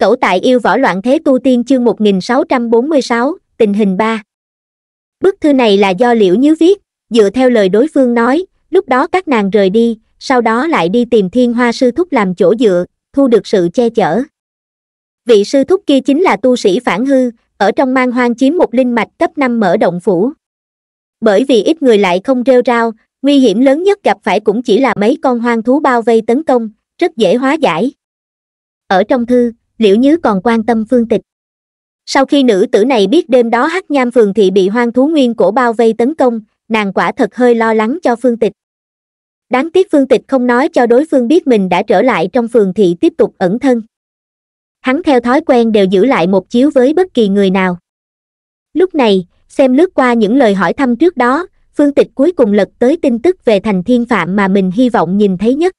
Cẩu tại yêu võ loạn thế tu tiên chương 1646, tình hình 3. Bức thư này là do Liễu Nhứ viết, dựa theo lời đối phương nói, lúc đó các nàng rời đi, sau đó lại đi tìm thiên hoa sư thúc làm chỗ dựa, thu được sự che chở. Vị sư thúc kia chính là tu sĩ phản hư, ở trong mang hoang chiếm một linh mạch cấp 5 mở động phủ. Bởi vì ít người lại không rêu rao, nguy hiểm lớn nhất gặp phải cũng chỉ là mấy con hoang thú bao vây tấn công, rất dễ hóa giải. Ở trong thư, liễu nhứ còn quan tâm phương tịch sau khi nữ tử này biết đêm đó hắc nham phường thị bị hoang thú nguyên cổ bao vây tấn công nàng quả thật hơi lo lắng cho phương tịch đáng tiếc phương tịch không nói cho đối phương biết mình đã trở lại trong phường thị tiếp tục ẩn thân hắn theo thói quen đều giữ lại một chiếu với bất kỳ người nào lúc này xem lướt qua những lời hỏi thăm trước đó phương tịch cuối cùng lật tới tin tức về thành thiên phạm mà mình hy vọng nhìn thấy nhất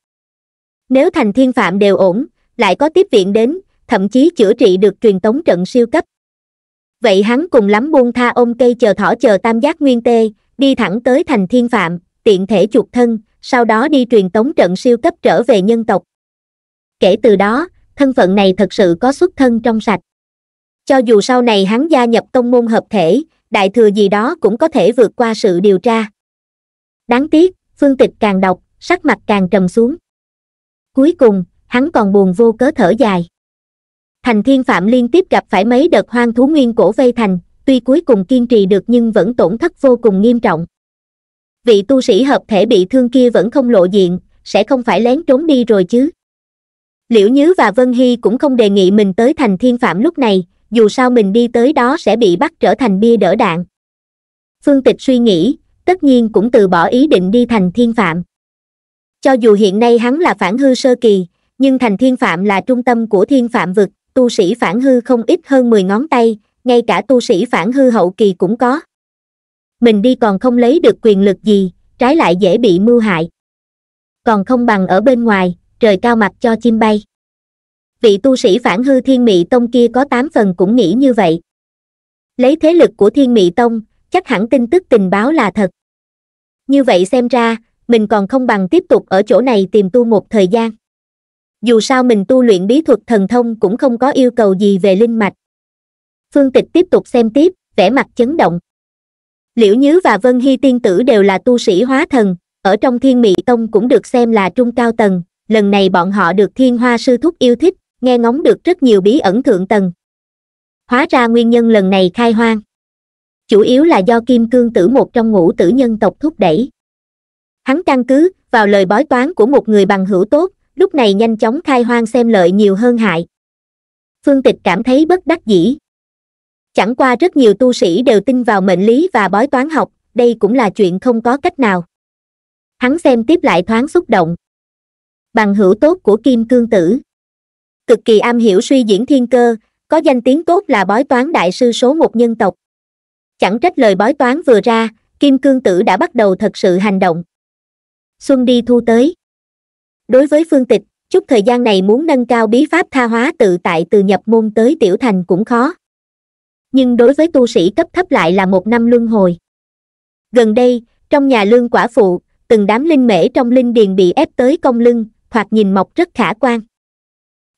nếu thành thiên phạm đều ổn lại có tiếp viện đến thậm chí chữa trị được truyền tống trận siêu cấp vậy hắn cùng lắm buông tha ôm cây chờ thỏ chờ tam giác nguyên tê đi thẳng tới thành thiên phạm tiện thể chuột thân sau đó đi truyền tống trận siêu cấp trở về nhân tộc kể từ đó thân phận này thật sự có xuất thân trong sạch cho dù sau này hắn gia nhập tông môn hợp thể đại thừa gì đó cũng có thể vượt qua sự điều tra đáng tiếc phương tịch càng đọc sắc mặt càng trầm xuống cuối cùng hắn còn buồn vô cớ thở dài thành thiên phạm liên tiếp gặp phải mấy đợt hoang thú nguyên cổ vây thành tuy cuối cùng kiên trì được nhưng vẫn tổn thất vô cùng nghiêm trọng vị tu sĩ hợp thể bị thương kia vẫn không lộ diện sẽ không phải lén trốn đi rồi chứ liễu nhứ và vân hy cũng không đề nghị mình tới thành thiên phạm lúc này dù sao mình đi tới đó sẽ bị bắt trở thành bia đỡ đạn phương tịch suy nghĩ tất nhiên cũng từ bỏ ý định đi thành thiên phạm cho dù hiện nay hắn là phản hư sơ kỳ nhưng thành thiên phạm là trung tâm của thiên phạm vực tu sĩ phản hư không ít hơn 10 ngón tay, ngay cả tu sĩ phản hư hậu kỳ cũng có. Mình đi còn không lấy được quyền lực gì, trái lại dễ bị mưu hại. Còn không bằng ở bên ngoài, trời cao mặt cho chim bay. Vị tu sĩ phản hư thiên mị tông kia có 8 phần cũng nghĩ như vậy. Lấy thế lực của thiên mị tông, chắc hẳn tin tức tình báo là thật. Như vậy xem ra, mình còn không bằng tiếp tục ở chỗ này tìm tu một thời gian dù sao mình tu luyện bí thuật thần thông cũng không có yêu cầu gì về linh mạch phương tịch tiếp tục xem tiếp vẻ mặt chấn động liễu nhứ và vân hy tiên tử đều là tu sĩ hóa thần ở trong thiên mị tông cũng được xem là trung cao tầng lần này bọn họ được thiên hoa sư thúc yêu thích nghe ngóng được rất nhiều bí ẩn thượng tầng hóa ra nguyên nhân lần này khai hoang chủ yếu là do kim cương tử một trong ngũ tử nhân tộc thúc đẩy hắn căn cứ vào lời bói toán của một người bằng hữu tốt lúc này nhanh chóng khai hoang xem lợi nhiều hơn hại phương tịch cảm thấy bất đắc dĩ chẳng qua rất nhiều tu sĩ đều tin vào mệnh lý và bói toán học đây cũng là chuyện không có cách nào hắn xem tiếp lại thoáng xúc động bằng hữu tốt của kim cương tử cực kỳ am hiểu suy diễn thiên cơ có danh tiếng tốt là bói toán đại sư số một nhân tộc chẳng trách lời bói toán vừa ra kim cương tử đã bắt đầu thật sự hành động xuân đi thu tới đối với phương tịch chút thời gian này muốn nâng cao bí pháp tha hóa tự tại từ nhập môn tới tiểu thành cũng khó nhưng đối với tu sĩ cấp thấp lại là một năm luân hồi gần đây trong nhà lương quả phụ từng đám linh mễ trong linh điền bị ép tới công lưng hoặc nhìn mọc rất khả quan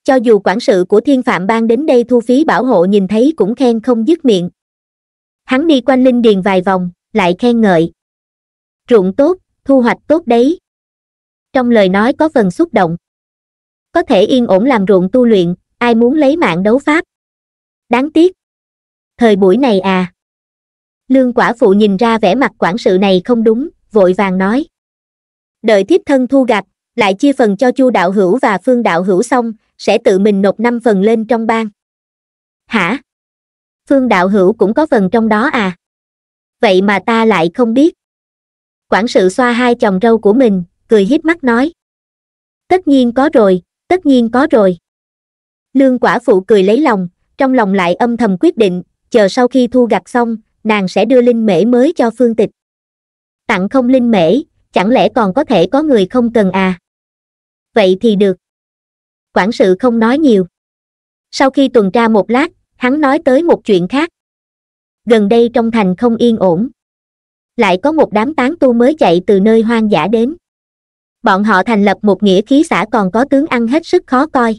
cho dù quản sự của thiên phạm bang đến đây thu phí bảo hộ nhìn thấy cũng khen không dứt miệng hắn đi quanh linh điền vài vòng lại khen ngợi ruộng tốt thu hoạch tốt đấy trong lời nói có phần xúc động có thể yên ổn làm ruộng tu luyện ai muốn lấy mạng đấu pháp đáng tiếc thời buổi này à lương quả phụ nhìn ra vẻ mặt quản sự này không đúng vội vàng nói đợi thiếp thân thu gặt lại chia phần cho chu đạo hữu và phương đạo hữu xong sẽ tự mình nộp năm phần lên trong bang hả phương đạo hữu cũng có phần trong đó à vậy mà ta lại không biết quản sự xoa hai chồng râu của mình cười híp mắt nói tất nhiên có rồi tất nhiên có rồi lương quả phụ cười lấy lòng trong lòng lại âm thầm quyết định chờ sau khi thu gặt xong nàng sẽ đưa linh mễ mới cho phương tịch tặng không linh mễ chẳng lẽ còn có thể có người không cần à vậy thì được quản sự không nói nhiều sau khi tuần tra một lát hắn nói tới một chuyện khác gần đây trong thành không yên ổn lại có một đám tán tu mới chạy từ nơi hoang dã đến bọn họ thành lập một nghĩa khí xã còn có tướng ăn hết sức khó coi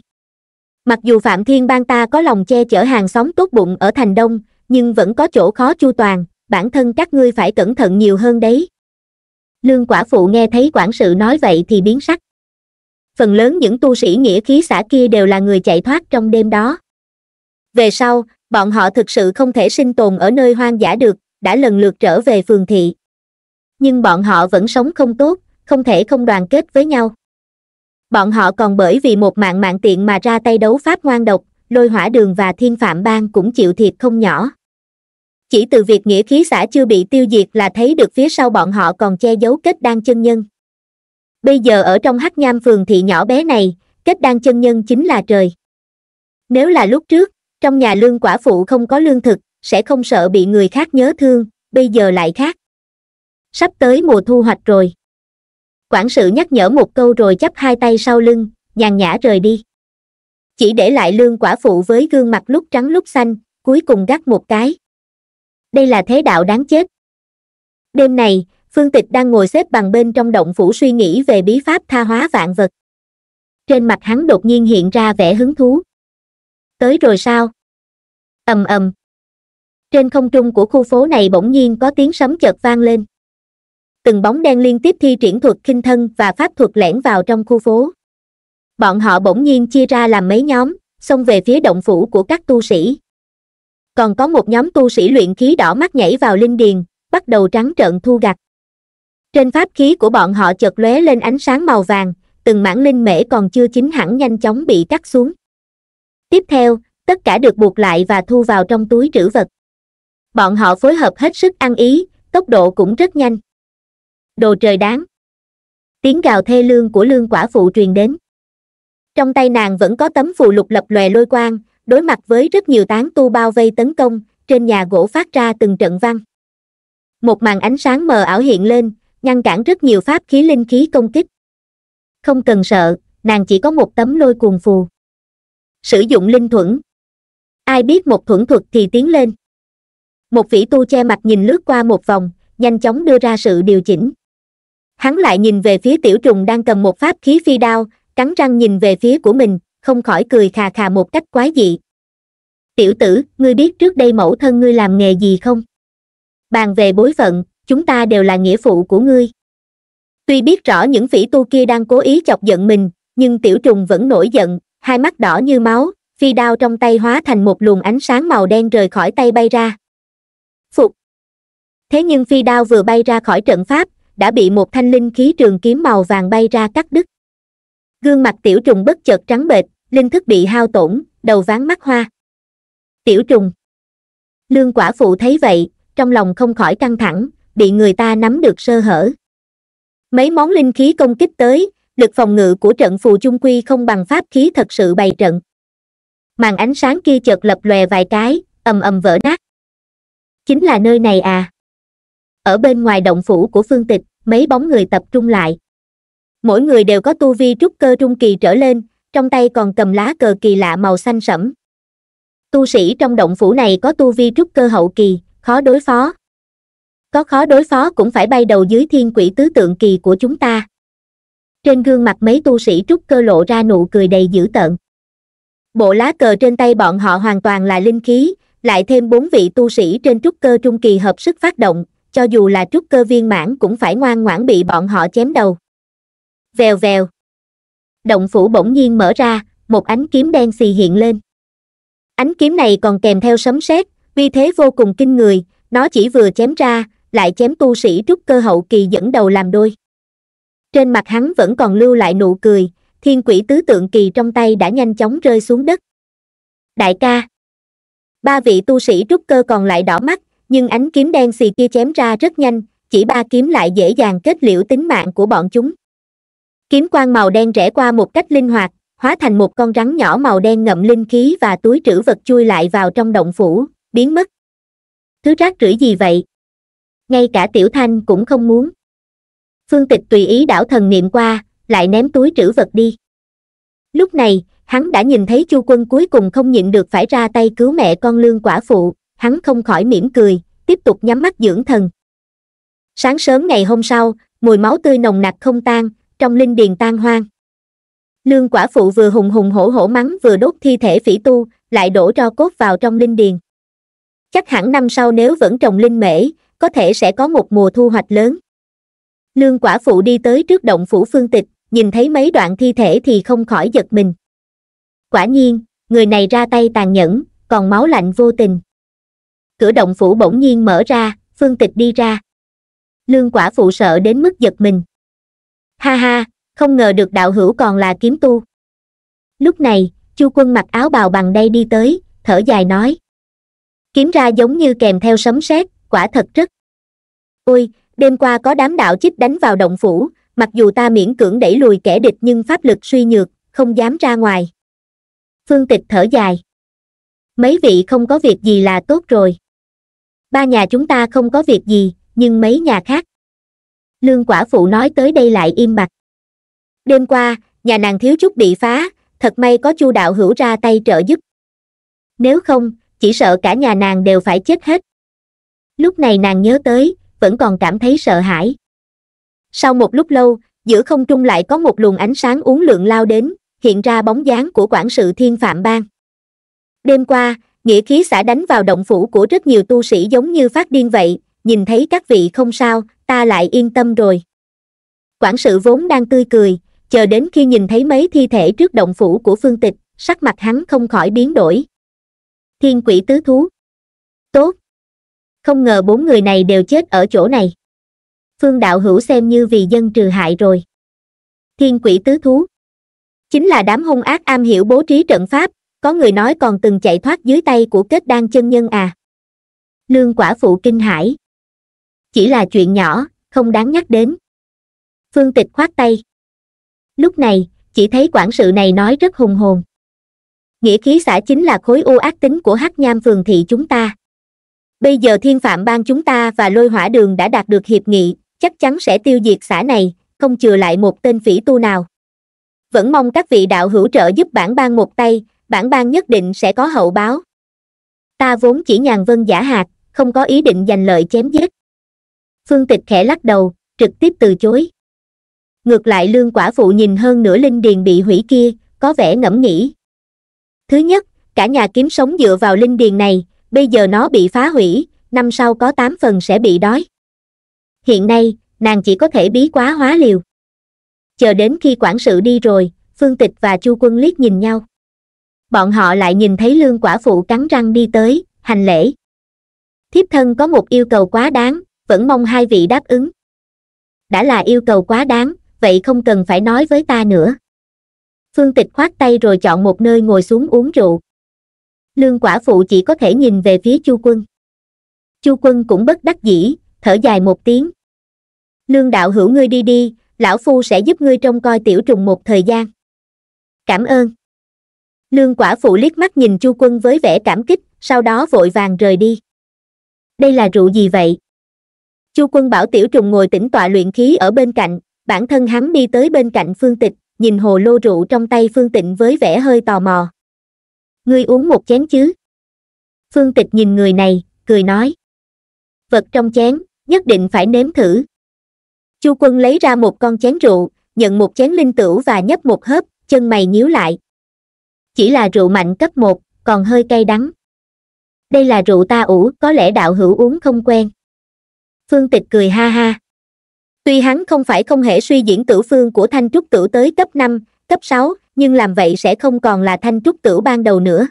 mặc dù phạm thiên bang ta có lòng che chở hàng xóm tốt bụng ở thành đông nhưng vẫn có chỗ khó chu toàn bản thân các ngươi phải cẩn thận nhiều hơn đấy lương quả phụ nghe thấy quản sự nói vậy thì biến sắc phần lớn những tu sĩ nghĩa khí xã kia đều là người chạy thoát trong đêm đó về sau bọn họ thực sự không thể sinh tồn ở nơi hoang dã được đã lần lượt trở về phường thị nhưng bọn họ vẫn sống không tốt không thể không đoàn kết với nhau bọn họ còn bởi vì một mạng mạng tiện mà ra tay đấu pháp ngoan độc lôi hỏa đường và thiên phạm bang cũng chịu thiệt không nhỏ chỉ từ việc nghĩa khí xã chưa bị tiêu diệt là thấy được phía sau bọn họ còn che giấu kết đan chân nhân bây giờ ở trong hắc nham phường thị nhỏ bé này kết đan chân nhân chính là trời nếu là lúc trước trong nhà lương quả phụ không có lương thực sẽ không sợ bị người khác nhớ thương bây giờ lại khác sắp tới mùa thu hoạch rồi quản sự nhắc nhở một câu rồi chắp hai tay sau lưng nhàn nhã rời đi chỉ để lại lương quả phụ với gương mặt lúc trắng lúc xanh cuối cùng gắt một cái đây là thế đạo đáng chết đêm này phương tịch đang ngồi xếp bằng bên trong động phủ suy nghĩ về bí pháp tha hóa vạn vật trên mặt hắn đột nhiên hiện ra vẻ hứng thú tới rồi sao ầm ầm trên không trung của khu phố này bỗng nhiên có tiếng sấm chợt vang lên từng bóng đen liên tiếp thi triển thuật khinh thân và pháp thuật lẻn vào trong khu phố bọn họ bỗng nhiên chia ra làm mấy nhóm xông về phía động phủ của các tu sĩ còn có một nhóm tu sĩ luyện khí đỏ mắt nhảy vào linh điền bắt đầu trắng trợn thu gặt trên pháp khí của bọn họ chợt lóe lên ánh sáng màu vàng từng mảng linh mễ còn chưa chính hẳn nhanh chóng bị cắt xuống tiếp theo tất cả được buộc lại và thu vào trong túi trữ vật bọn họ phối hợp hết sức ăn ý tốc độ cũng rất nhanh đồ trời đáng tiếng gào thê lương của lương quả phụ truyền đến trong tay nàng vẫn có tấm phù lục lập lòe lôi quang đối mặt với rất nhiều tán tu bao vây tấn công trên nhà gỗ phát ra từng trận văn một màn ánh sáng mờ ảo hiện lên ngăn cản rất nhiều pháp khí linh khí công kích không cần sợ nàng chỉ có một tấm lôi cuồng phù sử dụng linh thuẫn ai biết một thuẫn thuật thì tiến lên một vĩ tu che mặt nhìn lướt qua một vòng nhanh chóng đưa ra sự điều chỉnh hắn lại nhìn về phía tiểu trùng đang cầm một pháp khí phi đao cắn răng nhìn về phía của mình không khỏi cười khà khà một cách quái dị tiểu tử ngươi biết trước đây mẫu thân ngươi làm nghề gì không bàn về bối phận chúng ta đều là nghĩa phụ của ngươi tuy biết rõ những phỉ tu kia đang cố ý chọc giận mình nhưng tiểu trùng vẫn nổi giận hai mắt đỏ như máu phi đao trong tay hóa thành một luồng ánh sáng màu đen rời khỏi tay bay ra phục thế nhưng phi đao vừa bay ra khỏi trận pháp đã bị một thanh linh khí trường kiếm màu vàng bay ra cắt đứt gương mặt tiểu trùng bất chợt trắng bệch linh thức bị hao tổn đầu ván mắt hoa tiểu trùng lương quả phụ thấy vậy trong lòng không khỏi căng thẳng bị người ta nắm được sơ hở mấy món linh khí công kích tới lực phòng ngự của trận phù chung quy không bằng pháp khí thật sự bày trận màn ánh sáng kia chợt lập lòe vài cái ầm ầm vỡ nát chính là nơi này à ở bên ngoài động phủ của phương tịch mấy bóng người tập trung lại mỗi người đều có tu vi trúc cơ trung kỳ trở lên trong tay còn cầm lá cờ kỳ lạ màu xanh sẫm tu sĩ trong động phủ này có tu vi trúc cơ hậu kỳ khó đối phó có khó đối phó cũng phải bay đầu dưới thiên quỷ tứ tượng kỳ của chúng ta trên gương mặt mấy tu sĩ trúc cơ lộ ra nụ cười đầy dữ tợn bộ lá cờ trên tay bọn họ hoàn toàn là linh khí lại thêm bốn vị tu sĩ trên trúc cơ trung kỳ hợp sức phát động cho dù là trúc cơ viên mãn cũng phải ngoan ngoãn bị bọn họ chém đầu vèo vèo động phủ bỗng nhiên mở ra một ánh kiếm đen xì hiện lên ánh kiếm này còn kèm theo sấm sét vì thế vô cùng kinh người nó chỉ vừa chém ra lại chém tu sĩ trúc cơ hậu kỳ dẫn đầu làm đôi trên mặt hắn vẫn còn lưu lại nụ cười thiên quỷ tứ tượng kỳ trong tay đã nhanh chóng rơi xuống đất đại ca ba vị tu sĩ trúc cơ còn lại đỏ mắt nhưng ánh kiếm đen xì kia chém ra rất nhanh chỉ ba kiếm lại dễ dàng kết liễu tính mạng của bọn chúng kiếm quang màu đen rẽ qua một cách linh hoạt hóa thành một con rắn nhỏ màu đen ngậm linh khí và túi trữ vật chui lại vào trong động phủ biến mất thứ rác rưởi gì vậy ngay cả tiểu thanh cũng không muốn phương tịch tùy ý đảo thần niệm qua lại ném túi trữ vật đi lúc này hắn đã nhìn thấy chu quân cuối cùng không nhịn được phải ra tay cứu mẹ con lương quả phụ hắn không khỏi mỉm cười tiếp tục nhắm mắt dưỡng thần sáng sớm ngày hôm sau mùi máu tươi nồng nặc không tan trong linh điền tan hoang lương quả phụ vừa hùng hùng hổ hổ mắng vừa đốt thi thể phỉ tu lại đổ cho cốt vào trong linh điền chắc hẳn năm sau nếu vẫn trồng linh mễ có thể sẽ có một mùa thu hoạch lớn lương quả phụ đi tới trước động phủ phương tịch nhìn thấy mấy đoạn thi thể thì không khỏi giật mình quả nhiên người này ra tay tàn nhẫn còn máu lạnh vô tình cửa động phủ bỗng nhiên mở ra phương tịch đi ra lương quả phụ sợ đến mức giật mình ha ha không ngờ được đạo hữu còn là kiếm tu lúc này chu quân mặc áo bào bằng đây đi tới thở dài nói kiếm ra giống như kèm theo sấm sét quả thật rất ôi đêm qua có đám đạo chích đánh vào động phủ mặc dù ta miễn cưỡng đẩy lùi kẻ địch nhưng pháp lực suy nhược không dám ra ngoài phương tịch thở dài mấy vị không có việc gì là tốt rồi ba nhà chúng ta không có việc gì nhưng mấy nhà khác lương quả phụ nói tới đây lại im bặt đêm qua nhà nàng thiếu chút bị phá thật may có chu đạo hữu ra tay trợ giúp nếu không chỉ sợ cả nhà nàng đều phải chết hết lúc này nàng nhớ tới vẫn còn cảm thấy sợ hãi sau một lúc lâu giữa không trung lại có một luồng ánh sáng uốn lượn lao đến hiện ra bóng dáng của quản sự thiên phạm bang đêm qua nghĩa khí xã đánh vào động phủ của rất nhiều tu sĩ giống như phát điên vậy nhìn thấy các vị không sao ta lại yên tâm rồi quản sự vốn đang tươi cười chờ đến khi nhìn thấy mấy thi thể trước động phủ của phương tịch sắc mặt hắn không khỏi biến đổi thiên quỷ tứ thú tốt không ngờ bốn người này đều chết ở chỗ này phương đạo hữu xem như vì dân trừ hại rồi thiên quỷ tứ thú chính là đám hung ác am hiểu bố trí trận pháp có người nói còn từng chạy thoát dưới tay của kết đan chân nhân à lương quả phụ kinh hãi chỉ là chuyện nhỏ không đáng nhắc đến phương tịch khoát tay lúc này chỉ thấy quản sự này nói rất hùng hồn nghĩa khí xã chính là khối u ác tính của hắc nham phường thị chúng ta bây giờ thiên phạm bang chúng ta và lôi hỏa đường đã đạt được hiệp nghị chắc chắn sẽ tiêu diệt xã này không chừa lại một tên phỉ tu nào vẫn mong các vị đạo hữu trợ giúp bản ban một tay bản bang nhất định sẽ có hậu báo ta vốn chỉ nhàn vân giả hạt không có ý định giành lợi chém giết phương tịch khẽ lắc đầu trực tiếp từ chối ngược lại lương quả phụ nhìn hơn nửa linh điền bị hủy kia có vẻ ngẫm nghĩ thứ nhất cả nhà kiếm sống dựa vào linh điền này bây giờ nó bị phá hủy năm sau có tám phần sẽ bị đói hiện nay nàng chỉ có thể bí quá hóa liều chờ đến khi quản sự đi rồi phương tịch và chu quân liếc nhìn nhau bọn họ lại nhìn thấy lương quả phụ cắn răng đi tới hành lễ thiếp thân có một yêu cầu quá đáng vẫn mong hai vị đáp ứng đã là yêu cầu quá đáng vậy không cần phải nói với ta nữa phương tịch khoát tay rồi chọn một nơi ngồi xuống uống rượu lương quả phụ chỉ có thể nhìn về phía chu quân chu quân cũng bất đắc dĩ thở dài một tiếng lương đạo hữu ngươi đi đi lão phu sẽ giúp ngươi trông coi tiểu trùng một thời gian cảm ơn lương quả phụ liếc mắt nhìn chu quân với vẻ cảm kích sau đó vội vàng rời đi đây là rượu gì vậy chu quân bảo tiểu trùng ngồi tĩnh tọa luyện khí ở bên cạnh bản thân hắn đi tới bên cạnh phương tịch nhìn hồ lô rượu trong tay phương tịnh với vẻ hơi tò mò ngươi uống một chén chứ phương tịch nhìn người này cười nói vật trong chén nhất định phải nếm thử chu quân lấy ra một con chén rượu nhận một chén linh tửu và nhấp một hớp chân mày nhíu lại chỉ là rượu mạnh cấp một còn hơi cay đắng đây là rượu ta ủ có lẽ đạo hữu uống không quen phương tịch cười ha ha tuy hắn không phải không hề suy diễn tử phương của thanh trúc tử tới cấp năm cấp sáu nhưng làm vậy sẽ không còn là thanh trúc tử ban đầu nữa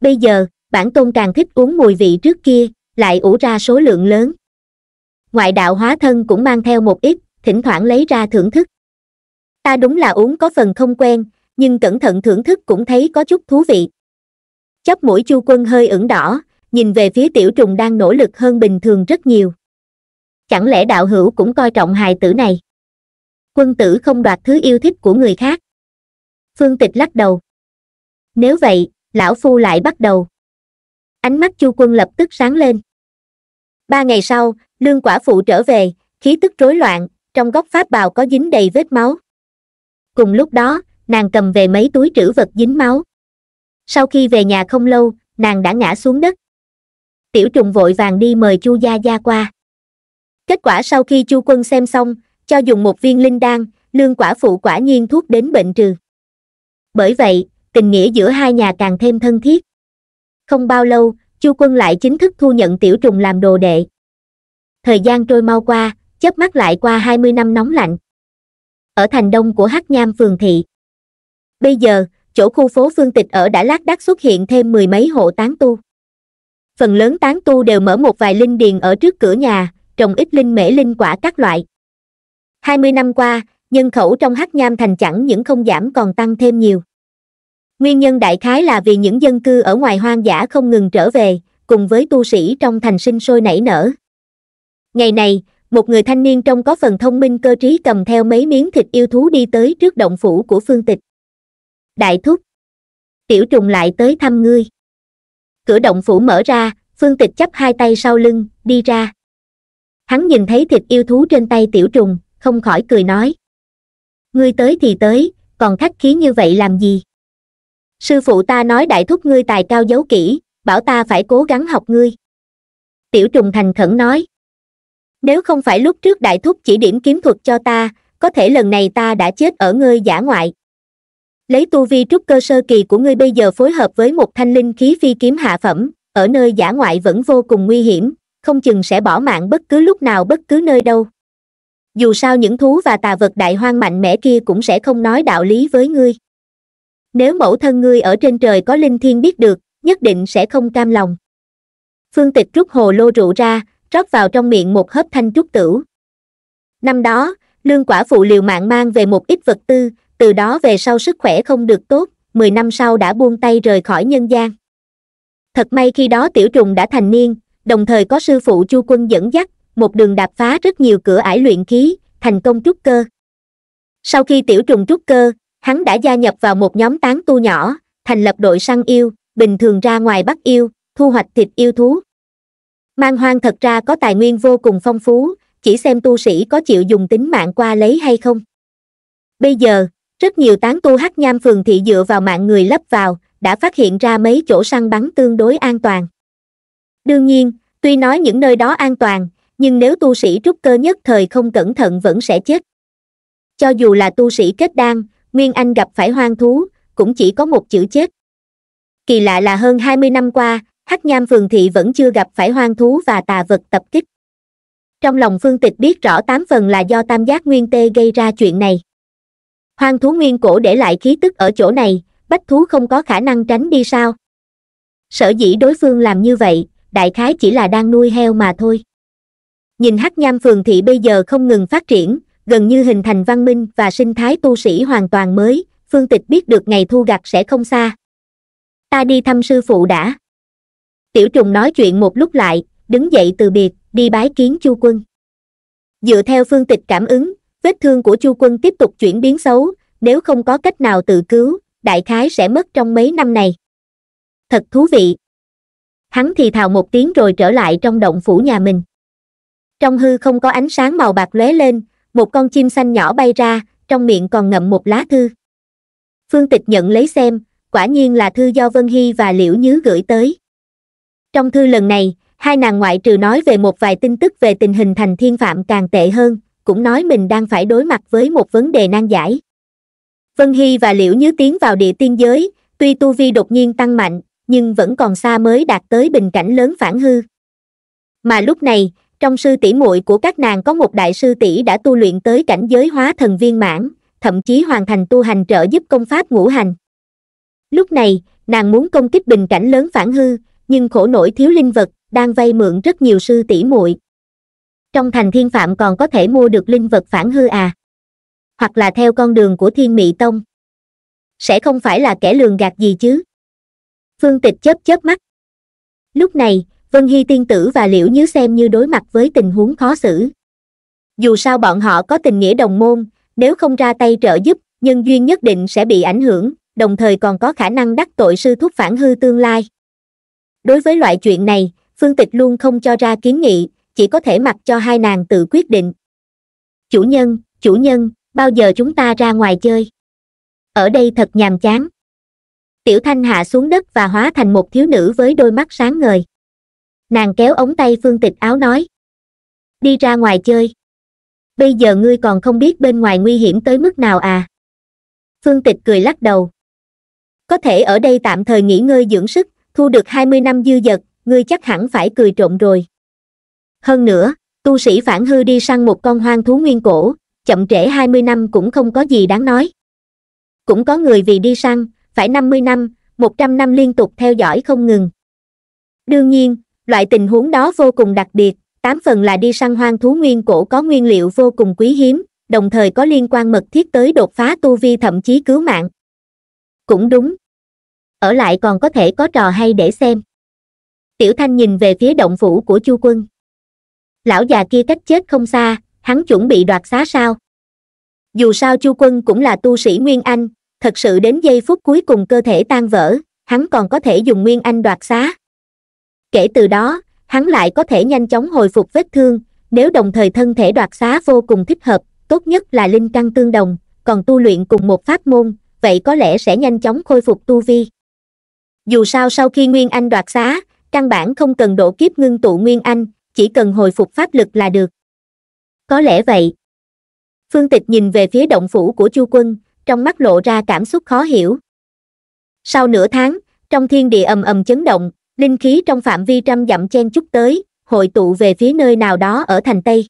bây giờ bản tôn càng thích uống mùi vị trước kia lại ủ ra số lượng lớn ngoại đạo hóa thân cũng mang theo một ít thỉnh thoảng lấy ra thưởng thức ta đúng là uống có phần không quen nhưng cẩn thận thưởng thức cũng thấy có chút thú vị chóp mũi chu quân hơi ửng đỏ nhìn về phía tiểu trùng đang nỗ lực hơn bình thường rất nhiều chẳng lẽ đạo hữu cũng coi trọng hài tử này quân tử không đoạt thứ yêu thích của người khác phương tịch lắc đầu nếu vậy lão phu lại bắt đầu ánh mắt chu quân lập tức sáng lên ba ngày sau lương quả phụ trở về khí tức rối loạn trong góc pháp bào có dính đầy vết máu cùng lúc đó nàng cầm về mấy túi trữ vật dính máu sau khi về nhà không lâu nàng đã ngã xuống đất tiểu trùng vội vàng đi mời chu gia gia qua kết quả sau khi chu quân xem xong cho dùng một viên linh đan lương quả phụ quả nhiên thuốc đến bệnh trừ bởi vậy tình nghĩa giữa hai nhà càng thêm thân thiết không bao lâu chu quân lại chính thức thu nhận tiểu trùng làm đồ đệ thời gian trôi mau qua chớp mắt lại qua hai mươi năm nóng lạnh ở thành đông của hắc nham phường thị Bây giờ, chỗ khu phố Phương Tịch ở đã lác đác xuất hiện thêm mười mấy hộ tán tu. Phần lớn tán tu đều mở một vài linh điền ở trước cửa nhà, trồng ít linh mễ linh quả các loại. 20 năm qua, nhân khẩu trong Hắc Nham thành chẳng những không giảm còn tăng thêm nhiều. Nguyên nhân đại khái là vì những dân cư ở ngoài hoang dã không ngừng trở về, cùng với tu sĩ trong thành sinh sôi nảy nở. Ngày này, một người thanh niên trông có phần thông minh cơ trí cầm theo mấy miếng thịt yêu thú đi tới trước động phủ của Phương Tịch đại thúc tiểu trùng lại tới thăm ngươi cửa động phủ mở ra phương tịch chấp hai tay sau lưng đi ra hắn nhìn thấy thịt yêu thú trên tay tiểu trùng không khỏi cười nói ngươi tới thì tới còn khắc khí như vậy làm gì sư phụ ta nói đại thúc ngươi tài cao giấu kỹ bảo ta phải cố gắng học ngươi tiểu trùng thành khẩn nói nếu không phải lúc trước đại thúc chỉ điểm kiếm thuật cho ta có thể lần này ta đã chết ở ngươi giả ngoại lấy tu vi trúc cơ sơ kỳ của ngươi bây giờ phối hợp với một thanh linh khí phi kiếm hạ phẩm ở nơi giả ngoại vẫn vô cùng nguy hiểm không chừng sẽ bỏ mạng bất cứ lúc nào bất cứ nơi đâu dù sao những thú và tà vật đại hoang mạnh mẽ kia cũng sẽ không nói đạo lý với ngươi nếu mẫu thân ngươi ở trên trời có linh thiên biết được nhất định sẽ không cam lòng phương tịch rút hồ lô rượu ra rót vào trong miệng một hớp thanh trúc tửu năm đó lương quả phụ liều mạng mang về một ít vật tư từ đó về sau sức khỏe không được tốt mười năm sau đã buông tay rời khỏi nhân gian thật may khi đó tiểu trùng đã thành niên đồng thời có sư phụ chu quân dẫn dắt một đường đạp phá rất nhiều cửa ải luyện khí thành công trúc cơ sau khi tiểu trùng trúc cơ hắn đã gia nhập vào một nhóm tán tu nhỏ thành lập đội săn yêu bình thường ra ngoài bắt yêu thu hoạch thịt yêu thú mang hoang thật ra có tài nguyên vô cùng phong phú chỉ xem tu sĩ có chịu dùng tính mạng qua lấy hay không bây giờ rất nhiều tán tu hắc nham phường thị dựa vào mạng người lấp vào đã phát hiện ra mấy chỗ săn bắn tương đối an toàn đương nhiên tuy nói những nơi đó an toàn nhưng nếu tu sĩ trúc cơ nhất thời không cẩn thận vẫn sẽ chết cho dù là tu sĩ kết đan nguyên anh gặp phải hoang thú cũng chỉ có một chữ chết kỳ lạ là hơn hai mươi năm qua hắc nham phường thị vẫn chưa gặp phải hoang thú và tà vật tập kích trong lòng phương tịch biết rõ tám phần là do tam giác nguyên tê gây ra chuyện này hoang thú nguyên cổ để lại khí tức ở chỗ này bách thú không có khả năng tránh đi sao sở dĩ đối phương làm như vậy đại khái chỉ là đang nuôi heo mà thôi nhìn hắc nham phường thị bây giờ không ngừng phát triển gần như hình thành văn minh và sinh thái tu sĩ hoàn toàn mới phương tịch biết được ngày thu gặt sẽ không xa ta đi thăm sư phụ đã tiểu trùng nói chuyện một lúc lại đứng dậy từ biệt đi bái kiến chu quân dựa theo phương tịch cảm ứng vết thương của chu quân tiếp tục chuyển biến xấu nếu không có cách nào tự cứu đại khái sẽ mất trong mấy năm này thật thú vị hắn thì thào một tiếng rồi trở lại trong động phủ nhà mình trong hư không có ánh sáng màu bạc lóe lên một con chim xanh nhỏ bay ra trong miệng còn ngậm một lá thư phương tịch nhận lấy xem quả nhiên là thư do vân hy và liễu nhứ gửi tới trong thư lần này hai nàng ngoại trừ nói về một vài tin tức về tình hình thành thiên phạm càng tệ hơn cũng nói mình đang phải đối mặt với một vấn đề nan giải vân hy và liễu nhứ tiến vào địa tiên giới tuy tu vi đột nhiên tăng mạnh nhưng vẫn còn xa mới đạt tới bình cảnh lớn phản hư mà lúc này trong sư tỷ muội của các nàng có một đại sư tỷ đã tu luyện tới cảnh giới hóa thần viên mãn thậm chí hoàn thành tu hành trợ giúp công pháp ngũ hành lúc này nàng muốn công kích bình cảnh lớn phản hư nhưng khổ nổi thiếu linh vật đang vay mượn rất nhiều sư tỷ muội trong thành thiên phạm còn có thể mua được linh vật phản hư à hoặc là theo con đường của thiên mị tông sẽ không phải là kẻ lường gạt gì chứ phương tịch chớp chớp mắt lúc này vân hy tiên tử và liễu nhứ xem như đối mặt với tình huống khó xử dù sao bọn họ có tình nghĩa đồng môn nếu không ra tay trợ giúp nhân duyên nhất định sẽ bị ảnh hưởng đồng thời còn có khả năng đắc tội sư thúc phản hư tương lai đối với loại chuyện này phương tịch luôn không cho ra kiến nghị chỉ có thể mặc cho hai nàng tự quyết định chủ nhân chủ nhân bao giờ chúng ta ra ngoài chơi ở đây thật nhàm chán tiểu thanh hạ xuống đất và hóa thành một thiếu nữ với đôi mắt sáng ngời nàng kéo ống tay phương tịch áo nói đi ra ngoài chơi bây giờ ngươi còn không biết bên ngoài nguy hiểm tới mức nào à phương tịch cười lắc đầu có thể ở đây tạm thời nghỉ ngơi dưỡng sức thu được hai mươi năm dư dật ngươi chắc hẳn phải cười trộn rồi hơn nữa tu sĩ phản hư đi săn một con hoang thú nguyên cổ chậm trễ hai mươi năm cũng không có gì đáng nói cũng có người vì đi săn phải năm mươi năm một trăm năm liên tục theo dõi không ngừng đương nhiên loại tình huống đó vô cùng đặc biệt tám phần là đi săn hoang thú nguyên cổ có nguyên liệu vô cùng quý hiếm đồng thời có liên quan mật thiết tới đột phá tu vi thậm chí cứu mạng cũng đúng ở lại còn có thể có trò hay để xem tiểu thanh nhìn về phía động phủ của chu quân lão già kia cách chết không xa hắn chuẩn bị đoạt xá sao dù sao chu quân cũng là tu sĩ nguyên anh thật sự đến giây phút cuối cùng cơ thể tan vỡ hắn còn có thể dùng nguyên anh đoạt xá kể từ đó hắn lại có thể nhanh chóng hồi phục vết thương nếu đồng thời thân thể đoạt xá vô cùng thích hợp tốt nhất là linh căn tương đồng còn tu luyện cùng một pháp môn vậy có lẽ sẽ nhanh chóng khôi phục tu vi dù sao sau khi nguyên anh đoạt xá căn bản không cần độ kiếp ngưng tụ nguyên anh chỉ cần hồi phục pháp lực là được có lẽ vậy phương tịch nhìn về phía động phủ của chu quân trong mắt lộ ra cảm xúc khó hiểu sau nửa tháng trong thiên địa ầm ầm chấn động linh khí trong phạm vi trăm dặm chen chúc tới hội tụ về phía nơi nào đó ở thành tây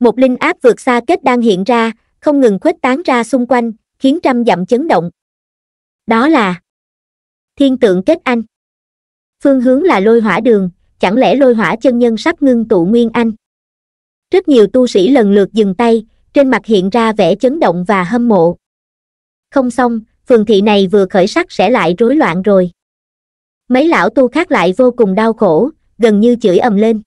một linh áp vượt xa kết đang hiện ra không ngừng khuếch tán ra xung quanh khiến trăm dặm chấn động đó là thiên tượng kết anh phương hướng là lôi hỏa đường chẳng lẽ lôi hỏa chân nhân sắp ngưng tụ nguyên anh rất nhiều tu sĩ lần lượt dừng tay trên mặt hiện ra vẻ chấn động và hâm mộ không xong phường thị này vừa khởi sắc sẽ lại rối loạn rồi mấy lão tu khác lại vô cùng đau khổ gần như chửi ầm lên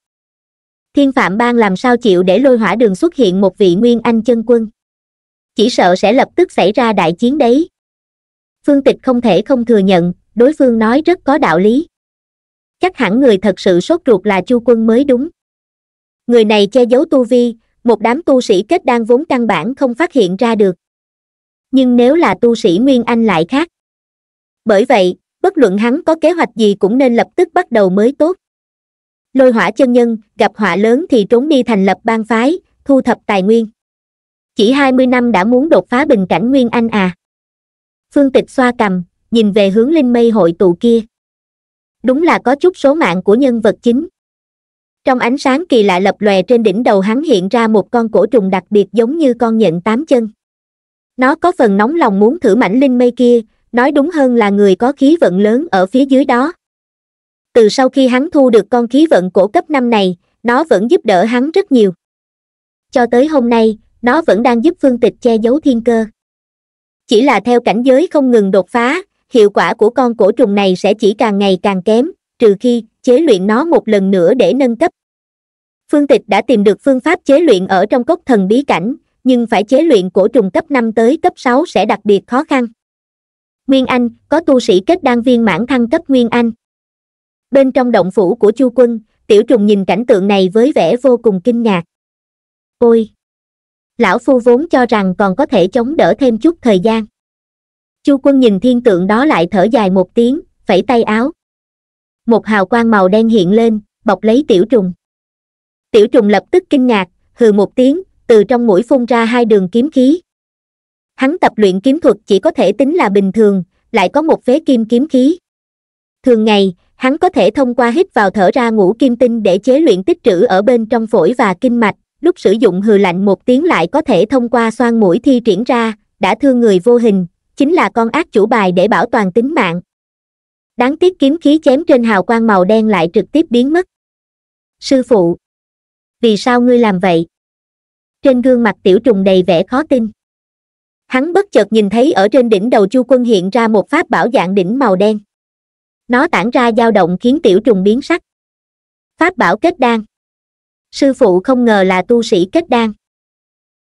thiên phạm bang làm sao chịu để lôi hỏa đường xuất hiện một vị nguyên anh chân quân chỉ sợ sẽ lập tức xảy ra đại chiến đấy phương tịch không thể không thừa nhận đối phương nói rất có đạo lý chắc hẳn người thật sự sốt ruột là chu quân mới đúng người này che giấu tu vi một đám tu sĩ kết đan vốn căn bản không phát hiện ra được nhưng nếu là tu sĩ nguyên anh lại khác bởi vậy bất luận hắn có kế hoạch gì cũng nên lập tức bắt đầu mới tốt lôi hỏa chân nhân gặp họa lớn thì trốn đi thành lập bang phái thu thập tài nguyên chỉ hai mươi năm đã muốn đột phá bình cảnh nguyên anh à phương tịch xoa cầm nhìn về hướng linh mây hội tụ kia đúng là có chút số mạng của nhân vật chính trong ánh sáng kỳ lạ lập lòe trên đỉnh đầu hắn hiện ra một con cổ trùng đặc biệt giống như con nhện tám chân nó có phần nóng lòng muốn thử mảnh linh mây kia nói đúng hơn là người có khí vận lớn ở phía dưới đó từ sau khi hắn thu được con khí vận cổ cấp năm này nó vẫn giúp đỡ hắn rất nhiều cho tới hôm nay nó vẫn đang giúp phương tịch che giấu thiên cơ chỉ là theo cảnh giới không ngừng đột phá hiệu quả của con cổ trùng này sẽ chỉ càng ngày càng kém trừ khi chế luyện nó một lần nữa để nâng cấp phương tịch đã tìm được phương pháp chế luyện ở trong cốc thần bí cảnh nhưng phải chế luyện cổ trùng cấp năm tới cấp sáu sẽ đặc biệt khó khăn nguyên anh có tu sĩ kết đan viên mãn thăng cấp nguyên anh bên trong động phủ của chu quân tiểu trùng nhìn cảnh tượng này với vẻ vô cùng kinh ngạc ôi lão phu vốn cho rằng còn có thể chống đỡ thêm chút thời gian chu quân nhìn thiên tượng đó lại thở dài một tiếng phẩy tay áo một hào quang màu đen hiện lên bọc lấy tiểu trùng tiểu trùng lập tức kinh ngạc hừ một tiếng từ trong mũi phun ra hai đường kiếm khí hắn tập luyện kiếm thuật chỉ có thể tính là bình thường lại có một phế kim kiếm khí thường ngày hắn có thể thông qua hít vào thở ra ngũ kim tinh để chế luyện tích trữ ở bên trong phổi và kinh mạch lúc sử dụng hừ lạnh một tiếng lại có thể thông qua xoan mũi thi triển ra đã thương người vô hình chính là con ác chủ bài để bảo toàn tính mạng đáng tiếc kiếm khí chém trên hào quang màu đen lại trực tiếp biến mất sư phụ vì sao ngươi làm vậy trên gương mặt tiểu trùng đầy vẻ khó tin hắn bất chợt nhìn thấy ở trên đỉnh đầu chu quân hiện ra một pháp bảo dạng đỉnh màu đen nó tản ra dao động khiến tiểu trùng biến sắc pháp bảo kết đan sư phụ không ngờ là tu sĩ kết đan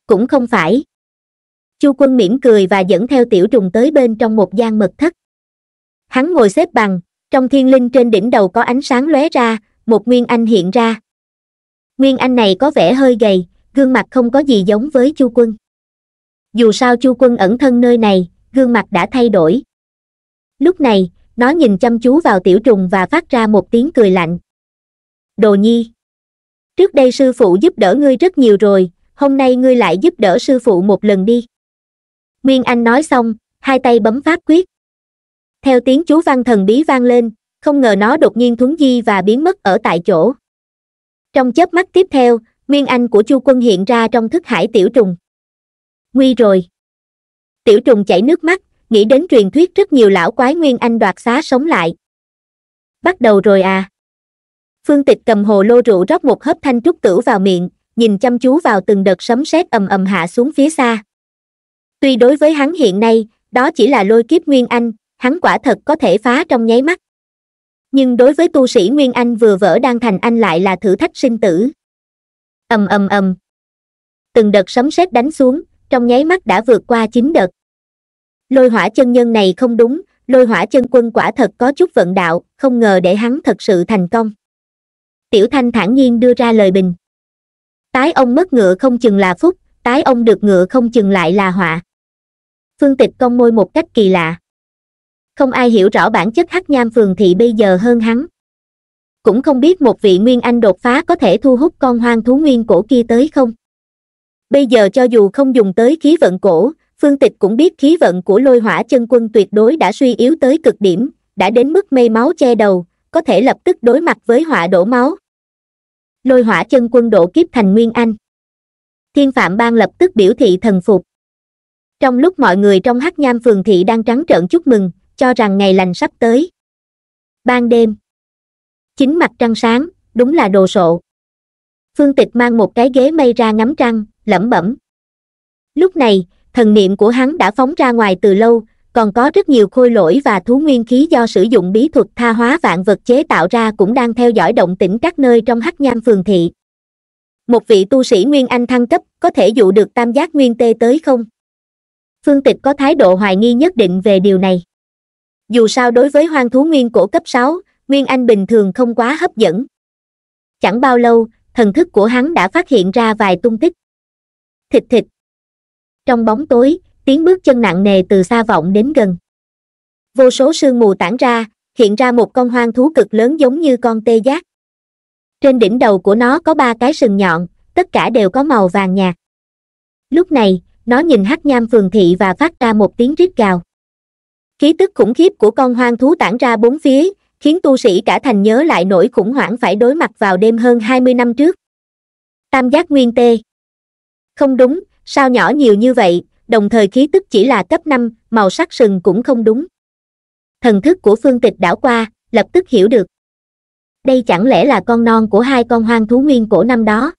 cũng không phải chu quân mỉm cười và dẫn theo tiểu trùng tới bên trong một gian mật thất hắn ngồi xếp bằng trong thiên linh trên đỉnh đầu có ánh sáng lóe ra một nguyên anh hiện ra nguyên anh này có vẻ hơi gầy gương mặt không có gì giống với chu quân dù sao chu quân ẩn thân nơi này gương mặt đã thay đổi lúc này nó nhìn chăm chú vào tiểu trùng và phát ra một tiếng cười lạnh đồ nhi trước đây sư phụ giúp đỡ ngươi rất nhiều rồi hôm nay ngươi lại giúp đỡ sư phụ một lần đi nguyên anh nói xong hai tay bấm pháp quyết theo tiếng chú văn thần bí vang lên không ngờ nó đột nhiên thuấn di và biến mất ở tại chỗ trong chớp mắt tiếp theo nguyên anh của chu quân hiện ra trong thức hải tiểu trùng nguy rồi tiểu trùng chảy nước mắt nghĩ đến truyền thuyết rất nhiều lão quái nguyên anh đoạt xá sống lại bắt đầu rồi à phương tịch cầm hồ lô rượu rót một hớp thanh trúc tử vào miệng nhìn chăm chú vào từng đợt sấm sét ầm ầm hạ xuống phía xa tuy đối với hắn hiện nay đó chỉ là lôi kiếp nguyên anh hắn quả thật có thể phá trong nháy mắt nhưng đối với tu sĩ nguyên anh vừa vỡ đang thành anh lại là thử thách sinh tử ầm ầm ầm từng đợt sấm sét đánh xuống trong nháy mắt đã vượt qua chín đợt lôi hỏa chân nhân này không đúng lôi hỏa chân quân quả thật có chút vận đạo không ngờ để hắn thật sự thành công tiểu thanh thản nhiên đưa ra lời bình tái ông mất ngựa không chừng là phúc tái ông được ngựa không chừng lại là họa phương tịch cong môi một cách kỳ lạ không ai hiểu rõ bản chất hắc nham phường thị bây giờ hơn hắn cũng không biết một vị nguyên anh đột phá có thể thu hút con hoang thú nguyên cổ kia tới không bây giờ cho dù không dùng tới khí vận cổ phương tịch cũng biết khí vận của lôi hỏa chân quân tuyệt đối đã suy yếu tới cực điểm đã đến mức mây máu che đầu có thể lập tức đối mặt với hỏa đổ máu lôi hỏa chân quân độ kiếp thành nguyên anh thiên phạm bang lập tức biểu thị thần phục trong lúc mọi người trong hắc nham phường thị đang trắng trợn chúc mừng cho rằng ngày lành sắp tới ban đêm chính mặt trăng sáng đúng là đồ sộ phương tịch mang một cái ghế mây ra ngắm trăng lẩm bẩm lúc này thần niệm của hắn đã phóng ra ngoài từ lâu còn có rất nhiều khôi lỗi và thú nguyên khí do sử dụng bí thuật tha hóa vạn vật chế tạo ra cũng đang theo dõi động tĩnh các nơi trong hắc nham phường thị một vị tu sĩ nguyên anh thăng cấp có thể dụ được tam giác nguyên tê tới không phương tịch có thái độ hoài nghi nhất định về điều này dù sao đối với hoang thú nguyên cổ cấp sáu nguyên anh bình thường không quá hấp dẫn chẳng bao lâu thần thức của hắn đã phát hiện ra vài tung tích thịt thịt trong bóng tối tiếng bước chân nặng nề từ xa vọng đến gần vô số sương mù tản ra hiện ra một con hoang thú cực lớn giống như con tê giác trên đỉnh đầu của nó có ba cái sừng nhọn tất cả đều có màu vàng nhạt lúc này nó nhìn hắc nham phường thị và phát ra một tiếng rít gào khí tức khủng khiếp của con hoang thú tản ra bốn phía khiến tu sĩ cả thành nhớ lại nỗi khủng hoảng phải đối mặt vào đêm hơn hai mươi năm trước tam giác nguyên tê không đúng sao nhỏ nhiều như vậy đồng thời khí tức chỉ là cấp năm màu sắc sừng cũng không đúng thần thức của phương tịch đảo qua lập tức hiểu được đây chẳng lẽ là con non của hai con hoang thú nguyên cổ năm đó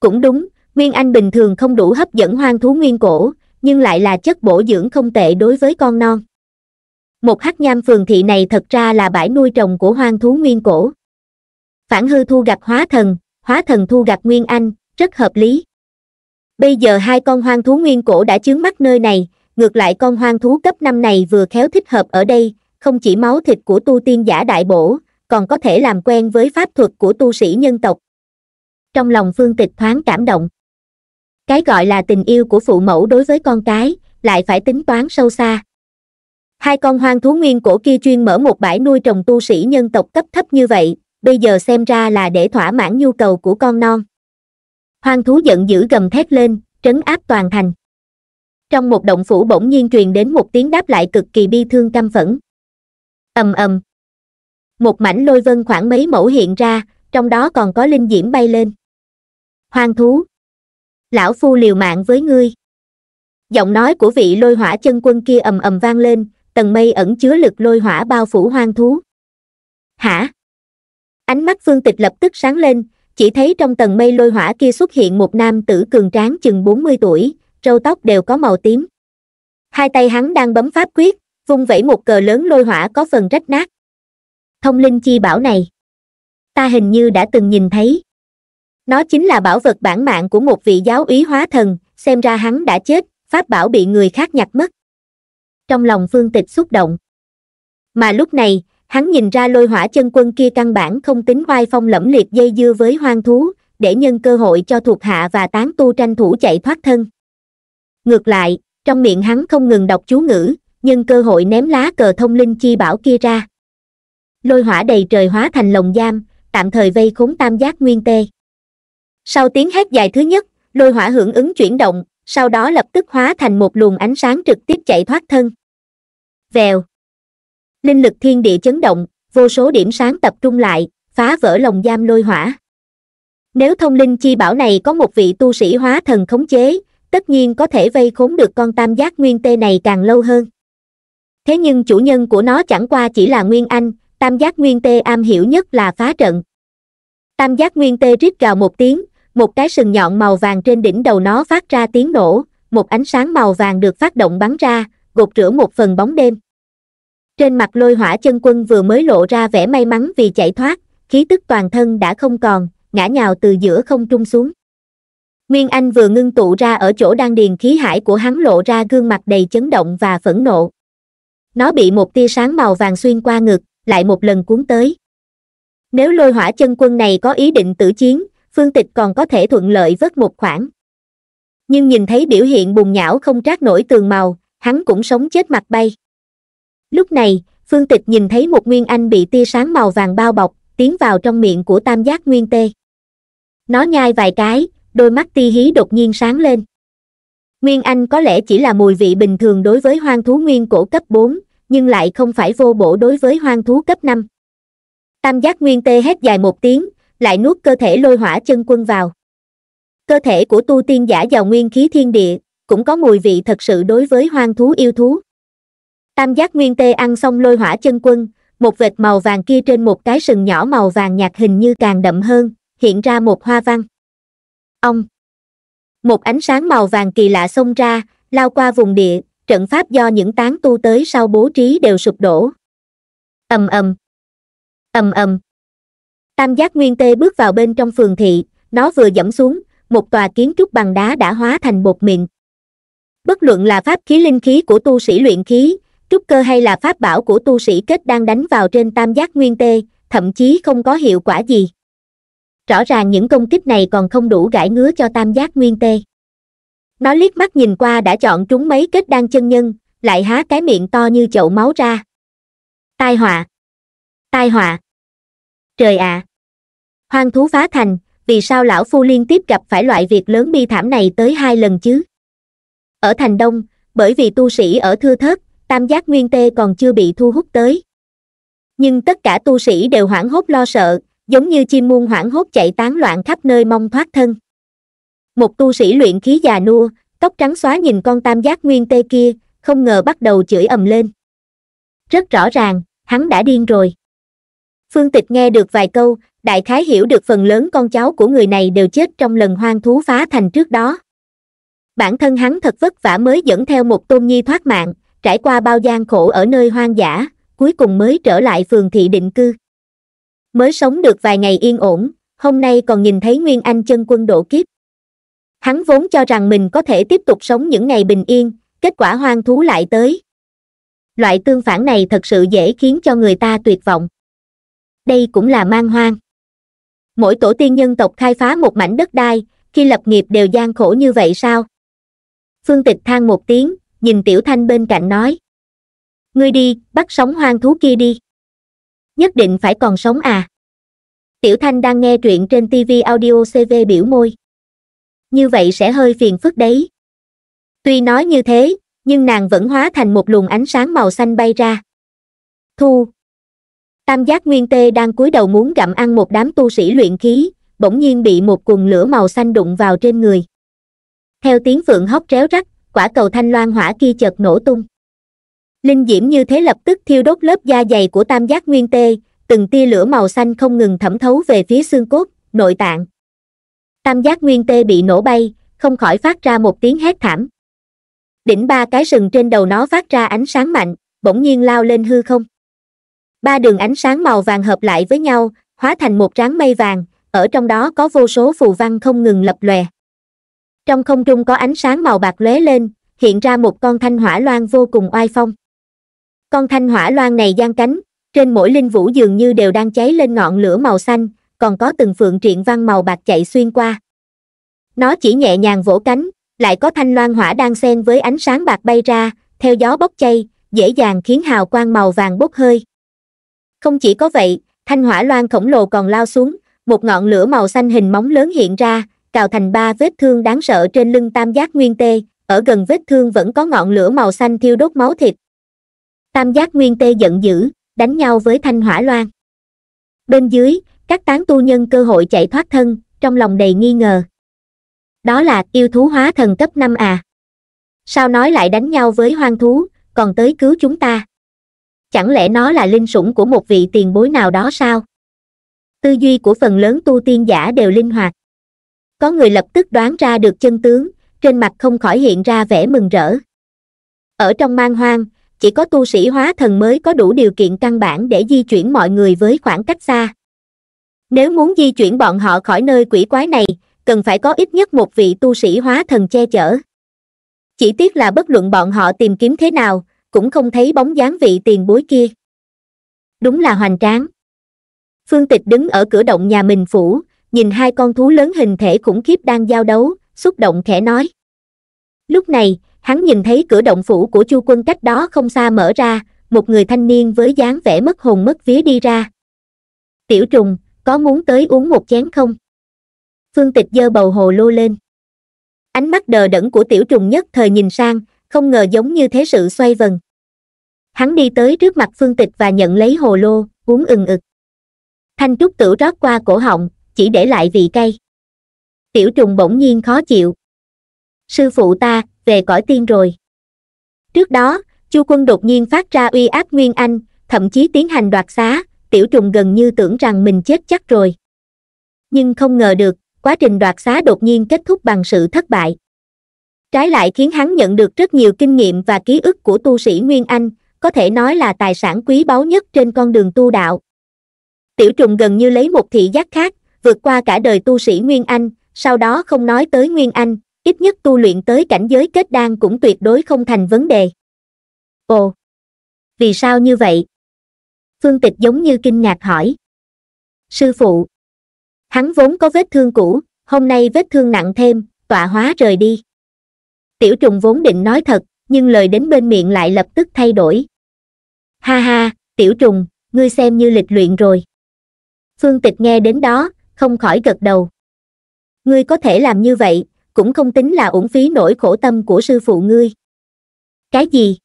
cũng đúng Nguyên Anh bình thường không đủ hấp dẫn hoang thú nguyên cổ, nhưng lại là chất bổ dưỡng không tệ đối với con non. Một hắc nham phường thị này thật ra là bãi nuôi trồng của hoang thú nguyên cổ. Phản hư thu gặp hóa thần, hóa thần thu gặp nguyên anh, rất hợp lý. Bây giờ hai con hoang thú nguyên cổ đã chướng mắt nơi này, ngược lại con hoang thú cấp 5 này vừa khéo thích hợp ở đây, không chỉ máu thịt của tu tiên giả đại bổ, còn có thể làm quen với pháp thuật của tu sĩ nhân tộc. Trong lòng phương tịch thoáng cảm động cái gọi là tình yêu của phụ mẫu đối với con cái lại phải tính toán sâu xa hai con hoang thú nguyên cổ kia chuyên mở một bãi nuôi trồng tu sĩ nhân tộc cấp thấp như vậy bây giờ xem ra là để thỏa mãn nhu cầu của con non hoang thú giận dữ gầm thét lên trấn áp toàn thành trong một động phủ bỗng nhiên truyền đến một tiếng đáp lại cực kỳ bi thương căm phẫn ầm ầm một mảnh lôi vân khoảng mấy mẫu hiện ra trong đó còn có linh diễm bay lên hoang thú lão phu liều mạng với ngươi giọng nói của vị lôi hỏa chân quân kia ầm ầm vang lên tầng mây ẩn chứa lực lôi hỏa bao phủ hoang thú hả ánh mắt phương tịch lập tức sáng lên chỉ thấy trong tầng mây lôi hỏa kia xuất hiện một nam tử cường tráng chừng bốn mươi tuổi râu tóc đều có màu tím hai tay hắn đang bấm pháp quyết vung vẩy một cờ lớn lôi hỏa có phần rách nát thông linh chi bảo này ta hình như đã từng nhìn thấy nó chính là bảo vật bản mạng của một vị giáo úy hóa thần xem ra hắn đã chết pháp bảo bị người khác nhặt mất trong lòng phương tịch xúc động mà lúc này hắn nhìn ra lôi hỏa chân quân kia căn bản không tính oai phong lẫm liệt dây dưa với hoang thú để nhân cơ hội cho thuộc hạ và tán tu tranh thủ chạy thoát thân ngược lại trong miệng hắn không ngừng đọc chú ngữ nhân cơ hội ném lá cờ thông linh chi bảo kia ra lôi hỏa đầy trời hóa thành lồng giam tạm thời vây khốn tam giác nguyên tê sau tiếng hét dài thứ nhất lôi hỏa hưởng ứng chuyển động sau đó lập tức hóa thành một luồng ánh sáng trực tiếp chạy thoát thân vèo linh lực thiên địa chấn động vô số điểm sáng tập trung lại phá vỡ lồng giam lôi hỏa nếu thông linh chi bảo này có một vị tu sĩ hóa thần khống chế tất nhiên có thể vây khốn được con tam giác nguyên tê này càng lâu hơn thế nhưng chủ nhân của nó chẳng qua chỉ là nguyên anh tam giác nguyên tê am hiểu nhất là phá trận tam giác nguyên tê rít gào một tiếng một cái sừng nhọn màu vàng trên đỉnh đầu nó phát ra tiếng nổ một ánh sáng màu vàng được phát động bắn ra gột rửa một phần bóng đêm trên mặt lôi hỏa chân quân vừa mới lộ ra vẻ may mắn vì chạy thoát khí tức toàn thân đã không còn ngã nhào từ giữa không trung xuống nguyên anh vừa ngưng tụ ra ở chỗ đang điền khí hải của hắn lộ ra gương mặt đầy chấn động và phẫn nộ nó bị một tia sáng màu vàng xuyên qua ngực lại một lần cuốn tới nếu lôi hỏa chân quân này có ý định tử chiến phương tịch còn có thể thuận lợi vớt một khoản nhưng nhìn thấy biểu hiện bùng nhão không trát nổi tường màu hắn cũng sống chết mặt bay lúc này phương tịch nhìn thấy một nguyên anh bị tia sáng màu vàng bao bọc tiến vào trong miệng của tam giác nguyên tê nó nhai vài cái đôi mắt ti hí đột nhiên sáng lên nguyên anh có lẽ chỉ là mùi vị bình thường đối với hoang thú nguyên cổ cấp bốn nhưng lại không phải vô bổ đối với hoang thú cấp năm tam giác nguyên tê hét dài một tiếng lại nuốt cơ thể lôi hỏa chân quân vào cơ thể của tu tiên giả giàu nguyên khí thiên địa cũng có mùi vị thật sự đối với hoang thú yêu thú tam giác nguyên tê ăn xong lôi hỏa chân quân một vệt màu vàng kia trên một cái sừng nhỏ màu vàng nhạt hình như càng đậm hơn hiện ra một hoa văn ông một ánh sáng màu vàng kỳ lạ xông ra lao qua vùng địa trận pháp do những tán tu tới sau bố trí đều sụp đổ ầm ầm ầm ầm tam giác nguyên tê bước vào bên trong phường thị nó vừa dẫm xuống một tòa kiến trúc bằng đá đã hóa thành bột mịn bất luận là pháp khí linh khí của tu sĩ luyện khí trúc cơ hay là pháp bảo của tu sĩ kết đang đánh vào trên tam giác nguyên tê thậm chí không có hiệu quả gì rõ ràng những công kích này còn không đủ gãi ngứa cho tam giác nguyên tê nó liếc mắt nhìn qua đã chọn trúng mấy kết đan chân nhân lại há cái miệng to như chậu máu ra tai họa tai họa trời ạ à. hoang thú phá thành vì sao lão phu liên tiếp gặp phải loại việc lớn bi thảm này tới hai lần chứ ở thành đông bởi vì tu sĩ ở thưa thớt tam giác nguyên tê còn chưa bị thu hút tới nhưng tất cả tu sĩ đều hoảng hốt lo sợ giống như chim muôn hoảng hốt chạy tán loạn khắp nơi mong thoát thân một tu sĩ luyện khí già nua tóc trắng xóa nhìn con tam giác nguyên tê kia không ngờ bắt đầu chửi ầm lên rất rõ ràng hắn đã điên rồi phương tịch nghe được vài câu đại khái hiểu được phần lớn con cháu của người này đều chết trong lần hoang thú phá thành trước đó bản thân hắn thật vất vả mới dẫn theo một tôn nhi thoát mạng trải qua bao gian khổ ở nơi hoang dã cuối cùng mới trở lại phường thị định cư mới sống được vài ngày yên ổn hôm nay còn nhìn thấy nguyên anh chân quân độ kiếp hắn vốn cho rằng mình có thể tiếp tục sống những ngày bình yên kết quả hoang thú lại tới loại tương phản này thật sự dễ khiến cho người ta tuyệt vọng đây cũng là mang hoang mỗi tổ tiên nhân tộc khai phá một mảnh đất đai khi lập nghiệp đều gian khổ như vậy sao phương tịch than một tiếng nhìn tiểu thanh bên cạnh nói ngươi đi bắt sống hoang thú kia đi nhất định phải còn sống à tiểu thanh đang nghe truyện trên tv audio cv biểu môi như vậy sẽ hơi phiền phức đấy tuy nói như thế nhưng nàng vẫn hóa thành một luồng ánh sáng màu xanh bay ra thu tam giác nguyên tê đang cúi đầu muốn gặm ăn một đám tu sĩ luyện khí bỗng nhiên bị một cuồng lửa màu xanh đụng vào trên người theo tiếng phượng hóc réo rắc quả cầu thanh loan hỏa kia chợt nổ tung linh diễm như thế lập tức thiêu đốt lớp da dày của tam giác nguyên tê từng tia lửa màu xanh không ngừng thẩm thấu về phía xương cốt nội tạng tam giác nguyên tê bị nổ bay không khỏi phát ra một tiếng hét thảm đỉnh ba cái sừng trên đầu nó phát ra ánh sáng mạnh bỗng nhiên lao lên hư không ba đường ánh sáng màu vàng hợp lại với nhau hóa thành một tráng mây vàng ở trong đó có vô số phù văn không ngừng lập lòe trong không trung có ánh sáng màu bạc lóe lên hiện ra một con thanh hỏa loan vô cùng oai phong con thanh hỏa loan này giang cánh trên mỗi linh vũ dường như đều đang cháy lên ngọn lửa màu xanh còn có từng phượng triện văn màu bạc chạy xuyên qua nó chỉ nhẹ nhàng vỗ cánh lại có thanh loan hỏa đang xen với ánh sáng bạc bay ra theo gió bốc chay dễ dàng khiến hào quang màu vàng bốc hơi không chỉ có vậy, thanh hỏa loan khổng lồ còn lao xuống, một ngọn lửa màu xanh hình móng lớn hiện ra, cào thành ba vết thương đáng sợ trên lưng tam giác nguyên tê, ở gần vết thương vẫn có ngọn lửa màu xanh thiêu đốt máu thịt. Tam giác nguyên tê giận dữ, đánh nhau với thanh hỏa loan. Bên dưới, các tán tu nhân cơ hội chạy thoát thân, trong lòng đầy nghi ngờ. Đó là yêu thú hóa thần cấp 5 à. Sao nói lại đánh nhau với hoang thú, còn tới cứu chúng ta? chẳng lẽ nó là linh sủng của một vị tiền bối nào đó sao tư duy của phần lớn tu tiên giả đều linh hoạt có người lập tức đoán ra được chân tướng trên mặt không khỏi hiện ra vẻ mừng rỡ ở trong mang hoang chỉ có tu sĩ hóa thần mới có đủ điều kiện căn bản để di chuyển mọi người với khoảng cách xa nếu muốn di chuyển bọn họ khỏi nơi quỷ quái này cần phải có ít nhất một vị tu sĩ hóa thần che chở chỉ tiếc là bất luận bọn họ tìm kiếm thế nào cũng không thấy bóng dáng vị tiền bối kia đúng là hoành tráng phương tịch đứng ở cửa động nhà mình phủ nhìn hai con thú lớn hình thể khủng khiếp đang giao đấu xúc động khẽ nói lúc này hắn nhìn thấy cửa động phủ của chu quân cách đó không xa mở ra một người thanh niên với dáng vẻ mất hồn mất vía đi ra tiểu trùng có muốn tới uống một chén không phương tịch giơ bầu hồ lô lên ánh mắt đờ đẫn của tiểu trùng nhất thời nhìn sang không ngờ giống như thế sự xoay vần hắn đi tới trước mặt phương tịch và nhận lấy hồ lô uống ừng ực thanh trúc tửu rót qua cổ họng chỉ để lại vị cay tiểu trùng bỗng nhiên khó chịu sư phụ ta về cõi tiên rồi trước đó chu quân đột nhiên phát ra uy áp nguyên anh thậm chí tiến hành đoạt xá tiểu trùng gần như tưởng rằng mình chết chắc rồi nhưng không ngờ được quá trình đoạt xá đột nhiên kết thúc bằng sự thất bại trái lại khiến hắn nhận được rất nhiều kinh nghiệm và ký ức của tu sĩ Nguyên Anh, có thể nói là tài sản quý báu nhất trên con đường tu đạo. Tiểu trùng gần như lấy một thị giác khác, vượt qua cả đời tu sĩ Nguyên Anh, sau đó không nói tới Nguyên Anh, ít nhất tu luyện tới cảnh giới kết đan cũng tuyệt đối không thành vấn đề. Ồ! Vì sao như vậy? Phương Tịch giống như kinh ngạc hỏi. Sư phụ! Hắn vốn có vết thương cũ, hôm nay vết thương nặng thêm, tọa hóa rời đi tiểu trùng vốn định nói thật nhưng lời đến bên miệng lại lập tức thay đổi ha ha tiểu trùng ngươi xem như lịch luyện rồi phương tịch nghe đến đó không khỏi gật đầu ngươi có thể làm như vậy cũng không tính là uổng phí nỗi khổ tâm của sư phụ ngươi cái gì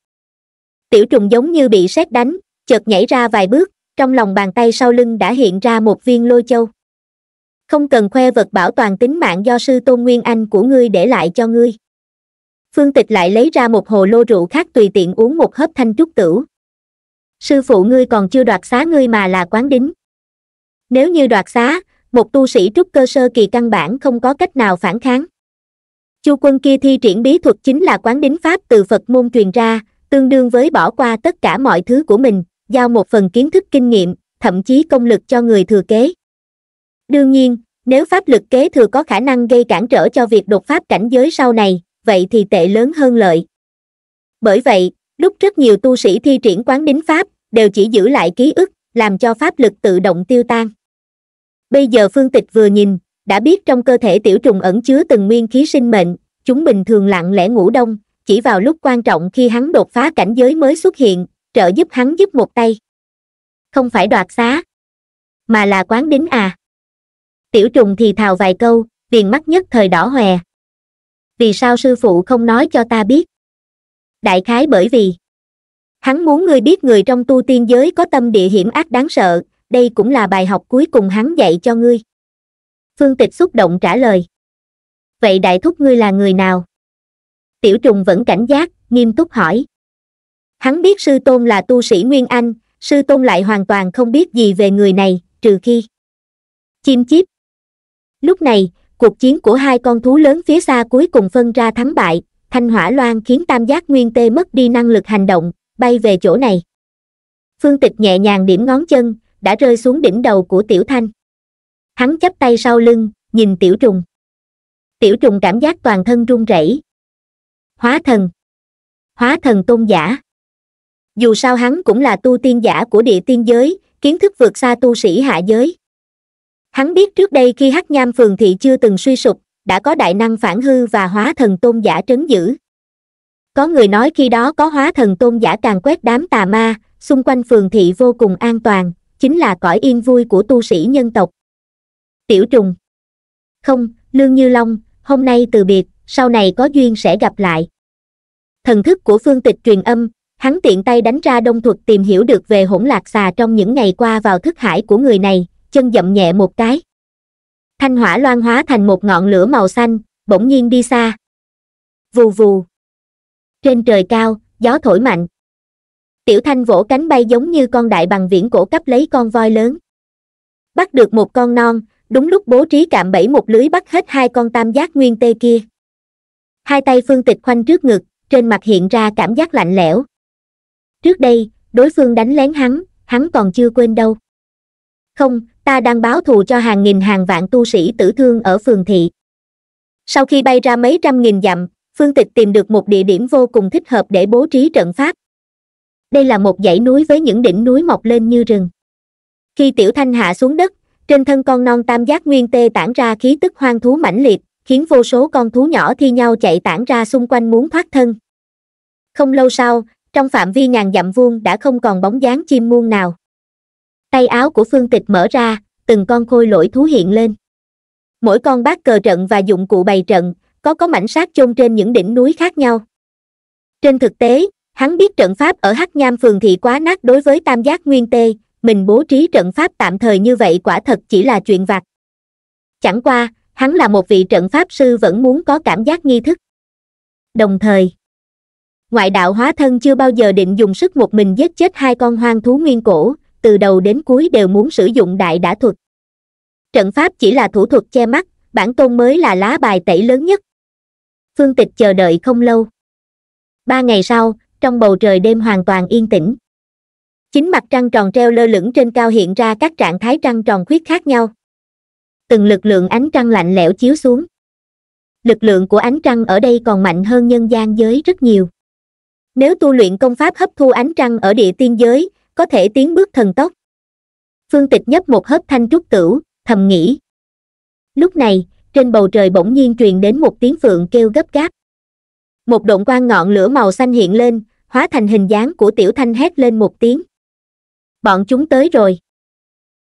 tiểu trùng giống như bị sét đánh chợt nhảy ra vài bước trong lòng bàn tay sau lưng đã hiện ra một viên lôi châu không cần khoe vật bảo toàn tính mạng do sư tôn nguyên anh của ngươi để lại cho ngươi phương tịch lại lấy ra một hồ lô rượu khác tùy tiện uống một hớp thanh trúc tửu sư phụ ngươi còn chưa đoạt xá ngươi mà là quán đính nếu như đoạt xá một tu sĩ trúc cơ sơ kỳ căn bản không có cách nào phản kháng chu quân kia thi triển bí thuật chính là quán đính pháp từ phật môn truyền ra tương đương với bỏ qua tất cả mọi thứ của mình giao một phần kiến thức kinh nghiệm thậm chí công lực cho người thừa kế đương nhiên nếu pháp lực kế thừa có khả năng gây cản trở cho việc đột pháp cảnh giới sau này vậy thì tệ lớn hơn lợi. Bởi vậy, lúc rất nhiều tu sĩ thi triển quán đính pháp, đều chỉ giữ lại ký ức, làm cho pháp lực tự động tiêu tan. Bây giờ Phương Tịch vừa nhìn, đã biết trong cơ thể tiểu trùng ẩn chứa từng nguyên khí sinh mệnh, chúng bình thường lặng lẽ ngủ đông, chỉ vào lúc quan trọng khi hắn đột phá cảnh giới mới xuất hiện, trợ giúp hắn giúp một tay. Không phải đoạt xá, mà là quán đính à. Tiểu trùng thì thào vài câu, viền mắt nhất thời đỏ hoe, vì sao sư phụ không nói cho ta biết đại khái bởi vì hắn muốn ngươi biết người trong tu tiên giới có tâm địa hiểm ác đáng sợ đây cũng là bài học cuối cùng hắn dạy cho ngươi phương tịch xúc động trả lời vậy đại thúc ngươi là người nào tiểu trùng vẫn cảnh giác nghiêm túc hỏi hắn biết sư tôn là tu sĩ nguyên anh sư tôn lại hoàn toàn không biết gì về người này trừ khi chim chiếp lúc này cuộc chiến của hai con thú lớn phía xa cuối cùng phân ra thắng bại thanh hỏa loan khiến tam giác nguyên tê mất đi năng lực hành động bay về chỗ này phương tịch nhẹ nhàng điểm ngón chân đã rơi xuống đỉnh đầu của tiểu thanh hắn chắp tay sau lưng nhìn tiểu trùng tiểu trùng cảm giác toàn thân run rẩy hóa thần hóa thần tôn giả dù sao hắn cũng là tu tiên giả của địa tiên giới kiến thức vượt xa tu sĩ hạ giới Hắn biết trước đây khi hắc nham phường thị chưa từng suy sụp, đã có đại năng phản hư và hóa thần tôn giả trấn giữ. Có người nói khi đó có hóa thần tôn giả càng quét đám tà ma, xung quanh phường thị vô cùng an toàn, chính là cõi yên vui của tu sĩ nhân tộc. Tiểu trùng Không, Lương Như Long, hôm nay từ biệt, sau này có duyên sẽ gặp lại. Thần thức của phương tịch truyền âm, hắn tiện tay đánh ra đông thuật tìm hiểu được về hỗn lạc xà trong những ngày qua vào thức hải của người này, chân dậm nhẹ một cái thanh hỏa loan hóa thành một ngọn lửa màu xanh bỗng nhiên đi xa vù vù trên trời cao gió thổi mạnh tiểu thanh vỗ cánh bay giống như con đại bằng viễn cổ cấp lấy con voi lớn bắt được một con non đúng lúc bố trí cạm bẫy một lưới bắt hết hai con tam giác nguyên tê kia hai tay phương tịch khoanh trước ngực trên mặt hiện ra cảm giác lạnh lẽo trước đây đối phương đánh lén hắn hắn còn chưa quên đâu không ta đang báo thù cho hàng nghìn hàng vạn tu sĩ tử thương ở phường thị sau khi bay ra mấy trăm nghìn dặm phương tịch tìm được một địa điểm vô cùng thích hợp để bố trí trận pháp đây là một dãy núi với những đỉnh núi mọc lên như rừng khi tiểu thanh hạ xuống đất trên thân con non tam giác nguyên tê tản ra khí tức hoang thú mãnh liệt khiến vô số con thú nhỏ thi nhau chạy tản ra xung quanh muốn thoát thân không lâu sau trong phạm vi ngàn dặm vuông đã không còn bóng dáng chim muôn nào tay áo của phương tịch mở ra từng con khôi lỗi thú hiện lên mỗi con bát cờ trận và dụng cụ bày trận có có mảnh sát chôn trên những đỉnh núi khác nhau trên thực tế hắn biết trận pháp ở hắc nham phường thị quá nát đối với tam giác nguyên tê mình bố trí trận pháp tạm thời như vậy quả thật chỉ là chuyện vặt chẳng qua hắn là một vị trận pháp sư vẫn muốn có cảm giác nghi thức đồng thời ngoại đạo hóa thân chưa bao giờ định dùng sức một mình giết chết hai con hoang thú nguyên cổ từ đầu đến cuối đều muốn sử dụng đại đã thuật trận pháp chỉ là thủ thuật che mắt bản tôn mới là lá bài tẩy lớn nhất phương tịch chờ đợi không lâu ba ngày sau trong bầu trời đêm hoàn toàn yên tĩnh chính mặt trăng tròn treo lơ lửng trên cao hiện ra các trạng thái trăng tròn khuyết khác nhau từng lực lượng ánh trăng lạnh lẽo chiếu xuống lực lượng của ánh trăng ở đây còn mạnh hơn nhân gian giới rất nhiều nếu tu luyện công pháp hấp thu ánh trăng ở địa tiên giới có thể tiến bước thần tốc phương tịch nhấp một hớp thanh trúc tửu thầm nghĩ lúc này trên bầu trời bỗng nhiên truyền đến một tiếng phượng kêu gấp gáp một động quang ngọn lửa màu xanh hiện lên hóa thành hình dáng của tiểu thanh hét lên một tiếng bọn chúng tới rồi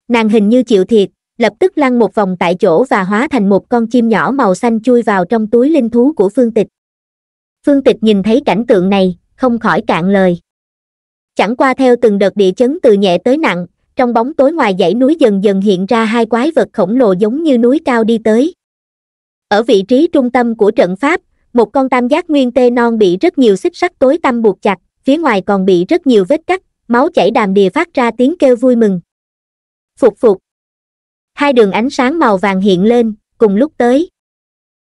nàng hình như chịu thiệt lập tức lăn một vòng tại chỗ và hóa thành một con chim nhỏ màu xanh chui vào trong túi linh thú của phương tịch phương tịch nhìn thấy cảnh tượng này không khỏi cạn lời chẳng qua theo từng đợt địa chấn từ nhẹ tới nặng trong bóng tối ngoài dãy núi dần dần hiện ra hai quái vật khổng lồ giống như núi cao đi tới ở vị trí trung tâm của trận pháp một con tam giác nguyên tê non bị rất nhiều xích sắt tối tăm buộc chặt phía ngoài còn bị rất nhiều vết cắt máu chảy đàm đìa phát ra tiếng kêu vui mừng phục phục hai đường ánh sáng màu vàng hiện lên cùng lúc tới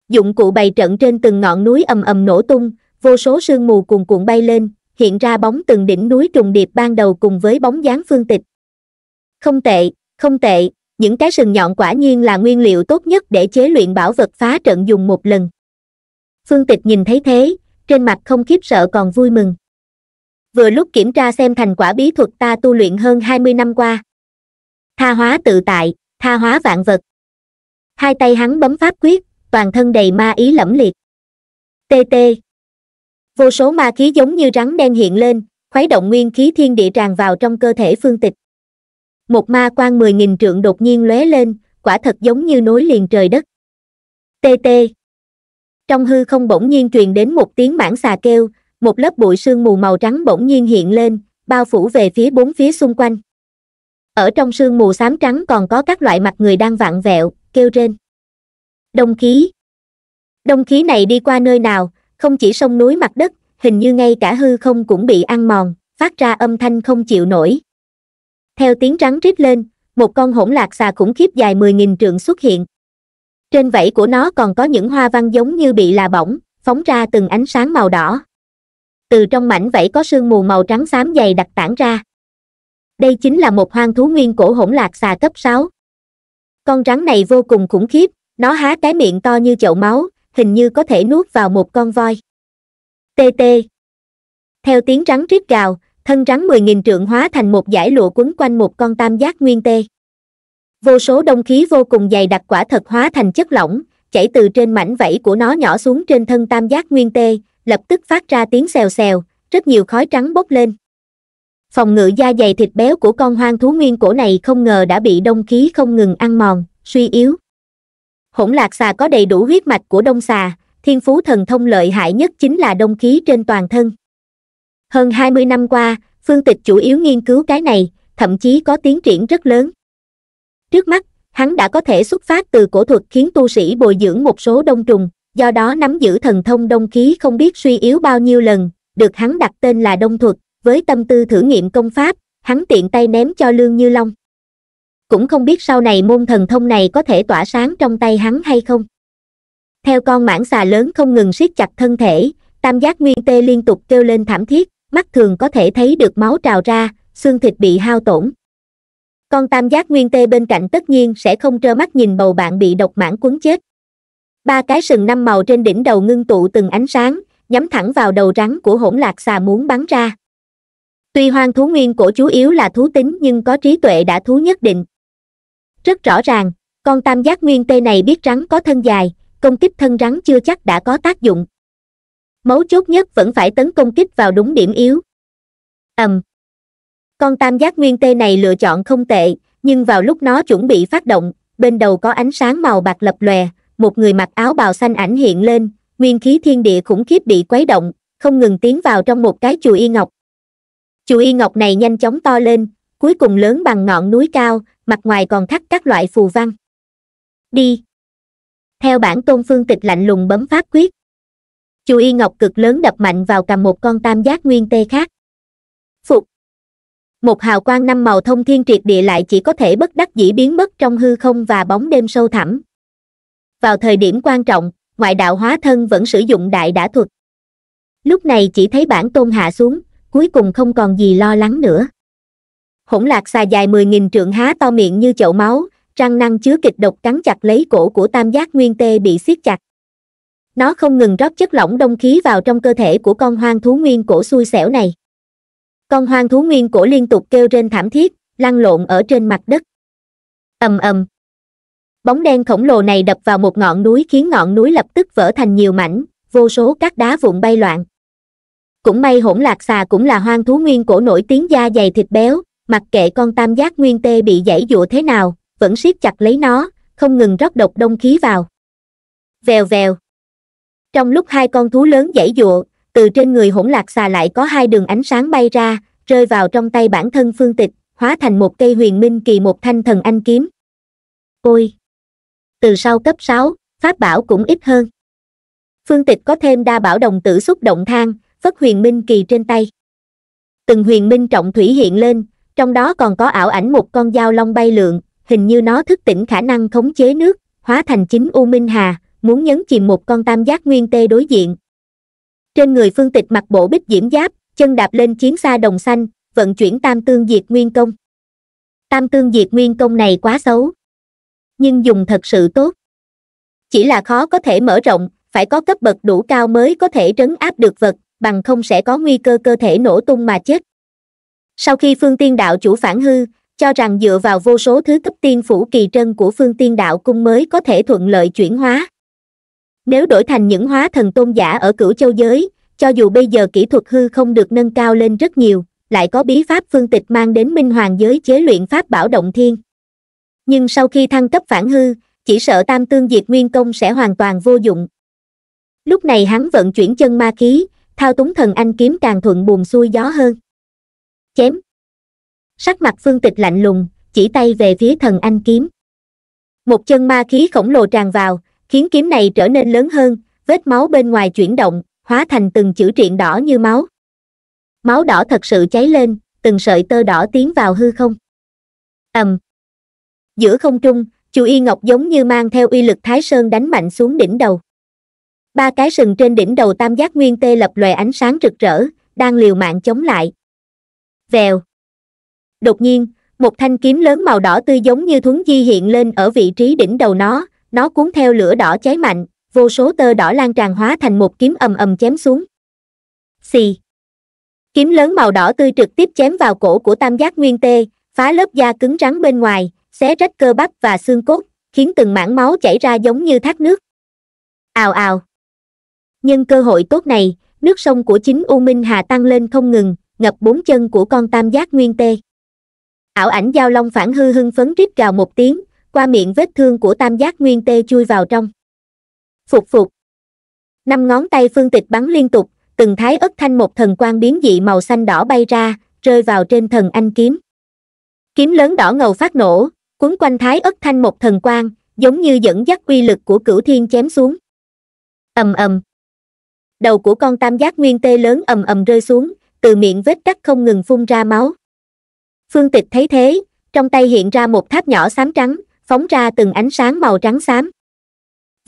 dụng cụ bày trận trên từng ngọn núi ầm ầm nổ tung vô số sương mù cuồn cuộn bay lên hiện ra bóng từng đỉnh núi trùng điệp ban đầu cùng với bóng dáng phương tịch không tệ không tệ những cái sừng nhọn quả nhiên là nguyên liệu tốt nhất để chế luyện bảo vật phá trận dùng một lần phương tịch nhìn thấy thế trên mặt không khiếp sợ còn vui mừng vừa lúc kiểm tra xem thành quả bí thuật ta tu luyện hơn hai mươi năm qua tha hóa tự tại tha hóa vạn vật hai tay hắn bấm pháp quyết toàn thân đầy ma ý lẫm liệt tt vô số ma khí giống như rắn đen hiện lên khuấy động nguyên khí thiên địa tràn vào trong cơ thể phương tịch một ma quan mười nghìn trượng đột nhiên lóe lên quả thật giống như nối liền trời đất TT trong hư không bỗng nhiên truyền đến một tiếng mãn xà kêu một lớp bụi sương mù màu trắng bỗng nhiên hiện lên bao phủ về phía bốn phía xung quanh ở trong sương mù xám trắng còn có các loại mặt người đang vặn vẹo kêu rên đông khí đông khí này đi qua nơi nào không chỉ sông núi mặt đất hình như ngay cả hư không cũng bị ăn mòn phát ra âm thanh không chịu nổi theo tiếng rắn rít lên một con hỗn lạc xà khủng khiếp dài mười nghìn trượng xuất hiện trên vảy của nó còn có những hoa văn giống như bị là bỏng phóng ra từng ánh sáng màu đỏ từ trong mảnh vảy có sương mù màu trắng xám dày đặc tản ra đây chính là một hoang thú nguyên cổ hỗn lạc xà cấp sáu con rắn này vô cùng khủng khiếp nó há cái miệng to như chậu máu hình như có thể nuốt vào một con voi tê tê theo tiếng rắn rít gào thân rắn mười nghìn trượng hóa thành một dải lụa quấn quanh một con tam giác nguyên tê vô số đông khí vô cùng dày đặc quả thật hóa thành chất lỏng chảy từ trên mảnh vẫy của nó nhỏ xuống trên thân tam giác nguyên tê lập tức phát ra tiếng xèo xèo rất nhiều khói trắng bốc lên phòng ngự da dày thịt béo của con hoang thú nguyên cổ này không ngờ đã bị đông khí không ngừng ăn mòn suy yếu hỗn lạc xà có đầy đủ huyết mạch của đông xà thiên phú thần thông lợi hại nhất chính là đông khí trên toàn thân hơn 20 năm qua phương tịch chủ yếu nghiên cứu cái này thậm chí có tiến triển rất lớn trước mắt hắn đã có thể xuất phát từ cổ thuật khiến tu sĩ bồi dưỡng một số đông trùng do đó nắm giữ thần thông đông khí không biết suy yếu bao nhiêu lần được hắn đặt tên là đông thuật với tâm tư thử nghiệm công pháp hắn tiện tay ném cho lương như long cũng không biết sau này môn thần thông này có thể tỏa sáng trong tay hắn hay không theo con mãng xà lớn không ngừng siết chặt thân thể tam giác nguyên tê liên tục kêu lên thảm thiết mắt thường có thể thấy được máu trào ra xương thịt bị hao tổn con tam giác nguyên tê bên cạnh tất nhiên sẽ không trơ mắt nhìn bầu bạn bị độc mãng cuốn chết ba cái sừng năm màu trên đỉnh đầu ngưng tụ từng ánh sáng nhắm thẳng vào đầu rắn của hỗn lạc xà muốn bắn ra tuy hoang thú nguyên cổ chủ yếu là thú tính nhưng có trí tuệ đã thú nhất định rất rõ ràng con tam giác nguyên tê này biết rắn có thân dài công kích thân rắn chưa chắc đã có tác dụng mấu chốt nhất vẫn phải tấn công kích vào đúng điểm yếu ầm um. con tam giác nguyên tê này lựa chọn không tệ nhưng vào lúc nó chuẩn bị phát động bên đầu có ánh sáng màu bạc lập lòe một người mặc áo bào xanh ảnh hiện lên nguyên khí thiên địa khủng khiếp bị quấy động không ngừng tiến vào trong một cái chùi y ngọc chùi y ngọc này nhanh chóng to lên cuối cùng lớn bằng ngọn núi cao mặt ngoài còn khắc các loại phù văn đi theo bản tôn phương tịch lạnh lùng bấm pháp quyết chu y ngọc cực lớn đập mạnh vào cầm một con tam giác nguyên tê khác phục một hào quang năm màu thông thiên triệt địa lại chỉ có thể bất đắc dĩ biến mất trong hư không và bóng đêm sâu thẳm vào thời điểm quan trọng ngoại đạo hóa thân vẫn sử dụng đại đã thuật lúc này chỉ thấy bản tôn hạ xuống cuối cùng không còn gì lo lắng nữa hỗn lạc xà dài mười nghìn trượng há to miệng như chậu máu răng năng chứa kịch độc cắn chặt lấy cổ của tam giác nguyên tê bị siết chặt nó không ngừng rót chất lỏng đông khí vào trong cơ thể của con hoang thú nguyên cổ xui xẻo này con hoang thú nguyên cổ liên tục kêu trên thảm thiết lăn lộn ở trên mặt đất ầm ầm bóng đen khổng lồ này đập vào một ngọn núi khiến ngọn núi lập tức vỡ thành nhiều mảnh vô số các đá vụn bay loạn cũng may hỗn lạc xà cũng là hoang thú nguyên cổ nổi tiếng da dày thịt béo mặc kệ con tam giác nguyên tê bị giãy dụa thế nào vẫn siết chặt lấy nó không ngừng rót độc đông khí vào vèo vèo trong lúc hai con thú lớn giãy dụa từ trên người hỗn lạc xà lại có hai đường ánh sáng bay ra rơi vào trong tay bản thân phương tịch hóa thành một cây huyền minh kỳ một thanh thần anh kiếm ôi từ sau cấp sáu pháp bảo cũng ít hơn phương tịch có thêm đa bảo đồng tử xúc động thang phất huyền minh kỳ trên tay từng huyền minh trọng thủy hiện lên trong đó còn có ảo ảnh một con dao long bay lượn, hình như nó thức tỉnh khả năng khống chế nước, hóa thành chính U Minh Hà, muốn nhấn chìm một con tam giác nguyên tê đối diện. Trên người phương tịch mặc bộ bích diễm giáp, chân đạp lên chiến xa đồng xanh, vận chuyển tam tương diệt nguyên công. Tam tương diệt nguyên công này quá xấu. Nhưng dùng thật sự tốt. Chỉ là khó có thể mở rộng, phải có cấp bậc đủ cao mới có thể trấn áp được vật, bằng không sẽ có nguy cơ cơ thể nổ tung mà chết sau khi phương tiên đạo chủ phản hư cho rằng dựa vào vô số thứ cấp tiên phủ kỳ trân của phương tiên đạo cung mới có thể thuận lợi chuyển hóa nếu đổi thành những hóa thần tôn giả ở cửu châu giới cho dù bây giờ kỹ thuật hư không được nâng cao lên rất nhiều lại có bí pháp phương tịch mang đến minh hoàng giới chế luyện pháp bảo động thiên nhưng sau khi thăng cấp phản hư chỉ sợ tam tương diệt nguyên công sẽ hoàn toàn vô dụng lúc này hắn vận chuyển chân ma khí thao túng thần anh kiếm càng thuận buồm xuôi gió hơn chém sắc mặt phương tịch lạnh lùng chỉ tay về phía thần anh kiếm một chân ma khí khổng lồ tràn vào khiến kiếm này trở nên lớn hơn vết máu bên ngoài chuyển động hóa thành từng chữ triện đỏ như máu máu đỏ thật sự cháy lên từng sợi tơ đỏ tiến vào hư không ầm giữa không trung chu y ngọc giống như mang theo uy lực thái sơn đánh mạnh xuống đỉnh đầu ba cái sừng trên đỉnh đầu tam giác nguyên tê lập lòe ánh sáng rực rỡ đang liều mạng chống lại vèo. Đột nhiên, một thanh kiếm lớn màu đỏ tươi giống như thuấn di hiện lên ở vị trí đỉnh đầu nó, nó cuốn theo lửa đỏ cháy mạnh, vô số tơ đỏ lan tràn hóa thành một kiếm ầm ầm chém xuống. Xì. Kiếm lớn màu đỏ tươi trực tiếp chém vào cổ của tam giác nguyên tê, phá lớp da cứng rắn bên ngoài, xé rách cơ bắp và xương cốt, khiến từng mảng máu chảy ra giống như thác nước. Ào ào. Nhân cơ hội tốt này, nước sông của chính U Minh Hà tăng lên không ngừng, ngập bốn chân của con tam giác nguyên tê ảo ảnh giao long phản hư hưng phấn rít gào một tiếng qua miệng vết thương của tam giác nguyên tê chui vào trong phục phục năm ngón tay phương tịch bắn liên tục từng thái ất thanh một thần quan biến dị màu xanh đỏ bay ra rơi vào trên thần anh kiếm kiếm lớn đỏ ngầu phát nổ cuốn quanh thái ất thanh một thần quan giống như dẫn dắt uy lực của cửu thiên chém xuống ầm ầm đầu của con tam giác nguyên tê lớn ầm ầm rơi xuống từ miệng vết cắt không ngừng phun ra máu. Phương tịch thấy thế, trong tay hiện ra một tháp nhỏ xám trắng, phóng ra từng ánh sáng màu trắng xám.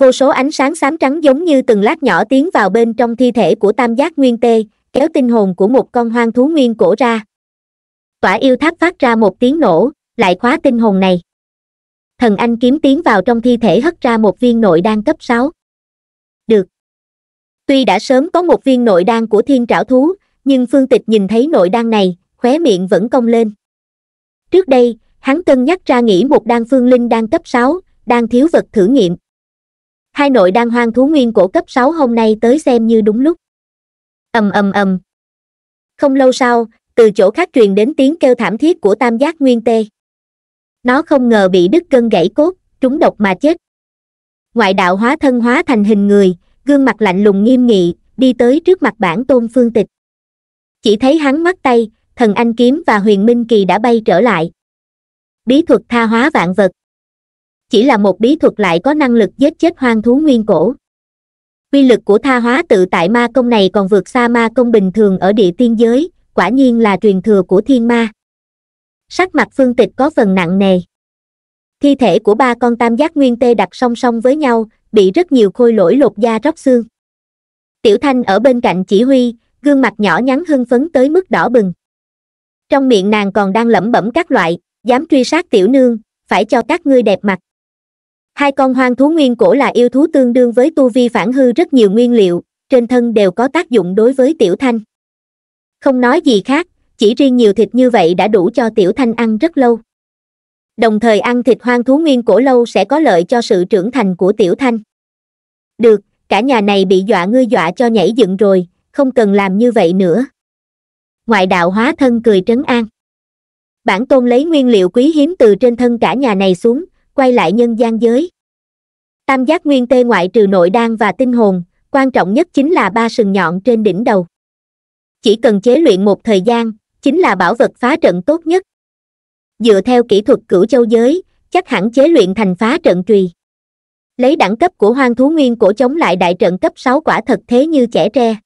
Vô số ánh sáng xám trắng giống như từng lát nhỏ tiến vào bên trong thi thể của tam giác nguyên tê, kéo tinh hồn của một con hoang thú nguyên cổ ra. Tỏa yêu tháp phát ra một tiếng nổ, lại khóa tinh hồn này. Thần anh kiếm tiến vào trong thi thể hất ra một viên nội đan cấp 6. Được. Tuy đã sớm có một viên nội đan của thiên trảo thú, nhưng phương tịch nhìn thấy nội đan này khóe miệng vẫn cong lên trước đây hắn cân nhắc ra nghĩ một đan phương linh đang cấp sáu đang thiếu vật thử nghiệm hai nội đan hoang thú nguyên cổ cấp sáu hôm nay tới xem như đúng lúc ầm ầm ầm không lâu sau từ chỗ khác truyền đến tiếng kêu thảm thiết của tam giác nguyên tê nó không ngờ bị đứt cân gãy cốt trúng độc mà chết ngoại đạo hóa thân hóa thành hình người gương mặt lạnh lùng nghiêm nghị đi tới trước mặt bản tôn phương tịch chỉ thấy hắn mắt tay thần anh kiếm và huyền minh kỳ đã bay trở lại bí thuật tha hóa vạn vật chỉ là một bí thuật lại có năng lực giết chết hoang thú nguyên cổ quy lực của tha hóa tự tại ma công này còn vượt xa ma công bình thường ở địa tiên giới quả nhiên là truyền thừa của thiên ma sắc mặt phương tịch có phần nặng nề thi thể của ba con tam giác nguyên tê đặt song song với nhau bị rất nhiều khôi lỗi lột da róc xương tiểu thanh ở bên cạnh chỉ huy gương mặt nhỏ nhắn hưng phấn tới mức đỏ bừng trong miệng nàng còn đang lẩm bẩm các loại dám truy sát tiểu nương phải cho các ngươi đẹp mặt hai con hoang thú nguyên cổ là yêu thú tương đương với tu vi phản hư rất nhiều nguyên liệu trên thân đều có tác dụng đối với tiểu thanh không nói gì khác chỉ riêng nhiều thịt như vậy đã đủ cho tiểu thanh ăn rất lâu đồng thời ăn thịt hoang thú nguyên cổ lâu sẽ có lợi cho sự trưởng thành của tiểu thanh được cả nhà này bị dọa ngươi dọa cho nhảy dựng rồi không cần làm như vậy nữa ngoại đạo hóa thân cười trấn an bản tôn lấy nguyên liệu quý hiếm từ trên thân cả nhà này xuống quay lại nhân gian giới tam giác nguyên tê ngoại trừ nội đan và tinh hồn quan trọng nhất chính là ba sừng nhọn trên đỉnh đầu chỉ cần chế luyện một thời gian chính là bảo vật phá trận tốt nhất dựa theo kỹ thuật cửu châu giới chắc hẳn chế luyện thành phá trận trùy lấy đẳng cấp của hoang thú nguyên cổ chống lại đại trận cấp sáu quả thật thế như trẻ tre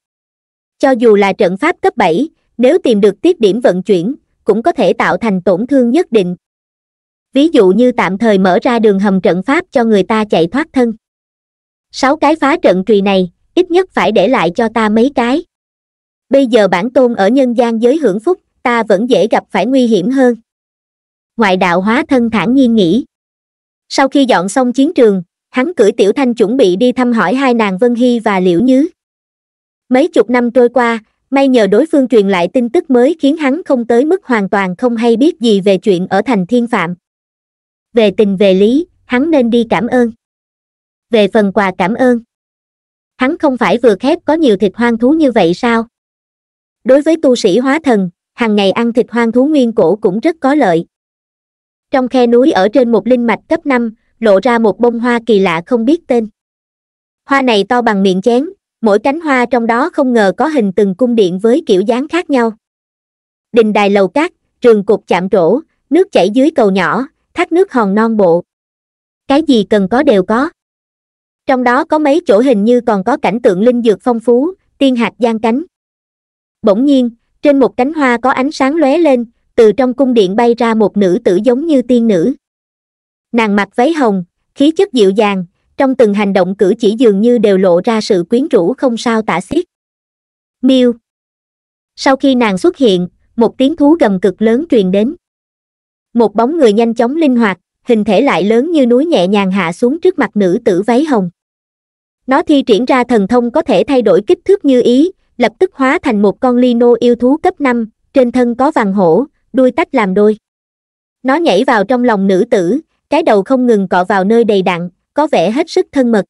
cho dù là trận pháp cấp 7, nếu tìm được tiết điểm vận chuyển, cũng có thể tạo thành tổn thương nhất định. Ví dụ như tạm thời mở ra đường hầm trận pháp cho người ta chạy thoát thân. Sáu cái phá trận trùy này, ít nhất phải để lại cho ta mấy cái. Bây giờ bản tôn ở nhân gian giới hưởng phúc, ta vẫn dễ gặp phải nguy hiểm hơn. Ngoại đạo hóa thân thản nhiên nghĩ. Sau khi dọn xong chiến trường, hắn cử tiểu thanh chuẩn bị đi thăm hỏi hai nàng Vân Hy và Liễu Nhứ. Mấy chục năm trôi qua, may nhờ đối phương truyền lại tin tức mới khiến hắn không tới mức hoàn toàn không hay biết gì về chuyện ở thành thiên phạm. Về tình về lý, hắn nên đi cảm ơn. Về phần quà cảm ơn, hắn không phải vừa khép có nhiều thịt hoang thú như vậy sao? Đối với tu sĩ hóa thần, hàng ngày ăn thịt hoang thú nguyên cổ cũng rất có lợi. Trong khe núi ở trên một linh mạch cấp 5, lộ ra một bông hoa kỳ lạ không biết tên. Hoa này to bằng miệng chén, mỗi cánh hoa trong đó không ngờ có hình từng cung điện với kiểu dáng khác nhau đình đài lầu cát trường cục chạm trổ nước chảy dưới cầu nhỏ thác nước hòn non bộ cái gì cần có đều có trong đó có mấy chỗ hình như còn có cảnh tượng linh dược phong phú tiên hạt giang cánh bỗng nhiên trên một cánh hoa có ánh sáng lóe lên từ trong cung điện bay ra một nữ tử giống như tiên nữ nàng mặc váy hồng khí chất dịu dàng trong từng hành động cử chỉ dường như đều lộ ra sự quyến rũ không sao tả xiết miêu sau khi nàng xuất hiện một tiếng thú gầm cực lớn truyền đến một bóng người nhanh chóng linh hoạt hình thể lại lớn như núi nhẹ nhàng hạ xuống trước mặt nữ tử váy hồng nó thi triển ra thần thông có thể thay đổi kích thước như ý lập tức hóa thành một con lino yêu thú cấp năm trên thân có vàng hổ đuôi tách làm đôi nó nhảy vào trong lòng nữ tử cái đầu không ngừng cọ vào nơi đầy đặn có vẻ hết sức thân mật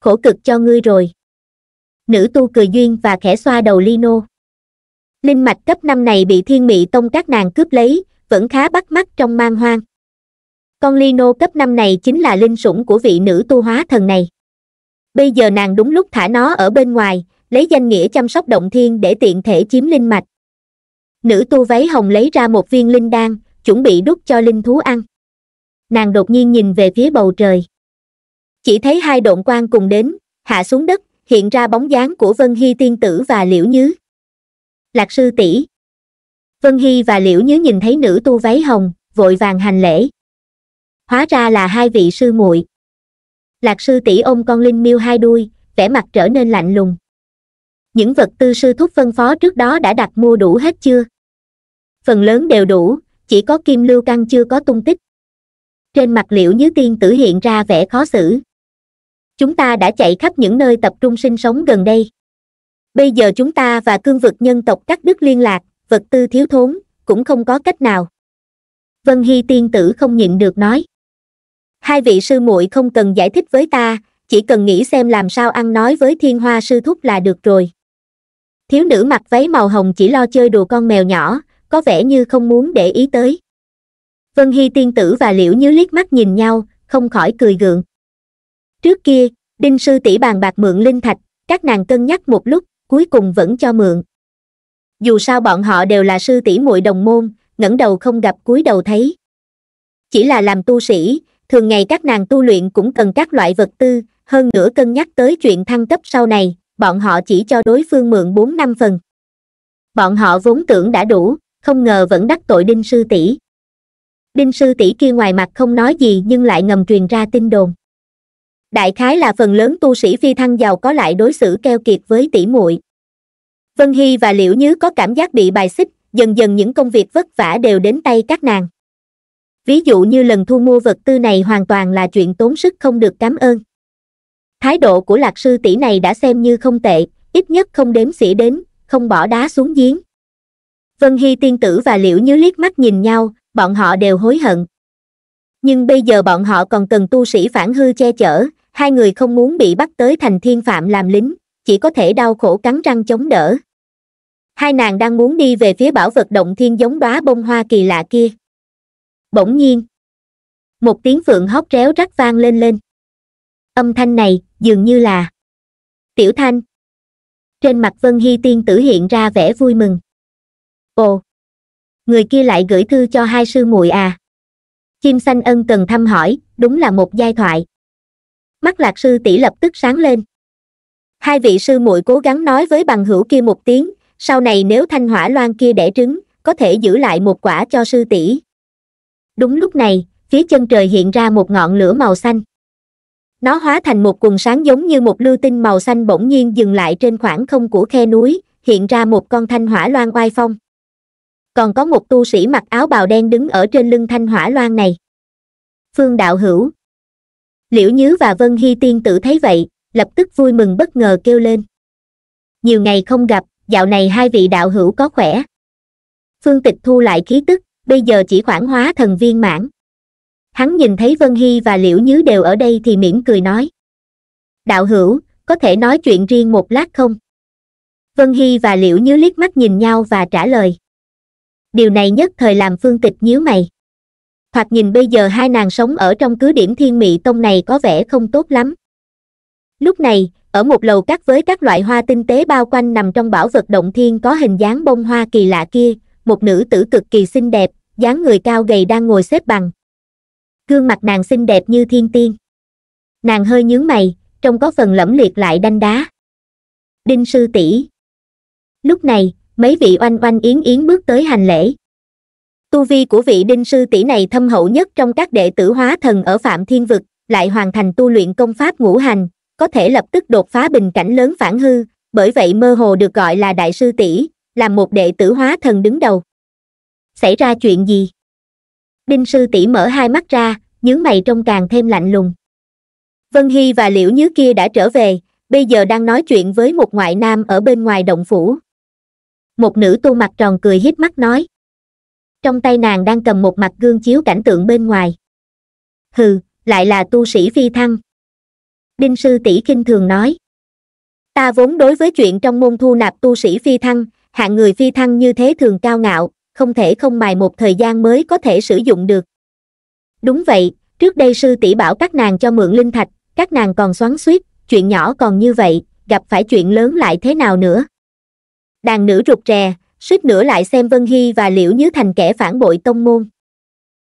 khổ cực cho ngươi rồi nữ tu cười duyên và khẽ xoa đầu lino linh mạch cấp năm này bị thiên mị tông các nàng cướp lấy vẫn khá bắt mắt trong mang hoang con lino cấp năm này chính là linh sủng của vị nữ tu hóa thần này bây giờ nàng đúng lúc thả nó ở bên ngoài lấy danh nghĩa chăm sóc động thiên để tiện thể chiếm linh mạch nữ tu váy hồng lấy ra một viên linh đan chuẩn bị đút cho linh thú ăn nàng đột nhiên nhìn về phía bầu trời chỉ thấy hai độn quan cùng đến hạ xuống đất hiện ra bóng dáng của vân hy tiên tử và liễu nhứ lạc sư tỷ vân hy và liễu nhứ nhìn thấy nữ tu váy hồng vội vàng hành lễ hóa ra là hai vị sư muội lạc sư tỷ ôm con linh miêu hai đuôi vẻ mặt trở nên lạnh lùng những vật tư sư thúc phân phó trước đó đã đặt mua đủ hết chưa phần lớn đều đủ chỉ có kim lưu căn chưa có tung tích trên mặt liễu như tiên tử hiện ra vẻ khó xử chúng ta đã chạy khắp những nơi tập trung sinh sống gần đây bây giờ chúng ta và cương vực nhân tộc cắt đứt liên lạc vật tư thiếu thốn cũng không có cách nào vân hy tiên tử không nhịn được nói hai vị sư muội không cần giải thích với ta chỉ cần nghĩ xem làm sao ăn nói với thiên hoa sư thúc là được rồi thiếu nữ mặc váy màu hồng chỉ lo chơi đùa con mèo nhỏ có vẻ như không muốn để ý tới vân hy tiên tử và liễu như liếc mắt nhìn nhau không khỏi cười gượng trước kia đinh sư tỷ bàn bạc mượn linh thạch các nàng cân nhắc một lúc cuối cùng vẫn cho mượn dù sao bọn họ đều là sư tỷ muội đồng môn ngẩng đầu không gặp cúi đầu thấy chỉ là làm tu sĩ thường ngày các nàng tu luyện cũng cần các loại vật tư hơn nữa cân nhắc tới chuyện thăng cấp sau này bọn họ chỉ cho đối phương mượn bốn năm phần bọn họ vốn tưởng đã đủ không ngờ vẫn đắc tội đinh sư tỷ đinh sư tỷ kia ngoài mặt không nói gì nhưng lại ngầm truyền ra tin đồn đại khái là phần lớn tu sĩ phi thăng giàu có lại đối xử keo kiệt với tỷ muội vân hy và liễu nhứ có cảm giác bị bài xích dần dần những công việc vất vả đều đến tay các nàng ví dụ như lần thu mua vật tư này hoàn toàn là chuyện tốn sức không được cảm ơn thái độ của lạc sư tỷ này đã xem như không tệ ít nhất không đếm xỉa đến không bỏ đá xuống giếng vân hy tiên tử và liễu nhứ liếc mắt nhìn nhau bọn họ đều hối hận nhưng bây giờ bọn họ còn cần tu sĩ phản hư che chở hai người không muốn bị bắt tới thành thiên phạm làm lính chỉ có thể đau khổ cắn răng chống đỡ hai nàng đang muốn đi về phía bảo vật động thiên giống đóa bông hoa kỳ lạ kia bỗng nhiên một tiếng phượng hót réo rắc vang lên lên âm thanh này dường như là tiểu thanh trên mặt vân hy tiên tử hiện ra vẻ vui mừng ồ người kia lại gửi thư cho hai sư muội à chim xanh ân cần thăm hỏi đúng là một giai thoại mắt lạc sư tỷ lập tức sáng lên hai vị sư muội cố gắng nói với bằng hữu kia một tiếng sau này nếu thanh hỏa loan kia đẻ trứng có thể giữ lại một quả cho sư tỷ đúng lúc này phía chân trời hiện ra một ngọn lửa màu xanh nó hóa thành một quần sáng giống như một lưu tinh màu xanh bỗng nhiên dừng lại trên khoảng không của khe núi hiện ra một con thanh hỏa loan oai phong còn có một tu sĩ mặc áo bào đen đứng ở trên lưng thanh hỏa loan này phương đạo hữu liễu nhứ và vân hy tiên tử thấy vậy lập tức vui mừng bất ngờ kêu lên nhiều ngày không gặp dạo này hai vị đạo hữu có khỏe phương tịch thu lại khí tức bây giờ chỉ khoảng hóa thần viên mãn hắn nhìn thấy vân hy và liễu nhứ đều ở đây thì mỉm cười nói đạo hữu có thể nói chuyện riêng một lát không vân hy và liễu nhứ liếc mắt nhìn nhau và trả lời điều này nhất thời làm phương tịch nhíu mày thoạt nhìn bây giờ hai nàng sống ở trong cứ điểm thiên mị tông này có vẻ không tốt lắm lúc này ở một lầu cắt với các loại hoa tinh tế bao quanh nằm trong bảo vật động thiên có hình dáng bông hoa kỳ lạ kia một nữ tử cực kỳ xinh đẹp dáng người cao gầy đang ngồi xếp bằng gương mặt nàng xinh đẹp như thiên tiên nàng hơi nhướng mày trông có phần lẫm liệt lại đanh đá đinh sư tỷ lúc này mấy vị oanh oanh yến yến bước tới hành lễ tu vi của vị đinh sư tỷ này thâm hậu nhất trong các đệ tử hóa thần ở phạm thiên vực lại hoàn thành tu luyện công pháp ngũ hành có thể lập tức đột phá bình cảnh lớn phản hư bởi vậy mơ hồ được gọi là đại sư tỷ là một đệ tử hóa thần đứng đầu xảy ra chuyện gì đinh sư tỷ mở hai mắt ra nhướng mày trông càng thêm lạnh lùng vân hy và liễu nhứ kia đã trở về bây giờ đang nói chuyện với một ngoại nam ở bên ngoài động phủ một nữ tu mặt tròn cười hít mắt nói trong tay nàng đang cầm một mặt gương chiếu cảnh tượng bên ngoài hừ lại là tu sĩ phi thăng đinh sư tỷ kinh thường nói ta vốn đối với chuyện trong môn thu nạp tu sĩ phi thăng hạng người phi thăng như thế thường cao ngạo không thể không mài một thời gian mới có thể sử dụng được đúng vậy trước đây sư tỷ bảo các nàng cho mượn linh thạch các nàng còn xoắn suýt chuyện nhỏ còn như vậy gặp phải chuyện lớn lại thế nào nữa đàn nữ rụt rè suýt nữa lại xem Vân Hy và Liễu như thành kẻ phản bội tông môn.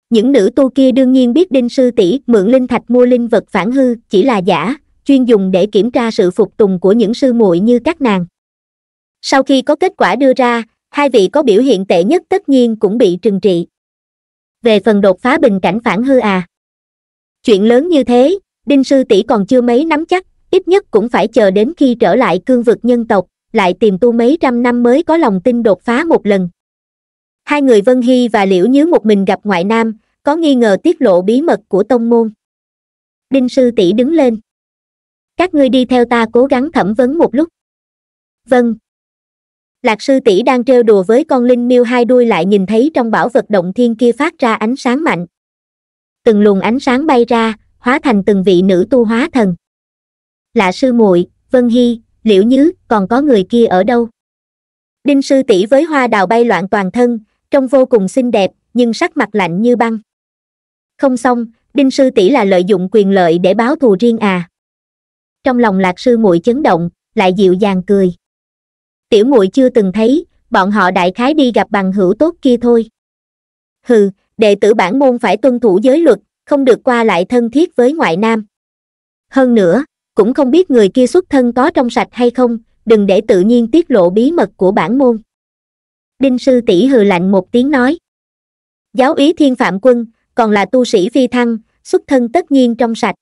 Những nữ tu kia đương nhiên biết Đinh Sư tỷ mượn linh thạch mua linh vật phản hư chỉ là giả, chuyên dùng để kiểm tra sự phục tùng của những sư muội như các nàng. Sau khi có kết quả đưa ra, hai vị có biểu hiện tệ nhất tất nhiên cũng bị trừng trị. Về phần đột phá bình cảnh phản hư à? Chuyện lớn như thế, Đinh Sư tỷ còn chưa mấy nắm chắc, ít nhất cũng phải chờ đến khi trở lại cương vực nhân tộc, lại tìm tu mấy trăm năm mới có lòng tin đột phá một lần hai người vân hy và liễu nhíu một mình gặp ngoại nam có nghi ngờ tiết lộ bí mật của tông môn đinh sư tỷ đứng lên các ngươi đi theo ta cố gắng thẩm vấn một lúc vâng lạc sư tỷ đang trêu đùa với con linh miêu hai đuôi lại nhìn thấy trong bảo vật động thiên kia phát ra ánh sáng mạnh từng luồng ánh sáng bay ra hóa thành từng vị nữ tu hóa thần lạ sư muội vân hy liễu nhứ còn có người kia ở đâu đinh sư tỷ với hoa đào bay loạn toàn thân trông vô cùng xinh đẹp nhưng sắc mặt lạnh như băng không xong đinh sư tỷ là lợi dụng quyền lợi để báo thù riêng à trong lòng lạc sư muội chấn động lại dịu dàng cười tiểu muội chưa từng thấy bọn họ đại khái đi gặp bằng hữu tốt kia thôi hừ đệ tử bản môn phải tuân thủ giới luật không được qua lại thân thiết với ngoại nam hơn nữa cũng không biết người kia xuất thân có trong sạch hay không đừng để tự nhiên tiết lộ bí mật của bản môn đinh sư tỷ hừ lạnh một tiếng nói giáo ý thiên phạm quân còn là tu sĩ phi thăng xuất thân tất nhiên trong sạch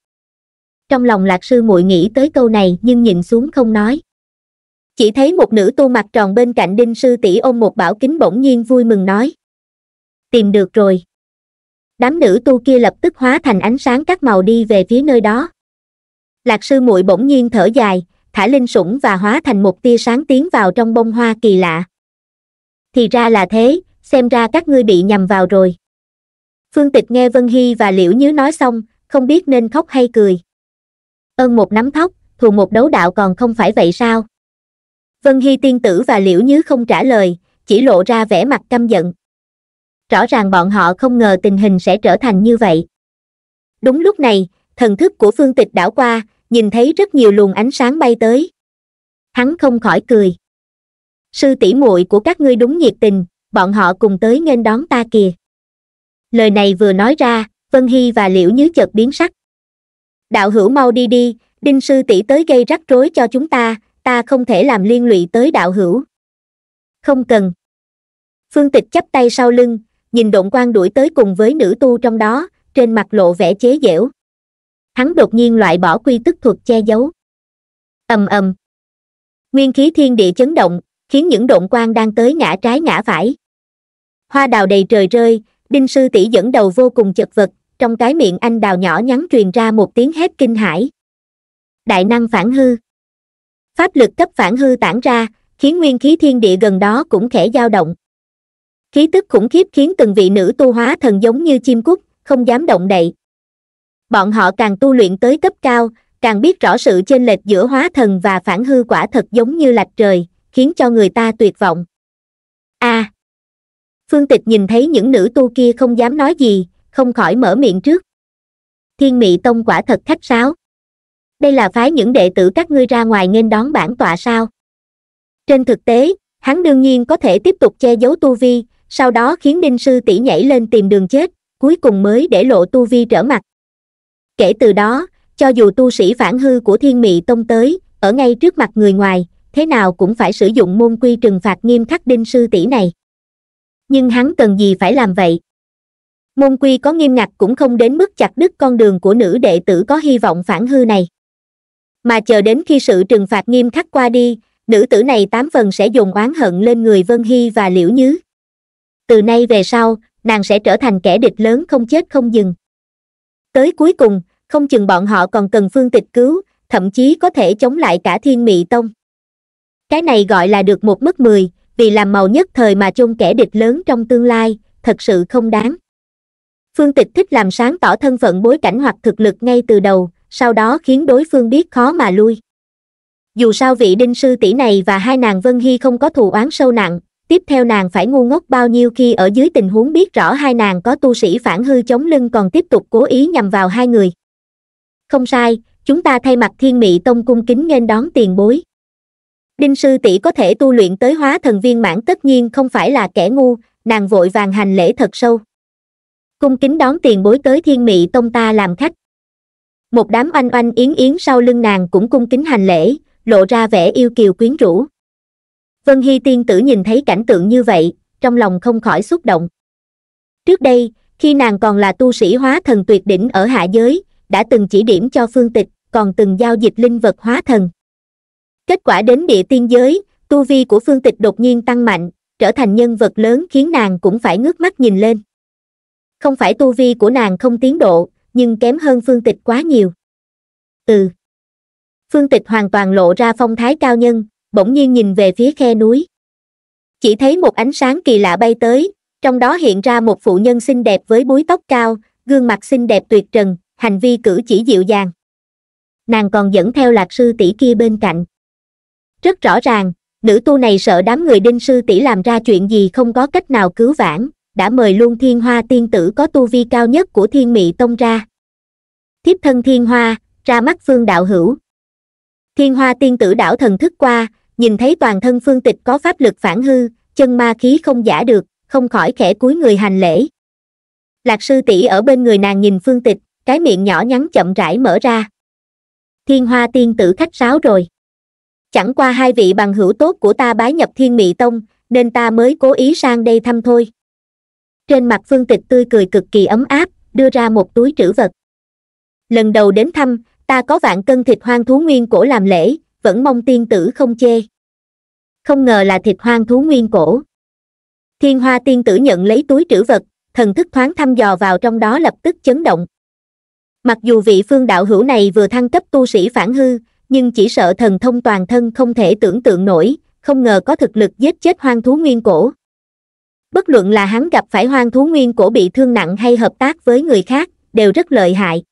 trong lòng lạc sư muội nghĩ tới câu này nhưng nhìn xuống không nói chỉ thấy một nữ tu mặt tròn bên cạnh đinh sư tỷ ôm một bảo kính bỗng nhiên vui mừng nói tìm được rồi đám nữ tu kia lập tức hóa thành ánh sáng các màu đi về phía nơi đó lạc sư muội bỗng nhiên thở dài thả linh sủng và hóa thành một tia sáng tiến vào trong bông hoa kỳ lạ thì ra là thế xem ra các ngươi bị nhầm vào rồi phương tịch nghe vân hy và liễu nhứ nói xong không biết nên khóc hay cười ơn một nắm thóc thù một đấu đạo còn không phải vậy sao vân hy tiên tử và liễu nhứ không trả lời chỉ lộ ra vẻ mặt căm giận rõ ràng bọn họ không ngờ tình hình sẽ trở thành như vậy đúng lúc này thần thức của phương tịch đảo qua nhìn thấy rất nhiều luồng ánh sáng bay tới hắn không khỏi cười sư tỷ muội của các ngươi đúng nhiệt tình bọn họ cùng tới nghênh đón ta kìa lời này vừa nói ra vân hy và liễu nhứ chợt biến sắc đạo hữu mau đi đi đinh sư tỷ tới gây rắc rối cho chúng ta ta không thể làm liên lụy tới đạo hữu không cần phương tịch chắp tay sau lưng nhìn động quan đuổi tới cùng với nữ tu trong đó trên mặt lộ vẻ chế giễu hắn đột nhiên loại bỏ quy tức thuật che giấu ầm ầm nguyên khí thiên địa chấn động khiến những độn quan đang tới ngã trái ngã phải hoa đào đầy trời rơi đinh sư tỷ dẫn đầu vô cùng chật vật trong cái miệng anh đào nhỏ nhắn truyền ra một tiếng hét kinh hãi đại năng phản hư pháp lực cấp phản hư tản ra khiến nguyên khí thiên địa gần đó cũng khẽ dao động khí tức khủng khiếp khiến từng vị nữ tu hóa thần giống như chim cút không dám động đậy bọn họ càng tu luyện tới cấp cao càng biết rõ sự chênh lệch giữa hóa thần và phản hư quả thật giống như lạch trời khiến cho người ta tuyệt vọng a à, phương tịch nhìn thấy những nữ tu kia không dám nói gì không khỏi mở miệng trước thiên mị tông quả thật khách sáo đây là phái những đệ tử các ngươi ra ngoài nên đón bản tọa sao trên thực tế hắn đương nhiên có thể tiếp tục che giấu tu vi sau đó khiến đinh sư tỷ nhảy lên tìm đường chết cuối cùng mới để lộ tu vi trở mặt kể từ đó cho dù tu sĩ phản hư của thiên mị tông tới ở ngay trước mặt người ngoài thế nào cũng phải sử dụng môn quy trừng phạt nghiêm khắc đinh sư tỷ này nhưng hắn cần gì phải làm vậy môn quy có nghiêm ngặt cũng không đến mức chặt đứt con đường của nữ đệ tử có hy vọng phản hư này mà chờ đến khi sự trừng phạt nghiêm khắc qua đi nữ tử này tám phần sẽ dùng oán hận lên người vân hy và liễu nhứ từ nay về sau nàng sẽ trở thành kẻ địch lớn không chết không dừng tới cuối cùng không chừng bọn họ còn cần phương tịch cứu thậm chí có thể chống lại cả thiên mị tông cái này gọi là được một mức mười vì làm màu nhất thời mà chôn kẻ địch lớn trong tương lai thật sự không đáng phương tịch thích làm sáng tỏ thân phận bối cảnh hoặc thực lực ngay từ đầu sau đó khiến đối phương biết khó mà lui dù sao vị đinh sư tỷ này và hai nàng vân hy không có thù oán sâu nặng tiếp theo nàng phải ngu ngốc bao nhiêu khi ở dưới tình huống biết rõ hai nàng có tu sĩ phản hư chống lưng còn tiếp tục cố ý nhằm vào hai người không sai chúng ta thay mặt thiên mị tông cung kính nghênh đón tiền bối đinh sư tỷ có thể tu luyện tới hóa thần viên mãn tất nhiên không phải là kẻ ngu nàng vội vàng hành lễ thật sâu cung kính đón tiền bối tới thiên mị tông ta làm khách một đám oanh oanh yến yến sau lưng nàng cũng cung kính hành lễ lộ ra vẻ yêu kiều quyến rũ vân hy tiên tử nhìn thấy cảnh tượng như vậy trong lòng không khỏi xúc động trước đây khi nàng còn là tu sĩ hóa thần tuyệt đỉnh ở hạ giới đã từng chỉ điểm cho phương tịch còn từng giao dịch linh vật hóa thần kết quả đến địa tiên giới tu vi của phương tịch đột nhiên tăng mạnh trở thành nhân vật lớn khiến nàng cũng phải ngước mắt nhìn lên không phải tu vi của nàng không tiến độ nhưng kém hơn phương tịch quá nhiều ừ phương tịch hoàn toàn lộ ra phong thái cao nhân bỗng nhiên nhìn về phía khe núi chỉ thấy một ánh sáng kỳ lạ bay tới trong đó hiện ra một phụ nhân xinh đẹp với búi tóc cao gương mặt xinh đẹp tuyệt trần hành vi cử chỉ dịu dàng nàng còn dẫn theo lạc sư tỷ kia bên cạnh rất rõ ràng nữ tu này sợ đám người đinh sư tỷ làm ra chuyện gì không có cách nào cứu vãn đã mời luôn thiên hoa tiên tử có tu vi cao nhất của thiên mị tông ra thiếp thân thiên hoa ra mắt phương đạo hữu thiên hoa tiên tử đảo thần thức qua nhìn thấy toàn thân phương tịch có pháp lực phản hư chân ma khí không giả được không khỏi khẽ cúi người hành lễ lạc sư tỷ ở bên người nàng nhìn phương tịch cái miệng nhỏ nhắn chậm rãi mở ra thiên hoa tiên tử khách sáo rồi chẳng qua hai vị bằng hữu tốt của ta bái nhập thiên mị tông nên ta mới cố ý sang đây thăm thôi trên mặt phương tịch tươi cười cực kỳ ấm áp đưa ra một túi trữ vật lần đầu đến thăm ta có vạn cân thịt hoang thú nguyên cổ làm lễ vẫn mong tiên tử không chê không ngờ là thịt hoang thú nguyên cổ thiên hoa tiên tử nhận lấy túi trữ vật thần thức thoáng thăm dò vào trong đó lập tức chấn động mặc dù vị phương đạo hữu này vừa thăng cấp tu sĩ phản hư nhưng chỉ sợ thần thông toàn thân không thể tưởng tượng nổi không ngờ có thực lực giết chết hoang thú nguyên cổ bất luận là hắn gặp phải hoang thú nguyên cổ bị thương nặng hay hợp tác với người khác đều rất lợi hại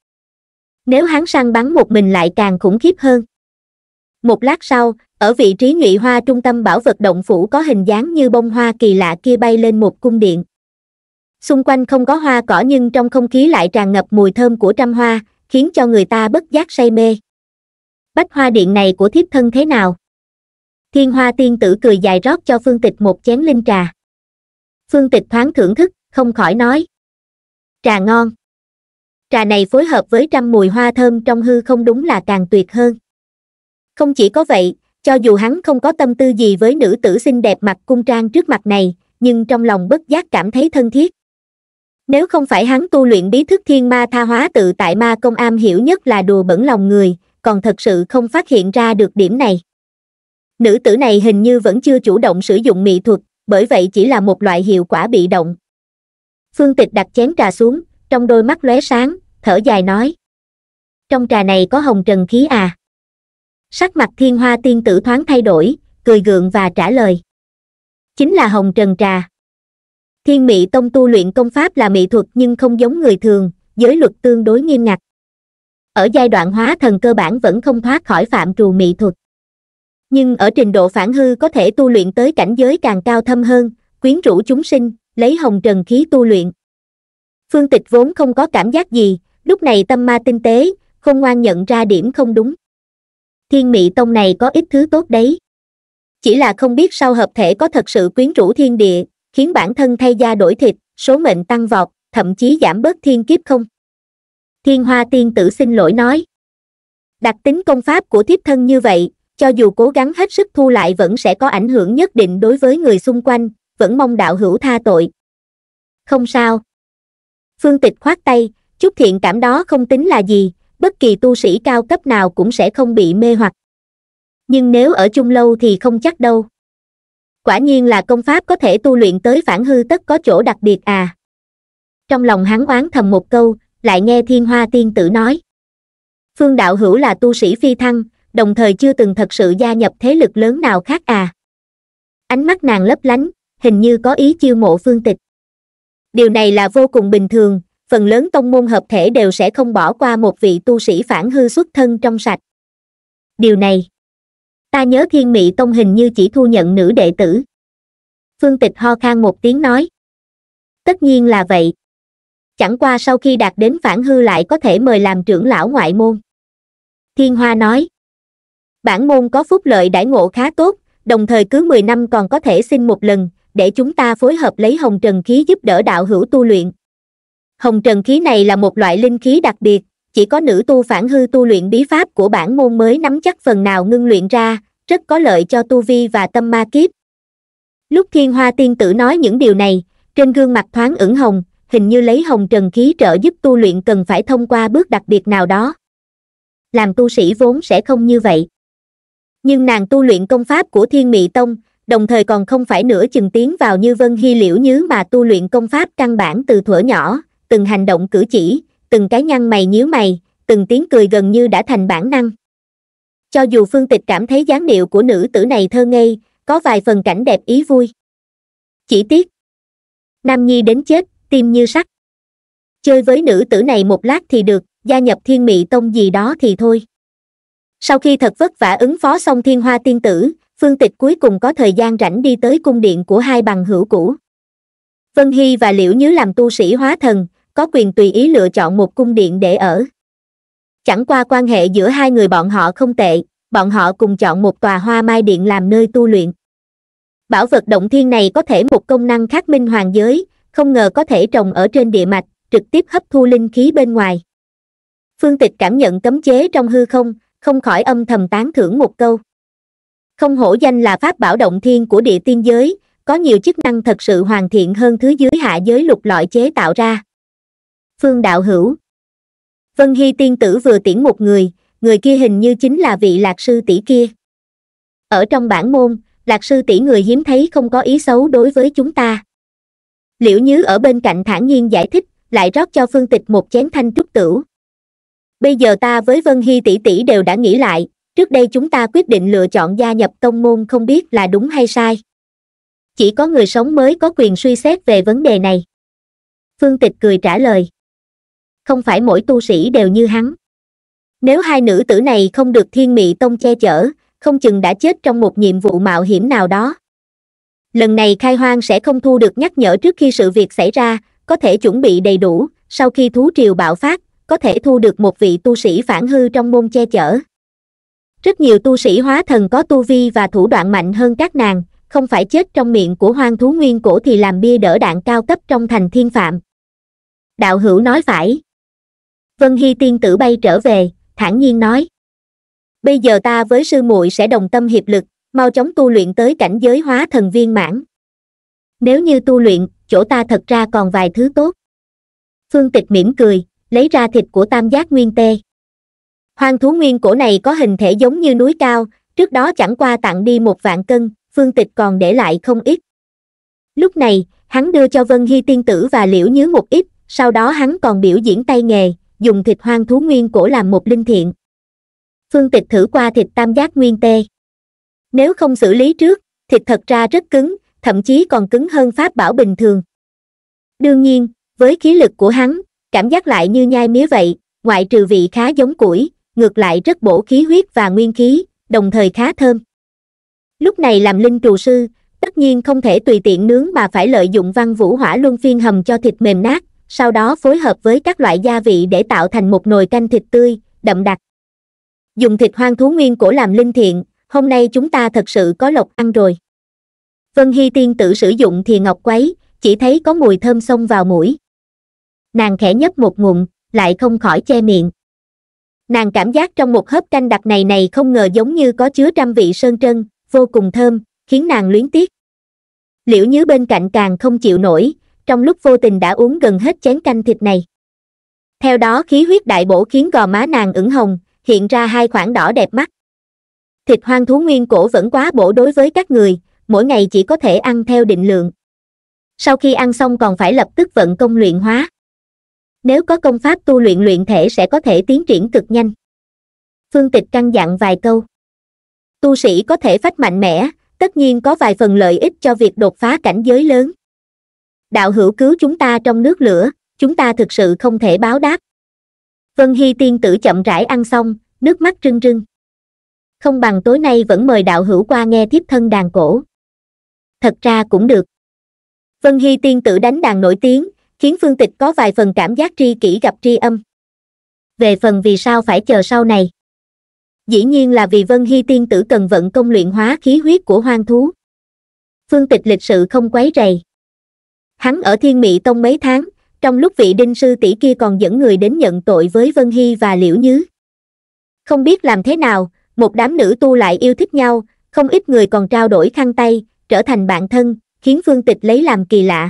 nếu hắn săn bắn một mình lại càng khủng khiếp hơn một lát sau ở vị trí nhụy hoa trung tâm bảo vật động phủ có hình dáng như bông hoa kỳ lạ kia bay lên một cung điện xung quanh không có hoa cỏ nhưng trong không khí lại tràn ngập mùi thơm của trăm hoa khiến cho người ta bất giác say mê bách hoa điện này của thiếp thân thế nào thiên hoa tiên tử cười dài rót cho phương tịch một chén linh trà phương tịch thoáng thưởng thức không khỏi nói trà ngon trà này phối hợp với trăm mùi hoa thơm trong hư không đúng là càng tuyệt hơn không chỉ có vậy cho dù hắn không có tâm tư gì với nữ tử xinh đẹp mặt cung trang trước mặt này nhưng trong lòng bất giác cảm thấy thân thiết nếu không phải hắn tu luyện bí thức thiên ma tha hóa tự tại ma công am hiểu nhất là đùa bẩn lòng người còn thật sự không phát hiện ra được điểm này nữ tử này hình như vẫn chưa chủ động sử dụng mỹ thuật bởi vậy chỉ là một loại hiệu quả bị động phương tịch đặt chén trà xuống trong đôi mắt lóe sáng thở dài nói trong trà này có hồng trần khí à sắc mặt thiên hoa tiên tử thoáng thay đổi cười gượng và trả lời chính là hồng trần trà thiên mị tông tu luyện công pháp là mỹ thuật nhưng không giống người thường giới luật tương đối nghiêm ngặt ở giai đoạn hóa thần cơ bản vẫn không thoát khỏi phạm trù mỹ thuật nhưng ở trình độ phản hư có thể tu luyện tới cảnh giới càng cao thâm hơn quyến rũ chúng sinh lấy hồng trần khí tu luyện phương tịch vốn không có cảm giác gì lúc này tâm ma tinh tế không ngoan nhận ra điểm không đúng thiên mị tông này có ít thứ tốt đấy chỉ là không biết sau hợp thể có thật sự quyến rũ thiên địa khiến bản thân thay da đổi thịt số mệnh tăng vọt thậm chí giảm bớt thiên kiếp không thiên hoa tiên tử xin lỗi nói đặc tính công pháp của thiếp thân như vậy cho dù cố gắng hết sức thu lại vẫn sẽ có ảnh hưởng nhất định đối với người xung quanh vẫn mong đạo hữu tha tội không sao phương tịch khoát tay chút thiện cảm đó không tính là gì bất kỳ tu sĩ cao cấp nào cũng sẽ không bị mê hoặc nhưng nếu ở chung lâu thì không chắc đâu quả nhiên là công pháp có thể tu luyện tới phản hư tất có chỗ đặc biệt à trong lòng hắn oán thầm một câu lại nghe thiên hoa tiên tử nói phương đạo hữu là tu sĩ phi thăng đồng thời chưa từng thật sự gia nhập thế lực lớn nào khác à ánh mắt nàng lấp lánh hình như có ý chiêu mộ phương tịch điều này là vô cùng bình thường phần lớn tông môn hợp thể đều sẽ không bỏ qua một vị tu sĩ phản hư xuất thân trong sạch điều này ta nhớ thiên mị tông hình như chỉ thu nhận nữ đệ tử phương tịch ho khan một tiếng nói tất nhiên là vậy chẳng qua sau khi đạt đến phản hư lại có thể mời làm trưởng lão ngoại môn thiên hoa nói bản môn có phúc lợi đãi ngộ khá tốt đồng thời cứ mười năm còn có thể xin một lần để chúng ta phối hợp lấy hồng trần khí giúp đỡ đạo hữu tu luyện hồng trần khí này là một loại linh khí đặc biệt chỉ có nữ tu phản hư tu luyện bí pháp của bản môn mới nắm chắc phần nào ngưng luyện ra rất có lợi cho tu vi và tâm ma kiếp lúc thiên hoa tiên tử nói những điều này trên gương mặt thoáng ửng hồng hình như lấy hồng trần khí trợ giúp tu luyện cần phải thông qua bước đặc biệt nào đó làm tu sĩ vốn sẽ không như vậy nhưng nàng tu luyện công pháp của thiên mị tông đồng thời còn không phải nửa chừng tiến vào như vân hy liễu như mà tu luyện công pháp căn bản từ thuở nhỏ từng hành động cử chỉ từng cái nhăn mày nhíu mày từng tiếng cười gần như đã thành bản năng cho dù phương tịch cảm thấy dáng điệu của nữ tử này thơ ngây có vài phần cảnh đẹp ý vui chỉ tiếc nam nhi đến chết tim như sắt chơi với nữ tử này một lát thì được gia nhập thiên mị tông gì đó thì thôi sau khi thật vất vả ứng phó xong thiên hoa tiên tử phương tịch cuối cùng có thời gian rảnh đi tới cung điện của hai bằng hữu cũ vân hy và liễu nhứ làm tu sĩ hóa thần có quyền tùy ý lựa chọn một cung điện để ở chẳng qua quan hệ giữa hai người bọn họ không tệ bọn họ cùng chọn một tòa hoa mai điện làm nơi tu luyện bảo vật động thiên này có thể một công năng khác minh hoàng giới không ngờ có thể trồng ở trên địa mạch trực tiếp hấp thu linh khí bên ngoài phương tịch cảm nhận cấm chế trong hư không không khỏi âm thầm tán thưởng một câu không hổ danh là pháp bảo động thiên của địa tiên giới có nhiều chức năng thật sự hoàn thiện hơn thứ dưới hạ giới lục loại chế tạo ra phương đạo hữu vân hy tiên tử vừa tiễn một người người kia hình như chính là vị lạc sư tỷ kia ở trong bản môn lạc sư tỷ người hiếm thấy không có ý xấu đối với chúng ta liễu nhứ ở bên cạnh thản nhiên giải thích lại rót cho phương tịch một chén thanh trúc tửu bây giờ ta với vân hy tỷ tỷ đều đã nghĩ lại trước đây chúng ta quyết định lựa chọn gia nhập tông môn không biết là đúng hay sai chỉ có người sống mới có quyền suy xét về vấn đề này phương tịch cười trả lời không phải mỗi tu sĩ đều như hắn nếu hai nữ tử này không được thiên mị tông che chở không chừng đã chết trong một nhiệm vụ mạo hiểm nào đó lần này khai hoang sẽ không thu được nhắc nhở trước khi sự việc xảy ra có thể chuẩn bị đầy đủ sau khi thú triều bạo phát có thể thu được một vị tu sĩ phản hư trong môn che chở rất nhiều tu sĩ hóa thần có tu vi và thủ đoạn mạnh hơn các nàng không phải chết trong miệng của hoang thú nguyên cổ thì làm bia đỡ đạn cao cấp trong thành thiên phạm đạo hữu nói phải vân hy tiên tử bay trở về thản nhiên nói bây giờ ta với sư muội sẽ đồng tâm hiệp lực mau chóng tu luyện tới cảnh giới hóa thần viên mãn nếu như tu luyện chỗ ta thật ra còn vài thứ tốt phương tịch mỉm cười lấy ra thịt của tam giác nguyên tê hoang thú nguyên cổ này có hình thể giống như núi cao trước đó chẳng qua tặng đi một vạn cân phương tịch còn để lại không ít lúc này hắn đưa cho vân hy tiên tử và liễu nhứ một ít sau đó hắn còn biểu diễn tay nghề dùng thịt hoang thú nguyên cổ làm một linh thiện. Phương tịch thử qua thịt tam giác nguyên tê. Nếu không xử lý trước, thịt thật ra rất cứng, thậm chí còn cứng hơn pháp bảo bình thường. Đương nhiên, với khí lực của hắn, cảm giác lại như nhai mía vậy, ngoại trừ vị khá giống củi, ngược lại rất bổ khí huyết và nguyên khí, đồng thời khá thơm. Lúc này làm linh trù sư, tất nhiên không thể tùy tiện nướng mà phải lợi dụng văn vũ hỏa luân phiên hầm cho thịt mềm nát, sau đó phối hợp với các loại gia vị để tạo thành một nồi canh thịt tươi, đậm đặc. Dùng thịt hoang thú nguyên cổ làm linh thiện, hôm nay chúng ta thật sự có lộc ăn rồi. Vân Hy tiên tử sử dụng thì ngọc quấy, chỉ thấy có mùi thơm xông vào mũi. Nàng khẽ nhấp một ngụm, lại không khỏi che miệng. Nàng cảm giác trong một hớp canh đặc này này không ngờ giống như có chứa trăm vị sơn trân, vô cùng thơm, khiến nàng luyến tiếc. Liễu Nhứ bên cạnh càng không chịu nổi, trong lúc vô tình đã uống gần hết chén canh thịt này theo đó khí huyết đại bổ khiến gò má nàng ửng hồng hiện ra hai khoảng đỏ đẹp mắt thịt hoang thú nguyên cổ vẫn quá bổ đối với các người mỗi ngày chỉ có thể ăn theo định lượng sau khi ăn xong còn phải lập tức vận công luyện hóa nếu có công pháp tu luyện luyện thể sẽ có thể tiến triển cực nhanh phương tịch căn dặn vài câu tu sĩ có thể phát mạnh mẽ tất nhiên có vài phần lợi ích cho việc đột phá cảnh giới lớn đạo hữu cứu chúng ta trong nước lửa chúng ta thực sự không thể báo đáp vân hy tiên tử chậm rãi ăn xong nước mắt rưng rưng không bằng tối nay vẫn mời đạo hữu qua nghe tiếp thân đàn cổ thật ra cũng được vân hy tiên tử đánh đàn nổi tiếng khiến phương tịch có vài phần cảm giác tri kỷ gặp tri âm về phần vì sao phải chờ sau này dĩ nhiên là vì vân hy tiên tử cần vận công luyện hóa khí huyết của hoang thú phương tịch lịch sự không quấy rầy hắn ở thiên mị tông mấy tháng trong lúc vị đinh sư tỷ kia còn dẫn người đến nhận tội với vân hy và liễu nhứ không biết làm thế nào một đám nữ tu lại yêu thích nhau không ít người còn trao đổi khăn tay trở thành bạn thân khiến phương tịch lấy làm kỳ lạ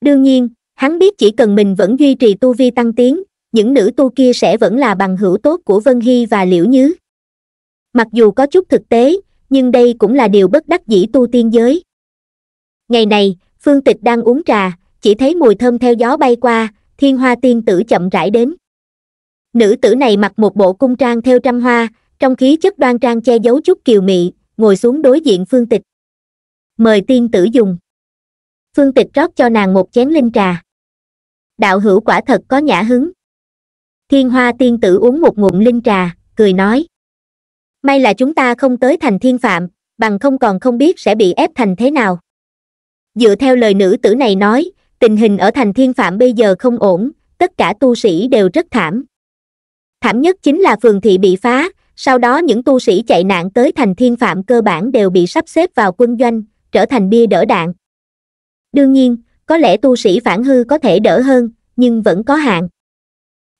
đương nhiên hắn biết chỉ cần mình vẫn duy trì tu vi tăng tiến những nữ tu kia sẽ vẫn là bằng hữu tốt của vân hy và liễu nhứ mặc dù có chút thực tế nhưng đây cũng là điều bất đắc dĩ tu tiên giới ngày này phương tịch đang uống trà chỉ thấy mùi thơm theo gió bay qua thiên hoa tiên tử chậm rãi đến nữ tử này mặc một bộ cung trang theo trăm hoa trong khí chất đoan trang che giấu chút kiều mị ngồi xuống đối diện phương tịch mời tiên tử dùng phương tịch rót cho nàng một chén linh trà đạo hữu quả thật có nhã hứng thiên hoa tiên tử uống một ngụm linh trà cười nói may là chúng ta không tới thành thiên phạm bằng không còn không biết sẽ bị ép thành thế nào dựa theo lời nữ tử này nói tình hình ở thành thiên phạm bây giờ không ổn tất cả tu sĩ đều rất thảm thảm nhất chính là phường thị bị phá sau đó những tu sĩ chạy nạn tới thành thiên phạm cơ bản đều bị sắp xếp vào quân doanh trở thành bia đỡ đạn đương nhiên có lẽ tu sĩ phản hư có thể đỡ hơn nhưng vẫn có hạn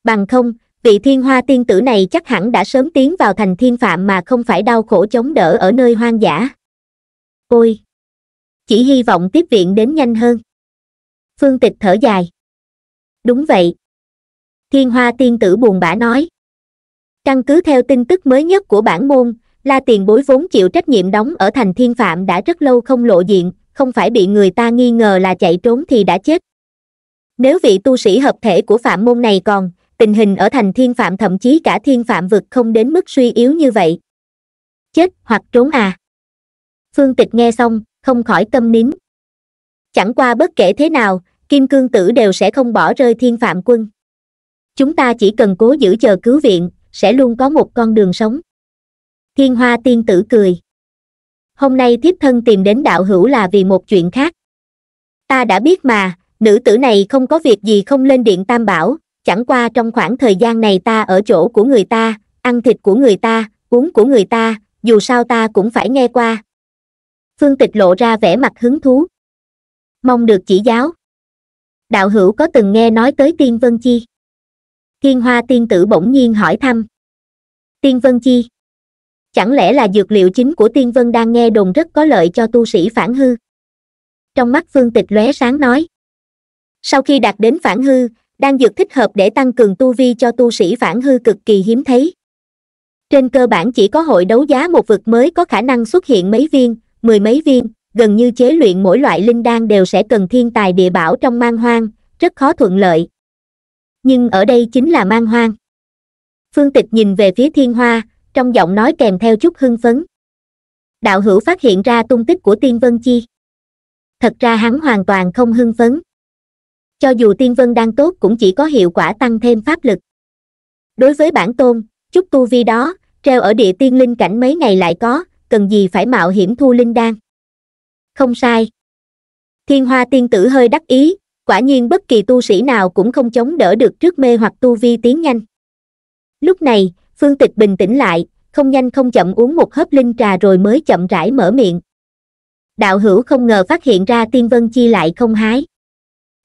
bằng không vị thiên hoa tiên tử này chắc hẳn đã sớm tiến vào thành thiên phạm mà không phải đau khổ chống đỡ ở nơi hoang dã ôi chỉ hy vọng tiếp viện đến nhanh hơn phương tịch thở dài đúng vậy thiên hoa tiên tử buồn bã nói căn cứ theo tin tức mới nhất của bản môn la tiền bối vốn chịu trách nhiệm đóng ở thành thiên phạm đã rất lâu không lộ diện không phải bị người ta nghi ngờ là chạy trốn thì đã chết nếu vị tu sĩ hợp thể của phạm môn này còn tình hình ở thành thiên phạm thậm chí cả thiên phạm vực không đến mức suy yếu như vậy chết hoặc trốn à phương tịch nghe xong không khỏi câm nín chẳng qua bất kể thế nào kim cương tử đều sẽ không bỏ rơi thiên phạm quân chúng ta chỉ cần cố giữ chờ cứu viện sẽ luôn có một con đường sống thiên hoa tiên tử cười hôm nay thiếp thân tìm đến đạo hữu là vì một chuyện khác ta đã biết mà nữ tử này không có việc gì không lên điện tam bảo chẳng qua trong khoảng thời gian này ta ở chỗ của người ta ăn thịt của người ta uống của người ta dù sao ta cũng phải nghe qua phương tịch lộ ra vẻ mặt hứng thú mong được chỉ giáo đạo hữu có từng nghe nói tới tiên vân chi thiên hoa tiên tử bỗng nhiên hỏi thăm tiên vân chi chẳng lẽ là dược liệu chính của tiên vân đang nghe đồn rất có lợi cho tu sĩ phản hư trong mắt phương tịch lóe sáng nói sau khi đạt đến phản hư đang dược thích hợp để tăng cường tu vi cho tu sĩ phản hư cực kỳ hiếm thấy trên cơ bản chỉ có hội đấu giá một vực mới có khả năng xuất hiện mấy viên mười mấy viên gần như chế luyện mỗi loại linh đan đều sẽ cần thiên tài địa bảo trong mang hoang rất khó thuận lợi nhưng ở đây chính là mang hoang phương tịch nhìn về phía thiên hoa trong giọng nói kèm theo chút hưng phấn đạo hữu phát hiện ra tung tích của tiên vân chi thật ra hắn hoàn toàn không hưng phấn cho dù tiên vân đang tốt cũng chỉ có hiệu quả tăng thêm pháp lực đối với bản tôn chút tu vi đó treo ở địa tiên linh cảnh mấy ngày lại có cần gì phải mạo hiểm thu linh đan. Không sai. Thiên hoa tiên tử hơi đắc ý, quả nhiên bất kỳ tu sĩ nào cũng không chống đỡ được trước mê hoặc tu vi tiến nhanh. Lúc này, Phương Tịch bình tĩnh lại, không nhanh không chậm uống một hớp linh trà rồi mới chậm rãi mở miệng. Đạo hữu không ngờ phát hiện ra tiên vân chi lại không hái.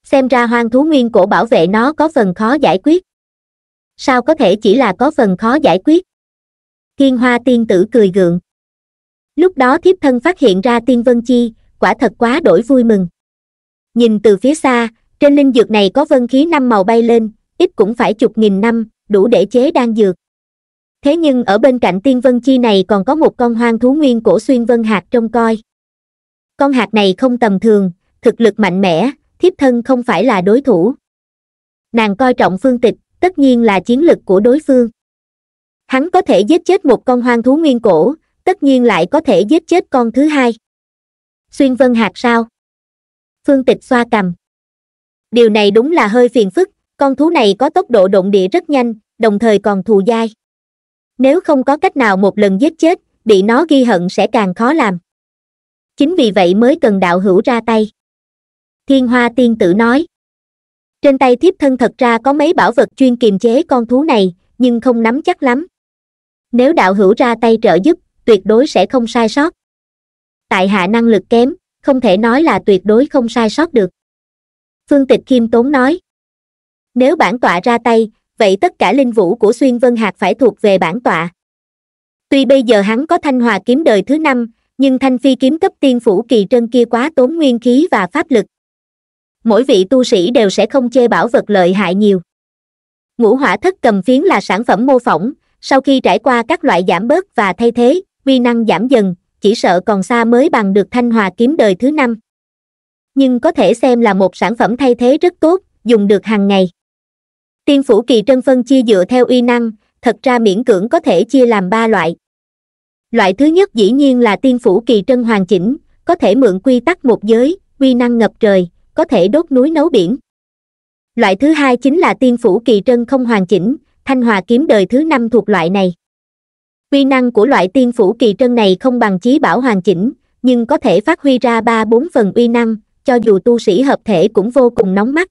Xem ra hoang thú nguyên cổ bảo vệ nó có phần khó giải quyết. Sao có thể chỉ là có phần khó giải quyết? Thiên hoa tiên tử cười gượng lúc đó thiếp thân phát hiện ra tiên vân chi quả thật quá đổi vui mừng nhìn từ phía xa trên linh dược này có vân khí năm màu bay lên ít cũng phải chục nghìn năm đủ để chế đan dược thế nhưng ở bên cạnh tiên vân chi này còn có một con hoang thú nguyên cổ xuyên vân hạt trông coi con hạt này không tầm thường thực lực mạnh mẽ thiếp thân không phải là đối thủ nàng coi trọng phương tịch tất nhiên là chiến lực của đối phương hắn có thể giết chết một con hoang thú nguyên cổ tất nhiên lại có thể giết chết con thứ hai xuyên vân hạt sao phương tịch xoa cầm điều này đúng là hơi phiền phức con thú này có tốc độ động địa rất nhanh đồng thời còn thù dai nếu không có cách nào một lần giết chết bị nó ghi hận sẽ càng khó làm chính vì vậy mới cần đạo hữu ra tay thiên hoa tiên tử nói trên tay thiếp thân thật ra có mấy bảo vật chuyên kiềm chế con thú này nhưng không nắm chắc lắm nếu đạo hữu ra tay trợ giúp tuyệt đối sẽ không sai sót tại hạ năng lực kém không thể nói là tuyệt đối không sai sót được phương tịch kim tốn nói nếu bản tọa ra tay vậy tất cả linh vũ của xuyên vân hạc phải thuộc về bản tọa tuy bây giờ hắn có thanh hòa kiếm đời thứ năm nhưng thanh phi kiếm cấp tiên phủ kỳ trân kia quá tốn nguyên khí và pháp lực mỗi vị tu sĩ đều sẽ không chê bảo vật lợi hại nhiều ngũ hỏa thất cầm phiến là sản phẩm mô phỏng sau khi trải qua các loại giảm bớt và thay thế uy năng giảm dần, chỉ sợ còn xa mới bằng được thanh hòa kiếm đời thứ năm. Nhưng có thể xem là một sản phẩm thay thế rất tốt, dùng được hàng ngày. Tiên phủ kỳ trân phân chia dựa theo uy năng, thật ra miễn cưỡng có thể chia làm ba loại. Loại thứ nhất dĩ nhiên là tiên phủ kỳ trân hoàn chỉnh, có thể mượn quy tắc một giới, uy năng ngập trời, có thể đốt núi nấu biển. Loại thứ hai chính là tiên phủ kỳ trân không hoàn chỉnh, thanh hòa kiếm đời thứ năm thuộc loại này. Uy năng của loại tiên phủ kỳ trân này không bằng chí bảo hoàn chỉnh, nhưng có thể phát huy ra ba bốn phần uy năng, cho dù tu sĩ hợp thể cũng vô cùng nóng mắt.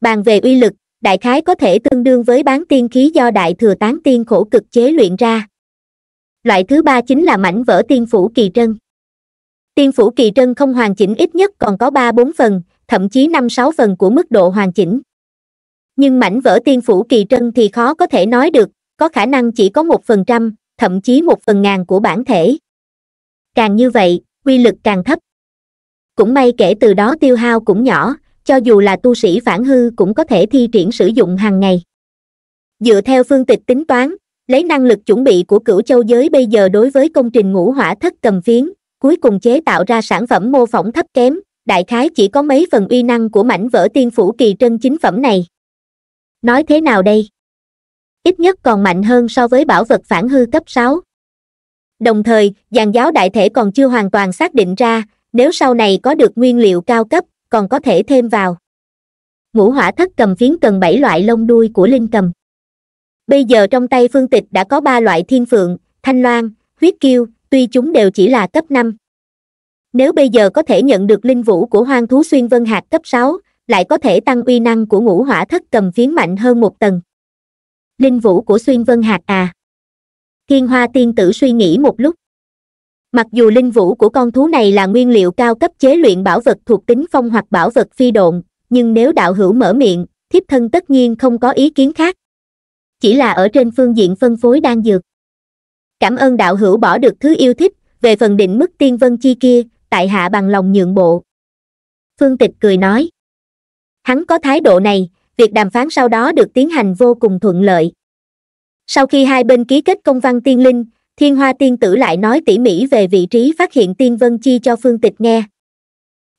Bàn về uy lực, đại khái có thể tương đương với bán tiên khí do đại thừa tán tiên khổ cực chế luyện ra. Loại thứ ba chính là mảnh vỡ tiên phủ kỳ trân. Tiên phủ kỳ trân không hoàn chỉnh ít nhất còn có 3-4 phần, thậm chí 5-6 phần của mức độ hoàn chỉnh. Nhưng mảnh vỡ tiên phủ kỳ trân thì khó có thể nói được, có khả năng chỉ có 1%, thậm chí một phần ngàn của bản thể càng như vậy quy lực càng thấp cũng may kể từ đó tiêu hao cũng nhỏ cho dù là tu sĩ phản hư cũng có thể thi triển sử dụng hàng ngày dựa theo phương tịch tính toán lấy năng lực chuẩn bị của cửu châu giới bây giờ đối với công trình ngũ hỏa thất cầm phiến cuối cùng chế tạo ra sản phẩm mô phỏng thấp kém đại khái chỉ có mấy phần uy năng của mảnh vỡ tiên phủ kỳ trân chính phẩm này nói thế nào đây ít nhất còn mạnh hơn so với bảo vật phản hư cấp sáu đồng thời dàn giáo đại thể còn chưa hoàn toàn xác định ra nếu sau này có được nguyên liệu cao cấp còn có thể thêm vào ngũ hỏa thất cầm phiến cần bảy loại lông đuôi của linh cầm bây giờ trong tay phương tịch đã có ba loại thiên phượng thanh loan huyết kiêu tuy chúng đều chỉ là cấp năm nếu bây giờ có thể nhận được linh vũ của hoang thú xuyên vân hạt cấp sáu lại có thể tăng uy năng của ngũ hỏa thất cầm phiến mạnh hơn một tầng linh vũ của xuyên vân hạt à thiên hoa tiên tử suy nghĩ một lúc mặc dù linh vũ của con thú này là nguyên liệu cao cấp chế luyện bảo vật thuộc tính phong hoặc bảo vật phi độn nhưng nếu đạo hữu mở miệng thiếp thân tất nhiên không có ý kiến khác chỉ là ở trên phương diện phân phối đan dược cảm ơn đạo hữu bỏ được thứ yêu thích về phần định mức tiên vân chi kia tại hạ bằng lòng nhượng bộ phương tịch cười nói hắn có thái độ này việc đàm phán sau đó được tiến hành vô cùng thuận lợi sau khi hai bên ký kết công văn tiên linh thiên hoa tiên tử lại nói tỉ mỉ về vị trí phát hiện tiên vân chi cho phương tịch nghe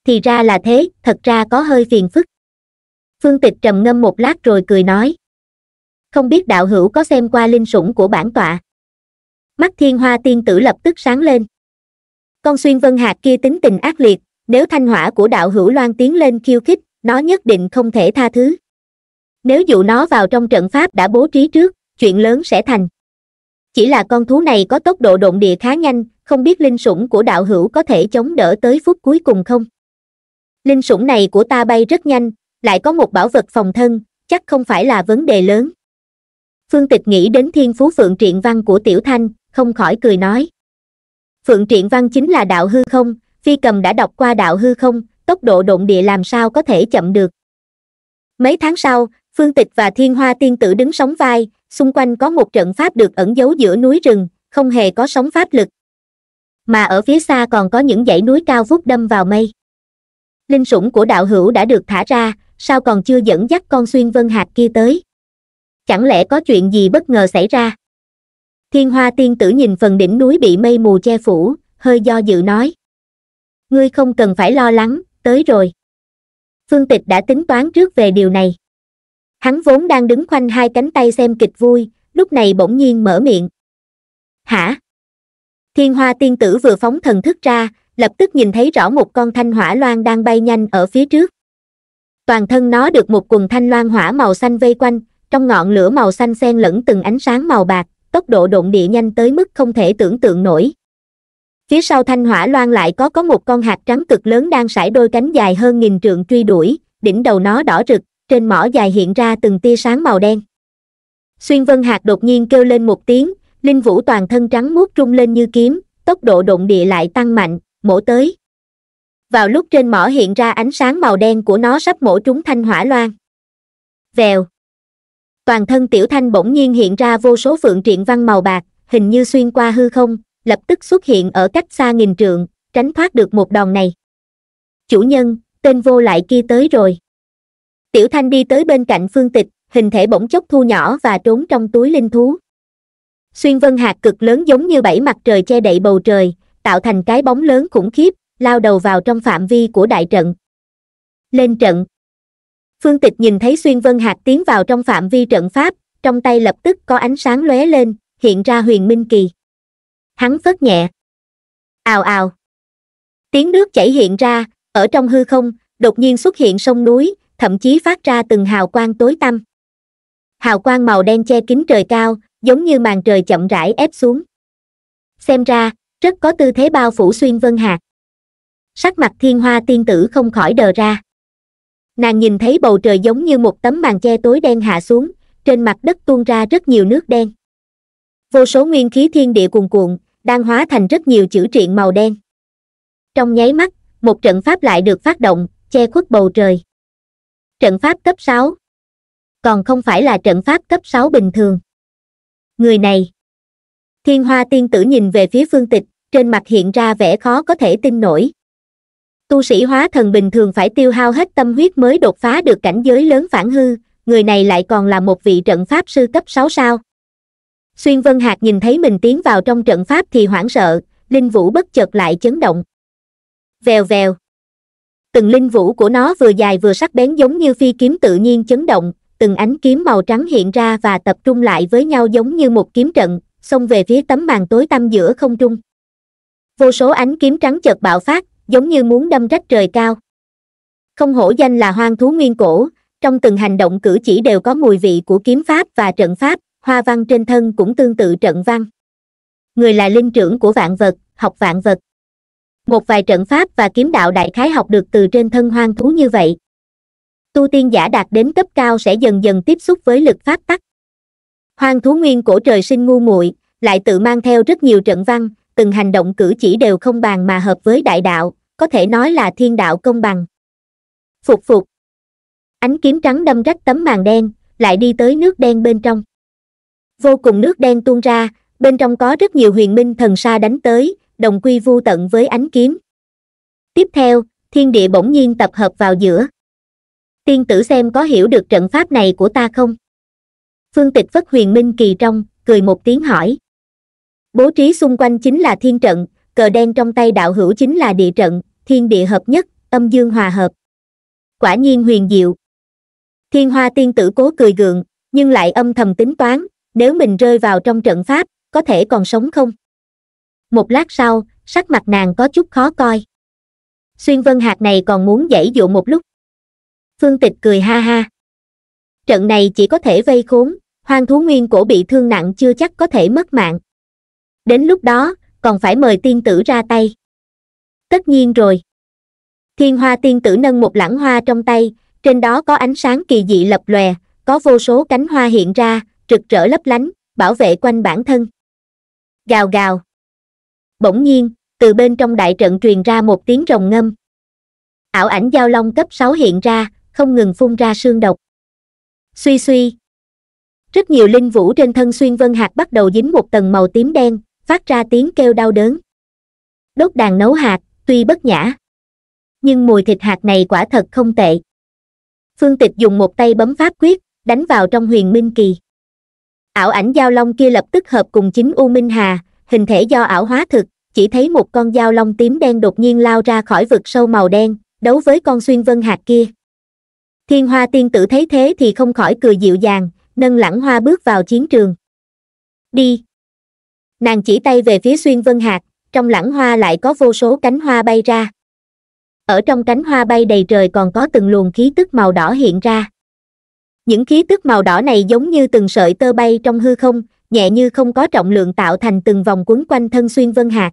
thì ra là thế thật ra có hơi phiền phức phương tịch trầm ngâm một lát rồi cười nói không biết đạo hữu có xem qua linh sủng của bản tọa mắt thiên hoa tiên tử lập tức sáng lên con xuyên vân hạt kia tính tình ác liệt nếu thanh hỏa của đạo hữu loan tiến lên khiêu khích nó nhất định không thể tha thứ nếu dụ nó vào trong trận pháp đã bố trí trước chuyện lớn sẽ thành chỉ là con thú này có tốc độ độn địa khá nhanh không biết linh sủng của đạo hữu có thể chống đỡ tới phút cuối cùng không linh sủng này của ta bay rất nhanh lại có một bảo vật phòng thân chắc không phải là vấn đề lớn phương tịch nghĩ đến thiên phú phượng triện văn của tiểu thanh không khỏi cười nói phượng triện văn chính là đạo hư không phi cầm đã đọc qua đạo hư không tốc độ độn địa làm sao có thể chậm được mấy tháng sau phương tịch và thiên hoa tiên tử đứng sóng vai xung quanh có một trận pháp được ẩn giấu giữa núi rừng không hề có sóng pháp lực mà ở phía xa còn có những dãy núi cao vút đâm vào mây linh sủng của đạo hữu đã được thả ra sao còn chưa dẫn dắt con xuyên vân hạt kia tới chẳng lẽ có chuyện gì bất ngờ xảy ra thiên hoa tiên tử nhìn phần đỉnh núi bị mây mù che phủ hơi do dự nói ngươi không cần phải lo lắng tới rồi phương tịch đã tính toán trước về điều này Hắn vốn đang đứng khoanh hai cánh tay xem kịch vui, lúc này bỗng nhiên mở miệng. Hả? Thiên hoa tiên tử vừa phóng thần thức ra, lập tức nhìn thấy rõ một con thanh hỏa loan đang bay nhanh ở phía trước. Toàn thân nó được một quần thanh loan hỏa màu xanh vây quanh, trong ngọn lửa màu xanh xen lẫn từng ánh sáng màu bạc, tốc độ độn địa nhanh tới mức không thể tưởng tượng nổi. Phía sau thanh hỏa loan lại có có một con hạt trắng cực lớn đang sải đôi cánh dài hơn nghìn trượng truy đuổi, đỉnh đầu nó đỏ rực, trên mỏ dài hiện ra từng tia sáng màu đen. Xuyên Vân hạt đột nhiên kêu lên một tiếng, Linh Vũ toàn thân trắng muốt trung lên như kiếm, tốc độ động địa lại tăng mạnh, mổ tới. Vào lúc trên mỏ hiện ra ánh sáng màu đen của nó sắp mổ trúng thanh hỏa loan. Vèo. Toàn thân tiểu thanh bỗng nhiên hiện ra vô số phượng triện văn màu bạc, hình như xuyên qua hư không, lập tức xuất hiện ở cách xa nghìn trượng, tránh thoát được một đòn này. Chủ nhân, tên vô lại kia tới rồi tiểu thanh đi tới bên cạnh phương tịch hình thể bỗng chốc thu nhỏ và trốn trong túi linh thú xuyên vân hạt cực lớn giống như bảy mặt trời che đậy bầu trời tạo thành cái bóng lớn khủng khiếp lao đầu vào trong phạm vi của đại trận lên trận phương tịch nhìn thấy xuyên vân hạt tiến vào trong phạm vi trận pháp trong tay lập tức có ánh sáng lóe lên hiện ra huyền minh kỳ hắn phất nhẹ ào ào tiếng nước chảy hiện ra ở trong hư không đột nhiên xuất hiện sông núi thậm chí phát ra từng hào quang tối tăm hào quang màu đen che kín trời cao giống như màn trời chậm rãi ép xuống xem ra rất có tư thế bao phủ xuyên vân hạt sắc mặt thiên hoa tiên tử không khỏi đờ ra nàng nhìn thấy bầu trời giống như một tấm màn che tối đen hạ xuống trên mặt đất tuôn ra rất nhiều nước đen vô số nguyên khí thiên địa cuồn cuộn đang hóa thành rất nhiều chữ triện màu đen trong nháy mắt một trận pháp lại được phát động che khuất bầu trời trận pháp cấp 6. Còn không phải là trận pháp cấp 6 bình thường. Người này. Thiên hoa tiên tử nhìn về phía phương tịch, trên mặt hiện ra vẻ khó có thể tin nổi. Tu sĩ hóa thần bình thường phải tiêu hao hết tâm huyết mới đột phá được cảnh giới lớn phản hư, người này lại còn là một vị trận pháp sư cấp 6 sao. Xuyên Vân Hạc nhìn thấy mình tiến vào trong trận pháp thì hoảng sợ, linh vũ bất chợt lại chấn động. Vèo vèo từng linh vũ của nó vừa dài vừa sắc bén giống như phi kiếm tự nhiên chấn động, từng ánh kiếm màu trắng hiện ra và tập trung lại với nhau giống như một kiếm trận, xông về phía tấm màn tối tăm giữa không trung. Vô số ánh kiếm trắng chợt bạo phát, giống như muốn đâm rách trời cao. Không hổ danh là hoang thú nguyên cổ, trong từng hành động cử chỉ đều có mùi vị của kiếm pháp và trận pháp, hoa văn trên thân cũng tương tự trận văn. Người là linh trưởng của vạn vật, học vạn vật một vài trận pháp và kiếm đạo đại khái học được từ trên thân hoang thú như vậy tu tiên giả đạt đến cấp cao sẽ dần dần tiếp xúc với lực pháp tắc hoang thú nguyên cổ trời sinh ngu muội lại tự mang theo rất nhiều trận văn từng hành động cử chỉ đều không bàn mà hợp với đại đạo có thể nói là thiên đạo công bằng phục phục ánh kiếm trắng đâm rách tấm màn đen lại đi tới nước đen bên trong vô cùng nước đen tuôn ra bên trong có rất nhiều huyền minh thần sa đánh tới đồng quy vu tận với ánh kiếm tiếp theo thiên địa bỗng nhiên tập hợp vào giữa tiên tử xem có hiểu được trận pháp này của ta không phương tịch vất huyền minh kỳ trong cười một tiếng hỏi bố trí xung quanh chính là thiên trận cờ đen trong tay đạo hữu chính là địa trận thiên địa hợp nhất âm dương hòa hợp quả nhiên huyền diệu thiên hoa tiên tử cố cười gượng nhưng lại âm thầm tính toán nếu mình rơi vào trong trận pháp có thể còn sống không một lát sau sắc mặt nàng có chút khó coi xuyên vân hạt này còn muốn dãy dụ một lúc phương tịch cười ha ha trận này chỉ có thể vây khốn hoang thú nguyên cổ bị thương nặng chưa chắc có thể mất mạng đến lúc đó còn phải mời tiên tử ra tay tất nhiên rồi thiên hoa tiên tử nâng một lãng hoa trong tay trên đó có ánh sáng kỳ dị lập lòe có vô số cánh hoa hiện ra rực rỡ lấp lánh bảo vệ quanh bản thân gào gào bỗng nhiên từ bên trong đại trận truyền ra một tiếng rồng ngâm ảo ảnh giao long cấp sáu hiện ra không ngừng phun ra xương độc suy suy rất nhiều linh vũ trên thân xuyên vân hạt bắt đầu dính một tầng màu tím đen phát ra tiếng kêu đau đớn đốt đàn nấu hạt tuy bất nhã nhưng mùi thịt hạt này quả thật không tệ phương tịch dùng một tay bấm pháp quyết đánh vào trong huyền minh kỳ ảo ảnh giao long kia lập tức hợp cùng chính u minh hà hình thể do ảo hóa thực chỉ thấy một con dao long tím đen đột nhiên lao ra khỏi vực sâu màu đen đấu với con xuyên vân hạt kia thiên hoa tiên tử thấy thế thì không khỏi cười dịu dàng nâng lãng hoa bước vào chiến trường đi nàng chỉ tay về phía xuyên vân hạt trong lãng hoa lại có vô số cánh hoa bay ra ở trong cánh hoa bay đầy trời còn có từng luồng khí tức màu đỏ hiện ra những khí tức màu đỏ này giống như từng sợi tơ bay trong hư không nhẹ như không có trọng lượng tạo thành từng vòng quấn quanh thân xuyên vân hạt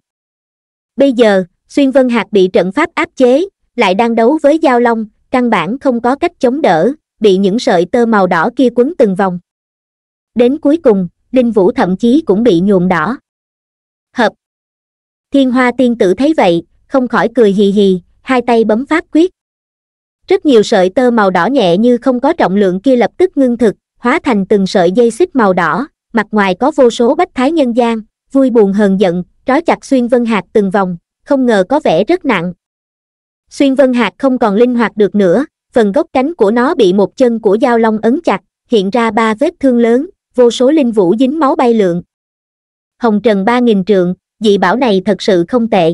bây giờ xuyên vân hạt bị trận pháp áp chế lại đang đấu với giao long căn bản không có cách chống đỡ bị những sợi tơ màu đỏ kia quấn từng vòng đến cuối cùng linh vũ thậm chí cũng bị nhuộm đỏ hợp thiên hoa tiên tử thấy vậy không khỏi cười hì hì hai tay bấm pháp quyết rất nhiều sợi tơ màu đỏ nhẹ như không có trọng lượng kia lập tức ngưng thực hóa thành từng sợi dây xích màu đỏ mặt ngoài có vô số bách thái nhân gian vui buồn hờn giận trói chặt xuyên vân hạt từng vòng không ngờ có vẻ rất nặng xuyên vân hạt không còn linh hoạt được nữa phần gốc cánh của nó bị một chân của dao long ấn chặt hiện ra ba vết thương lớn vô số linh vũ dính máu bay lượn hồng trần ba nghìn trượng dị bảo này thật sự không tệ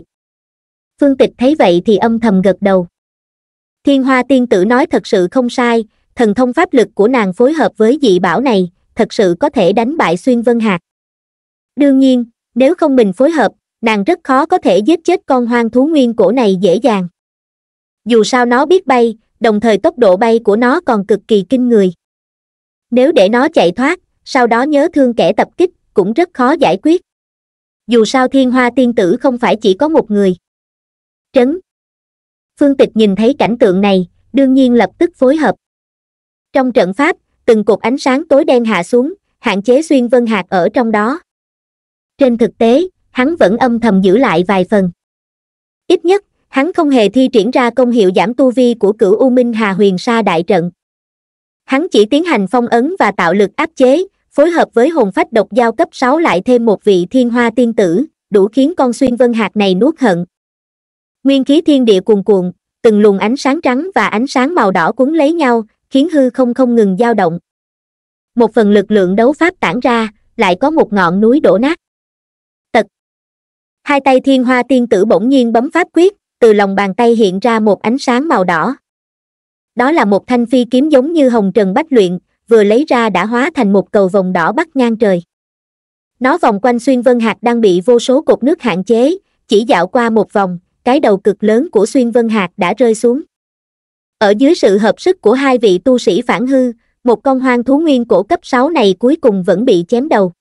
phương tịch thấy vậy thì âm thầm gật đầu thiên hoa tiên tử nói thật sự không sai thần thông pháp lực của nàng phối hợp với dị bảo này thật sự có thể đánh bại xuyên vân hạt đương nhiên nếu không mình phối hợp nàng rất khó có thể giết chết con hoang thú nguyên cổ này dễ dàng dù sao nó biết bay đồng thời tốc độ bay của nó còn cực kỳ kinh người nếu để nó chạy thoát sau đó nhớ thương kẻ tập kích cũng rất khó giải quyết dù sao thiên hoa tiên tử không phải chỉ có một người trấn phương tịch nhìn thấy cảnh tượng này đương nhiên lập tức phối hợp trong trận pháp từng cột ánh sáng tối đen hạ xuống hạn chế xuyên vân hạt ở trong đó trên thực tế hắn vẫn âm thầm giữ lại vài phần ít nhất hắn không hề thi triển ra công hiệu giảm tu vi của cửu u minh hà huyền sa đại trận hắn chỉ tiến hành phong ấn và tạo lực áp chế phối hợp với hồn phách độc giao cấp sáu lại thêm một vị thiên hoa tiên tử đủ khiến con xuyên vân hạt này nuốt hận nguyên khí thiên địa cuồn cuộn từng luồng ánh sáng trắng và ánh sáng màu đỏ cuốn lấy nhau khiến hư không không ngừng dao động một phần lực lượng đấu pháp tản ra lại có một ngọn núi đổ nát tật hai tay thiên hoa tiên tử bỗng nhiên bấm pháp quyết từ lòng bàn tay hiện ra một ánh sáng màu đỏ đó là một thanh phi kiếm giống như hồng trần bách luyện vừa lấy ra đã hóa thành một cầu vòng đỏ bắt ngang trời nó vòng quanh xuyên vân hạt đang bị vô số cột nước hạn chế chỉ dạo qua một vòng cái đầu cực lớn của xuyên vân hạt đã rơi xuống ở dưới sự hợp sức của hai vị tu sĩ phản hư, một con hoang thú nguyên cổ cấp 6 này cuối cùng vẫn bị chém đầu.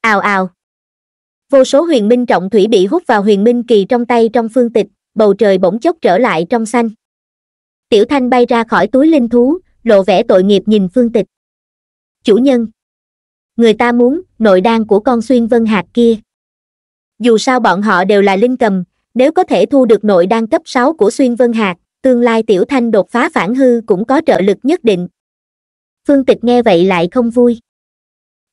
Ào ào. Vô số huyền minh trọng thủy bị hút vào huyền minh kỳ trong tay trong phương tịch, bầu trời bỗng chốc trở lại trong xanh. Tiểu thanh bay ra khỏi túi linh thú, lộ vẻ tội nghiệp nhìn phương tịch. Chủ nhân. Người ta muốn, nội đan của con xuyên vân hạt kia. Dù sao bọn họ đều là linh cầm, nếu có thể thu được nội đan cấp 6 của xuyên vân hạt, tương lai tiểu thanh đột phá phản hư cũng có trợ lực nhất định phương tịch nghe vậy lại không vui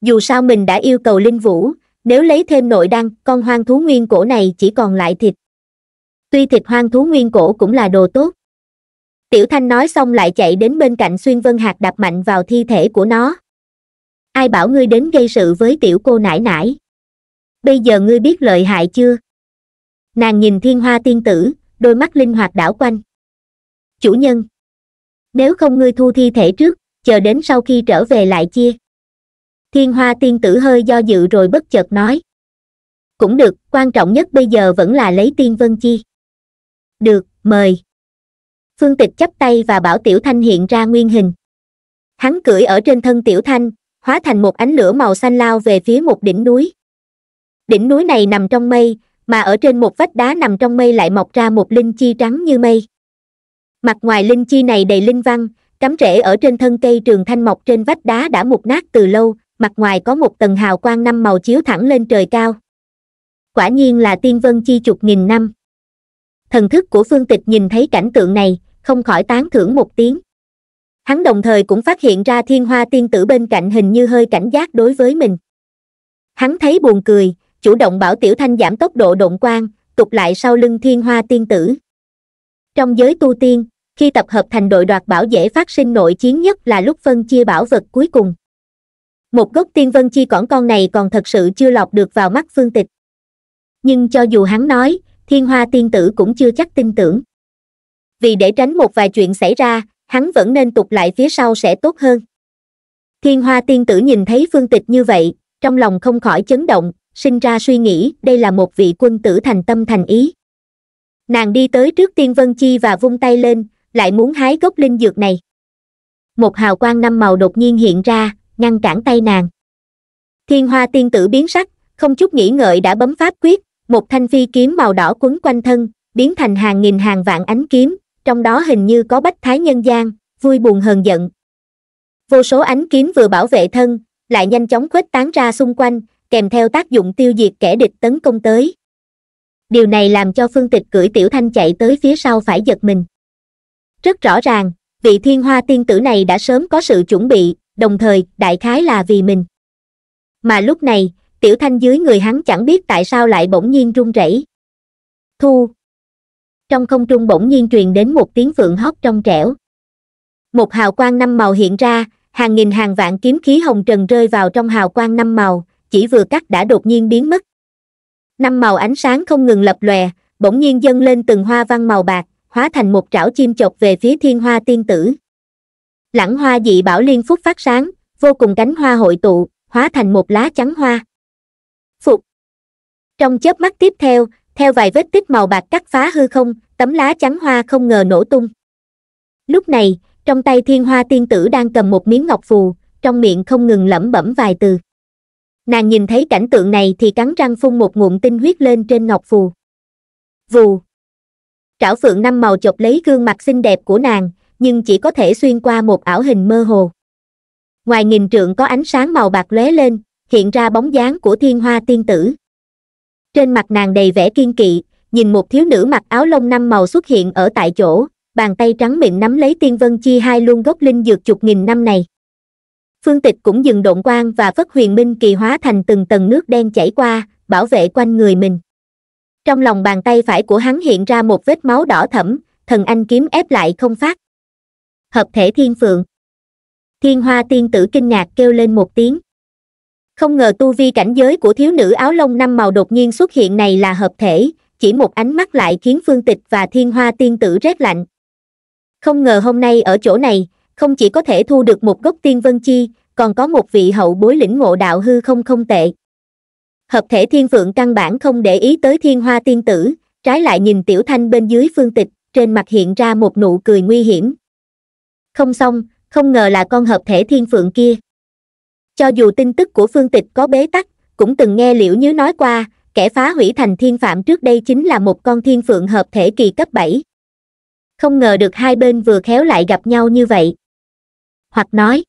dù sao mình đã yêu cầu linh vũ nếu lấy thêm nội đăng con hoang thú nguyên cổ này chỉ còn lại thịt tuy thịt hoang thú nguyên cổ cũng là đồ tốt tiểu thanh nói xong lại chạy đến bên cạnh xuyên vân hạt đập mạnh vào thi thể của nó ai bảo ngươi đến gây sự với tiểu cô nãi nãi bây giờ ngươi biết lợi hại chưa nàng nhìn thiên hoa tiên tử đôi mắt linh hoạt đảo quanh chủ nhân nếu không ngươi thu thi thể trước chờ đến sau khi trở về lại chia thiên hoa tiên tử hơi do dự rồi bất chợt nói cũng được quan trọng nhất bây giờ vẫn là lấy tiên vân chi được mời phương tịch chắp tay và bảo tiểu thanh hiện ra nguyên hình hắn cưỡi ở trên thân tiểu thanh hóa thành một ánh lửa màu xanh lao về phía một đỉnh núi đỉnh núi này nằm trong mây mà ở trên một vách đá nằm trong mây lại mọc ra một linh chi trắng như mây mặt ngoài linh chi này đầy linh văn cắm rễ ở trên thân cây trường thanh mọc trên vách đá đã mục nát từ lâu mặt ngoài có một tầng hào quang năm màu chiếu thẳng lên trời cao quả nhiên là tiên vân chi chục nghìn năm thần thức của phương tịch nhìn thấy cảnh tượng này không khỏi tán thưởng một tiếng hắn đồng thời cũng phát hiện ra thiên hoa tiên tử bên cạnh hình như hơi cảnh giác đối với mình hắn thấy buồn cười chủ động bảo tiểu thanh giảm tốc độ động quang tục lại sau lưng thiên hoa tiên tử trong giới tu tiên khi tập hợp thành đội đoạt bảo dễ phát sinh nội chiến nhất là lúc phân chia bảo vật cuối cùng một gốc tiên vân chi cỏn con này còn thật sự chưa lọt được vào mắt phương tịch nhưng cho dù hắn nói thiên hoa tiên tử cũng chưa chắc tin tưởng vì để tránh một vài chuyện xảy ra hắn vẫn nên tục lại phía sau sẽ tốt hơn thiên hoa tiên tử nhìn thấy phương tịch như vậy trong lòng không khỏi chấn động sinh ra suy nghĩ đây là một vị quân tử thành tâm thành ý nàng đi tới trước tiên vân chi và vung tay lên lại muốn hái gốc linh dược này một hào quang năm màu đột nhiên hiện ra ngăn cản tay nàng thiên hoa tiên tử biến sắc không chút nghĩ ngợi đã bấm pháp quyết một thanh phi kiếm màu đỏ quấn quanh thân biến thành hàng nghìn hàng vạn ánh kiếm trong đó hình như có bách thái nhân gian vui buồn hờn giận vô số ánh kiếm vừa bảo vệ thân lại nhanh chóng khuếch tán ra xung quanh kèm theo tác dụng tiêu diệt kẻ địch tấn công tới điều này làm cho phương tịch cưỡi tiểu thanh chạy tới phía sau phải giật mình rất rõ ràng vị thiên hoa tiên tử này đã sớm có sự chuẩn bị đồng thời đại khái là vì mình mà lúc này tiểu thanh dưới người hắn chẳng biết tại sao lại bỗng nhiên run rẩy thu trong không trung bỗng nhiên truyền đến một tiếng phượng hót trong trẻo một hào quang năm màu hiện ra hàng nghìn hàng vạn kiếm khí hồng trần rơi vào trong hào quang năm màu chỉ vừa cắt đã đột nhiên biến mất năm màu ánh sáng không ngừng lập lòe bỗng nhiên dâng lên từng hoa văn màu bạc hóa thành một trảo chim chọc về phía thiên hoa tiên tử. Lãng hoa dị bảo liên phúc phát sáng, vô cùng cánh hoa hội tụ, hóa thành một lá trắng hoa. Phục. Trong chớp mắt tiếp theo, theo vài vết tích màu bạc cắt phá hư không, tấm lá trắng hoa không ngờ nổ tung. Lúc này, trong tay thiên hoa tiên tử đang cầm một miếng ngọc phù, trong miệng không ngừng lẩm bẩm vài từ. Nàng nhìn thấy cảnh tượng này thì cắn răng phun một ngụm tinh huyết lên trên ngọc phù. Vù trảo phượng năm màu chộp lấy gương mặt xinh đẹp của nàng nhưng chỉ có thể xuyên qua một ảo hình mơ hồ ngoài nghìn trượng có ánh sáng màu bạc lóe lên hiện ra bóng dáng của thiên hoa tiên tử trên mặt nàng đầy vẻ kiên kỵ nhìn một thiếu nữ mặc áo lông năm màu xuất hiện ở tại chỗ bàn tay trắng mịn nắm lấy tiên vân chi hai luôn gốc linh dược chục nghìn năm này phương tịch cũng dừng động quang và phất huyền minh kỳ hóa thành từng tầng nước đen chảy qua bảo vệ quanh người mình trong lòng bàn tay phải của hắn hiện ra một vết máu đỏ thẫm thần anh kiếm ép lại không phát hợp thể thiên phượng thiên hoa tiên tử kinh ngạc kêu lên một tiếng không ngờ tu vi cảnh giới của thiếu nữ áo lông năm màu đột nhiên xuất hiện này là hợp thể chỉ một ánh mắt lại khiến phương tịch và thiên hoa tiên tử rét lạnh không ngờ hôm nay ở chỗ này không chỉ có thể thu được một gốc tiên vân chi còn có một vị hậu bối lĩnh ngộ đạo hư không không tệ hợp thể thiên phượng căn bản không để ý tới thiên hoa tiên tử trái lại nhìn tiểu thanh bên dưới phương tịch trên mặt hiện ra một nụ cười nguy hiểm không xong không ngờ là con hợp thể thiên phượng kia cho dù tin tức của phương tịch có bế tắc cũng từng nghe liễu nhứ nói qua kẻ phá hủy thành thiên phạm trước đây chính là một con thiên phượng hợp thể kỳ cấp bảy không ngờ được hai bên vừa khéo lại gặp nhau như vậy hoặc nói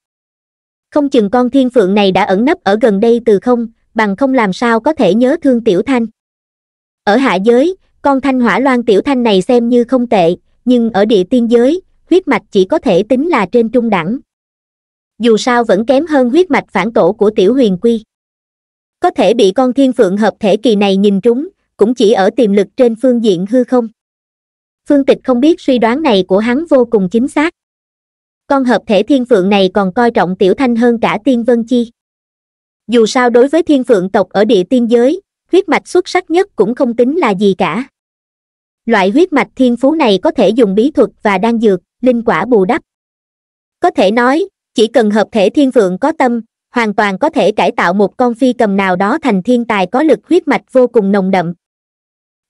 không chừng con thiên phượng này đã ẩn nấp ở gần đây từ không bằng không làm sao có thể nhớ thương tiểu thanh ở hạ giới con thanh hỏa loan tiểu thanh này xem như không tệ nhưng ở địa tiên giới huyết mạch chỉ có thể tính là trên trung đẳng dù sao vẫn kém hơn huyết mạch phản tổ của tiểu huyền quy có thể bị con thiên phượng hợp thể kỳ này nhìn trúng cũng chỉ ở tiềm lực trên phương diện hư không phương tịch không biết suy đoán này của hắn vô cùng chính xác con hợp thể thiên phượng này còn coi trọng tiểu thanh hơn cả tiên vân chi dù sao đối với thiên phượng tộc ở địa tiên giới huyết mạch xuất sắc nhất cũng không tính là gì cả loại huyết mạch thiên phú này có thể dùng bí thuật và đan dược linh quả bù đắp có thể nói chỉ cần hợp thể thiên phượng có tâm hoàn toàn có thể cải tạo một con phi cầm nào đó thành thiên tài có lực huyết mạch vô cùng nồng đậm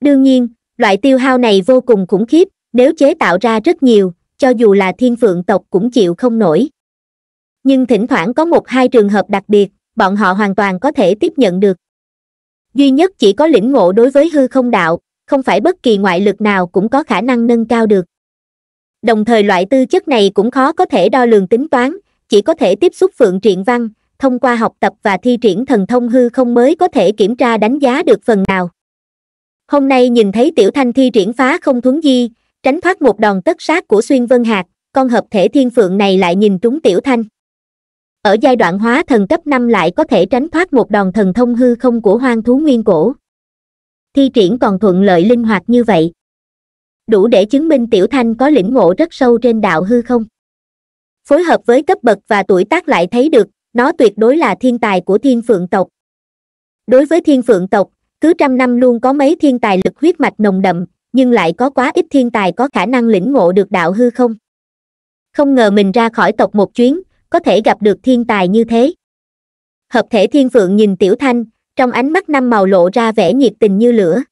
đương nhiên loại tiêu hao này vô cùng khủng khiếp nếu chế tạo ra rất nhiều cho dù là thiên phượng tộc cũng chịu không nổi nhưng thỉnh thoảng có một hai trường hợp đặc biệt bọn họ hoàn toàn có thể tiếp nhận được duy nhất chỉ có lĩnh ngộ đối với hư không đạo không phải bất kỳ ngoại lực nào cũng có khả năng nâng cao được đồng thời loại tư chất này cũng khó có thể đo lường tính toán chỉ có thể tiếp xúc phượng triện văn thông qua học tập và thi triển thần thông hư không mới có thể kiểm tra đánh giá được phần nào hôm nay nhìn thấy tiểu thanh thi triển phá không thuấn di tránh thoát một đòn tất sát của xuyên vân hạt con hợp thể thiên phượng này lại nhìn trúng tiểu thanh ở giai đoạn hóa thần cấp 5 lại có thể tránh thoát một đòn thần thông hư không của hoang thú nguyên cổ thi triển còn thuận lợi linh hoạt như vậy đủ để chứng minh tiểu thanh có lĩnh ngộ rất sâu trên đạo hư không phối hợp với cấp bậc và tuổi tác lại thấy được nó tuyệt đối là thiên tài của thiên phượng tộc đối với thiên phượng tộc cứ trăm năm luôn có mấy thiên tài lực huyết mạch nồng đậm nhưng lại có quá ít thiên tài có khả năng lĩnh ngộ được đạo hư không không ngờ mình ra khỏi tộc một chuyến có thể gặp được thiên tài như thế hợp thể thiên phượng nhìn tiểu thanh trong ánh mắt năm màu lộ ra vẻ nhiệt tình như lửa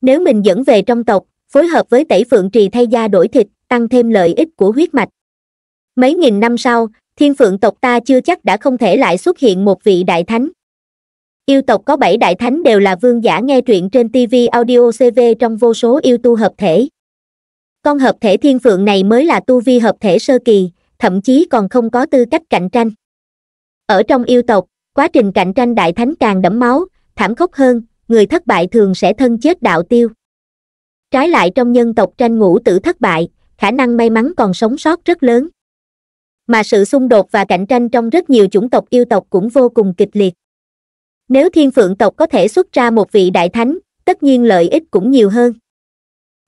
nếu mình dẫn về trong tộc phối hợp với tẩy phượng trì thay da đổi thịt tăng thêm lợi ích của huyết mạch mấy nghìn năm sau thiên phượng tộc ta chưa chắc đã không thể lại xuất hiện một vị đại thánh yêu tộc có bảy đại thánh đều là vương giả nghe truyện trên tv audio cv trong vô số yêu tu hợp thể con hợp thể thiên phượng này mới là tu vi hợp thể sơ kỳ thậm chí còn không có tư cách cạnh tranh ở trong yêu tộc quá trình cạnh tranh đại thánh càng đẫm máu thảm khốc hơn người thất bại thường sẽ thân chết đạo tiêu trái lại trong nhân tộc tranh ngũ tử thất bại khả năng may mắn còn sống sót rất lớn mà sự xung đột và cạnh tranh trong rất nhiều chủng tộc yêu tộc cũng vô cùng kịch liệt nếu thiên phượng tộc có thể xuất ra một vị đại thánh tất nhiên lợi ích cũng nhiều hơn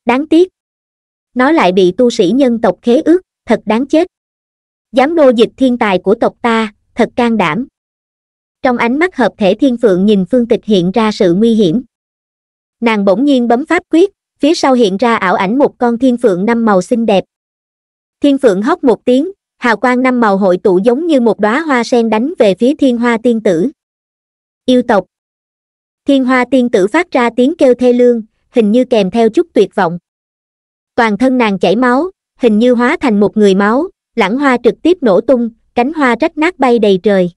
đáng tiếc nó lại bị tu sĩ nhân tộc khế ước thật đáng chết dám nô dịch thiên tài của tộc ta thật can đảm trong ánh mắt hợp thể thiên phượng nhìn phương tịch hiện ra sự nguy hiểm nàng bỗng nhiên bấm pháp quyết phía sau hiện ra ảo ảnh một con thiên phượng năm màu xinh đẹp thiên phượng hót một tiếng hào quang năm màu hội tụ giống như một đóa hoa sen đánh về phía thiên hoa tiên tử yêu tộc thiên hoa tiên tử phát ra tiếng kêu thê lương hình như kèm theo chút tuyệt vọng toàn thân nàng chảy máu hình như hóa thành một người máu lãng hoa trực tiếp nổ tung cánh hoa rách nát bay đầy trời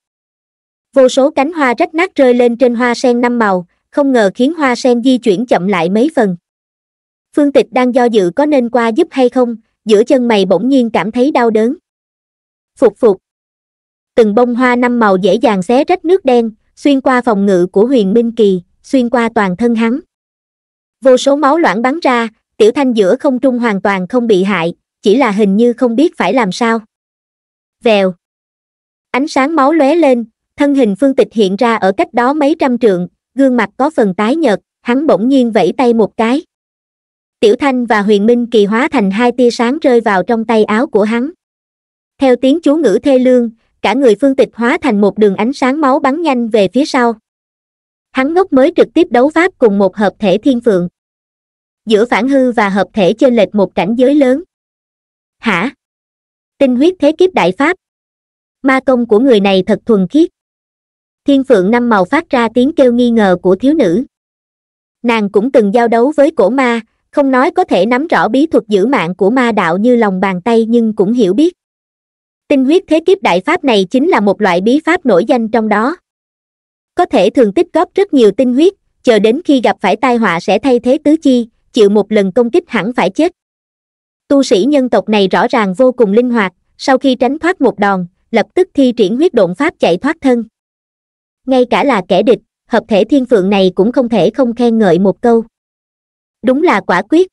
vô số cánh hoa rách nát rơi lên trên hoa sen năm màu không ngờ khiến hoa sen di chuyển chậm lại mấy phần phương tịch đang do dự có nên qua giúp hay không giữa chân mày bỗng nhiên cảm thấy đau đớn phục phục từng bông hoa năm màu dễ dàng xé rách nước đen xuyên qua phòng ngự của huyền minh kỳ xuyên qua toàn thân hắn vô số máu loãng bắn ra tiểu thanh giữa không trung hoàn toàn không bị hại chỉ là hình như không biết phải làm sao. Vèo. Ánh sáng máu lóe lên, thân hình phương tịch hiện ra ở cách đó mấy trăm trượng, gương mặt có phần tái nhợt, hắn bỗng nhiên vẫy tay một cái. Tiểu Thanh và Huyền Minh kỳ hóa thành hai tia sáng rơi vào trong tay áo của hắn. Theo tiếng chú ngữ thê lương, cả người phương tịch hóa thành một đường ánh sáng máu bắn nhanh về phía sau. Hắn ngốc mới trực tiếp đấu pháp cùng một hợp thể thiên phượng. Giữa phản hư và hợp thể trên lệch một cảnh giới lớn hả tinh huyết thế kiếp đại pháp ma công của người này thật thuần khiết thiên phượng năm màu phát ra tiếng kêu nghi ngờ của thiếu nữ nàng cũng từng giao đấu với cổ ma không nói có thể nắm rõ bí thuật giữ mạng của ma đạo như lòng bàn tay nhưng cũng hiểu biết tinh huyết thế kiếp đại pháp này chính là một loại bí pháp nổi danh trong đó có thể thường tích góp rất nhiều tinh huyết chờ đến khi gặp phải tai họa sẽ thay thế tứ chi chịu một lần công kích hẳn phải chết tu sĩ nhân tộc này rõ ràng vô cùng linh hoạt sau khi tránh thoát một đòn lập tức thi triển huyết độn pháp chạy thoát thân ngay cả là kẻ địch hợp thể thiên phượng này cũng không thể không khen ngợi một câu đúng là quả quyết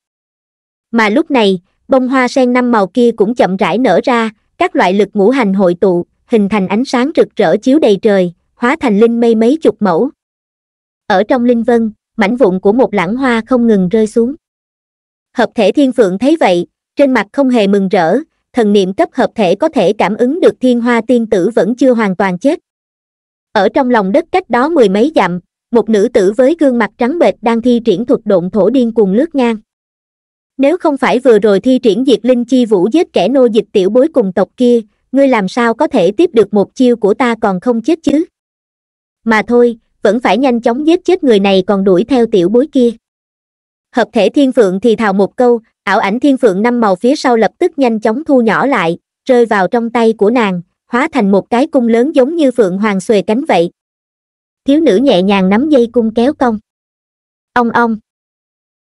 mà lúc này bông hoa sen năm màu kia cũng chậm rãi nở ra các loại lực ngũ hành hội tụ hình thành ánh sáng rực rỡ chiếu đầy trời hóa thành linh mây mấy chục mẫu ở trong linh vân mảnh vụn của một lãng hoa không ngừng rơi xuống hợp thể thiên phượng thấy vậy trên mặt không hề mừng rỡ thần niệm cấp hợp thể có thể cảm ứng được thiên hoa tiên tử vẫn chưa hoàn toàn chết ở trong lòng đất cách đó mười mấy dặm một nữ tử với gương mặt trắng bệch đang thi triển thuật độn thổ điên cuồng lướt ngang nếu không phải vừa rồi thi triển diệt linh chi vũ giết kẻ nô dịch tiểu bối cùng tộc kia ngươi làm sao có thể tiếp được một chiêu của ta còn không chết chứ mà thôi vẫn phải nhanh chóng giết chết người này còn đuổi theo tiểu bối kia hợp thể thiên phượng thì thào một câu ảo ảnh thiên phượng năm màu phía sau lập tức nhanh chóng thu nhỏ lại rơi vào trong tay của nàng hóa thành một cái cung lớn giống như phượng hoàng xuề cánh vậy thiếu nữ nhẹ nhàng nắm dây cung kéo cong ong ong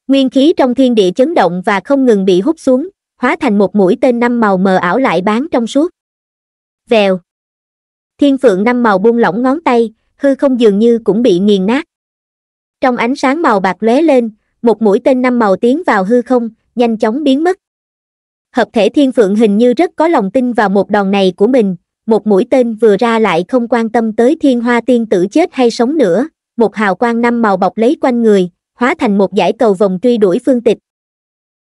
nguyên khí trong thiên địa chấn động và không ngừng bị hút xuống hóa thành một mũi tên năm màu mờ ảo lại bán trong suốt vèo thiên phượng năm màu buông lỏng ngón tay hư không dường như cũng bị nghiền nát trong ánh sáng màu bạc lóe lên một mũi tên năm màu tiến vào hư không nhanh chóng biến mất hợp thể thiên phượng hình như rất có lòng tin vào một đòn này của mình một mũi tên vừa ra lại không quan tâm tới thiên hoa tiên tử chết hay sống nữa một hào quang năm màu bọc lấy quanh người hóa thành một dải cầu vòng truy đuổi phương tịch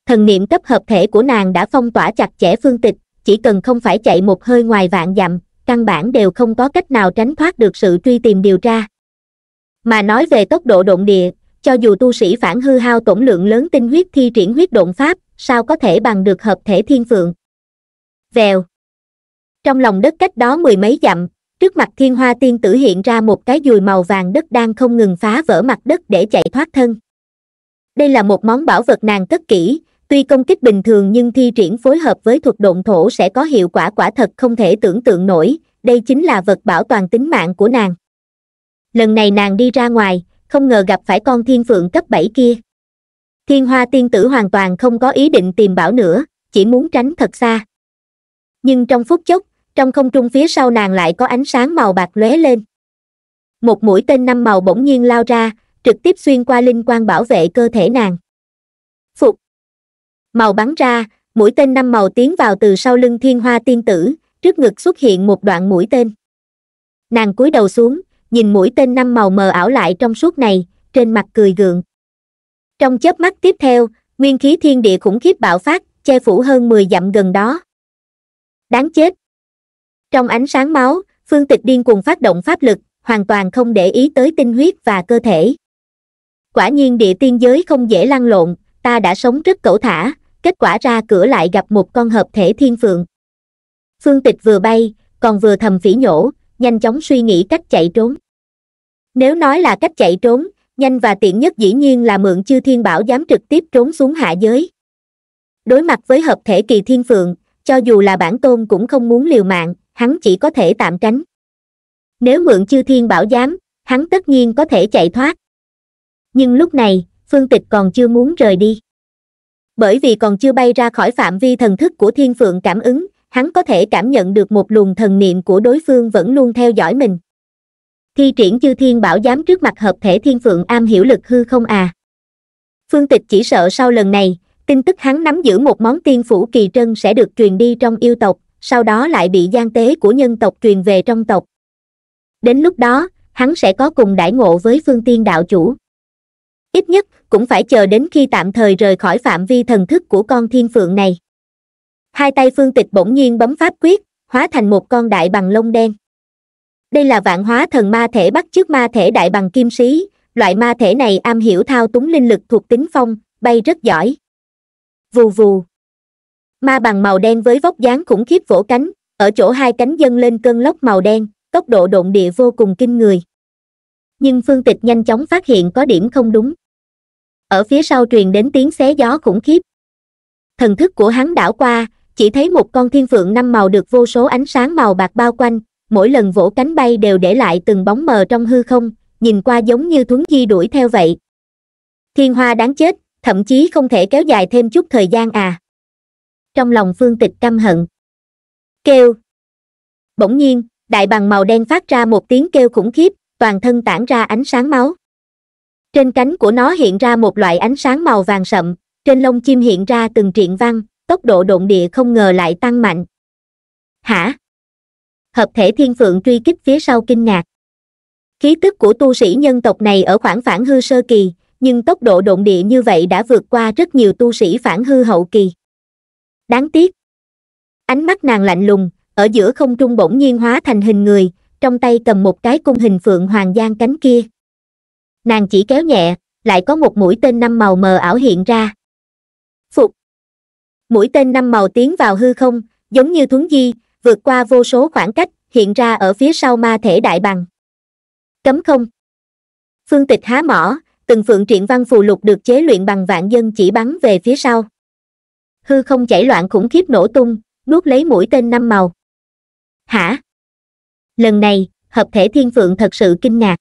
thần niệm cấp hợp thể của nàng đã phong tỏa chặt chẽ phương tịch chỉ cần không phải chạy một hơi ngoài vạn dặm căn bản đều không có cách nào tránh thoát được sự truy tìm điều tra mà nói về tốc độ độn địa cho dù tu sĩ phản hư hao tổn lượng lớn tinh huyết thi triển huyết động pháp sao có thể bằng được hợp thể thiên phượng vèo trong lòng đất cách đó mười mấy dặm trước mặt thiên hoa tiên tử hiện ra một cái dùi màu vàng đất đang không ngừng phá vỡ mặt đất để chạy thoát thân đây là một món bảo vật nàng cất kỹ tuy công kích bình thường nhưng thi triển phối hợp với thuật động thổ sẽ có hiệu quả quả thật không thể tưởng tượng nổi đây chính là vật bảo toàn tính mạng của nàng lần này nàng đi ra ngoài không ngờ gặp phải con thiên phượng cấp bảy kia thiên hoa tiên tử hoàn toàn không có ý định tìm bảo nữa chỉ muốn tránh thật xa nhưng trong phút chốc trong không trung phía sau nàng lại có ánh sáng màu bạc lóe lên một mũi tên năm màu bỗng nhiên lao ra trực tiếp xuyên qua linh quan bảo vệ cơ thể nàng phục màu bắn ra mũi tên năm màu tiến vào từ sau lưng thiên hoa tiên tử trước ngực xuất hiện một đoạn mũi tên nàng cúi đầu xuống nhìn mũi tên năm màu mờ ảo lại trong suốt này, trên mặt cười gượng. Trong chớp mắt tiếp theo, nguyên khí thiên địa khủng khiếp bạo phát, che phủ hơn 10 dặm gần đó. Đáng chết! Trong ánh sáng máu, phương tịch điên cuồng phát động pháp lực, hoàn toàn không để ý tới tinh huyết và cơ thể. Quả nhiên địa tiên giới không dễ lăn lộn, ta đã sống rất cẩu thả, kết quả ra cửa lại gặp một con hợp thể thiên phượng. Phương tịch vừa bay, còn vừa thầm phỉ nhổ, nhanh chóng suy nghĩ cách chạy trốn nếu nói là cách chạy trốn nhanh và tiện nhất dĩ nhiên là mượn chư thiên bảo dám trực tiếp trốn xuống hạ giới đối mặt với hợp thể kỳ thiên phượng cho dù là bản tôn cũng không muốn liều mạng hắn chỉ có thể tạm tránh nếu mượn chư thiên bảo giám hắn tất nhiên có thể chạy thoát nhưng lúc này phương tịch còn chưa muốn rời đi bởi vì còn chưa bay ra khỏi phạm vi thần thức của thiên phượng cảm ứng hắn có thể cảm nhận được một luồng thần niệm của đối phương vẫn luôn theo dõi mình thi triển chư thiên bảo giám trước mặt hợp thể thiên phượng am hiểu lực hư không à phương tịch chỉ sợ sau lần này tin tức hắn nắm giữ một món tiên phủ kỳ trân sẽ được truyền đi trong yêu tộc sau đó lại bị gian tế của nhân tộc truyền về trong tộc đến lúc đó hắn sẽ có cùng đại ngộ với phương tiên đạo chủ ít nhất cũng phải chờ đến khi tạm thời rời khỏi phạm vi thần thức của con thiên phượng này hai tay phương tịch bỗng nhiên bấm pháp quyết hóa thành một con đại bằng lông đen đây là vạn hóa thần ma thể bắt chước ma thể đại bằng kim sĩ loại ma thể này am hiểu thao túng linh lực thuộc tính phong bay rất giỏi vù vù ma bằng màu đen với vóc dáng khủng khiếp vỗ cánh ở chỗ hai cánh dâng lên cơn lốc màu đen tốc độ độn địa vô cùng kinh người nhưng phương tịch nhanh chóng phát hiện có điểm không đúng ở phía sau truyền đến tiếng xé gió khủng khiếp thần thức của hắn đảo qua chỉ thấy một con thiên phượng năm màu được vô số ánh sáng màu bạc bao quanh mỗi lần vỗ cánh bay đều để lại từng bóng mờ trong hư không nhìn qua giống như thuấn di đuổi theo vậy thiên hoa đáng chết thậm chí không thể kéo dài thêm chút thời gian à trong lòng phương tịch căm hận kêu bỗng nhiên đại bằng màu đen phát ra một tiếng kêu khủng khiếp toàn thân tản ra ánh sáng máu trên cánh của nó hiện ra một loại ánh sáng màu vàng sậm trên lông chim hiện ra từng triện văn tốc độ độn địa không ngờ lại tăng mạnh hả hợp thể thiên phượng truy kích phía sau kinh ngạc khí tức của tu sĩ nhân tộc này ở khoảng phản hư sơ kỳ nhưng tốc độ độn địa như vậy đã vượt qua rất nhiều tu sĩ phản hư hậu kỳ đáng tiếc ánh mắt nàng lạnh lùng ở giữa không trung bỗng nhiên hóa thành hình người trong tay cầm một cái cung hình phượng hoàng giang cánh kia nàng chỉ kéo nhẹ lại có một mũi tên năm màu mờ ảo hiện ra phục mũi tên năm màu tiến vào hư không giống như thuấn di vượt qua vô số khoảng cách hiện ra ở phía sau ma thể đại bằng cấm không phương tịch há mỏ từng phượng triện văn phù lục được chế luyện bằng vạn dân chỉ bắn về phía sau hư không chảy loạn khủng khiếp nổ tung nuốt lấy mũi tên năm màu hả lần này hợp thể thiên phượng thật sự kinh ngạc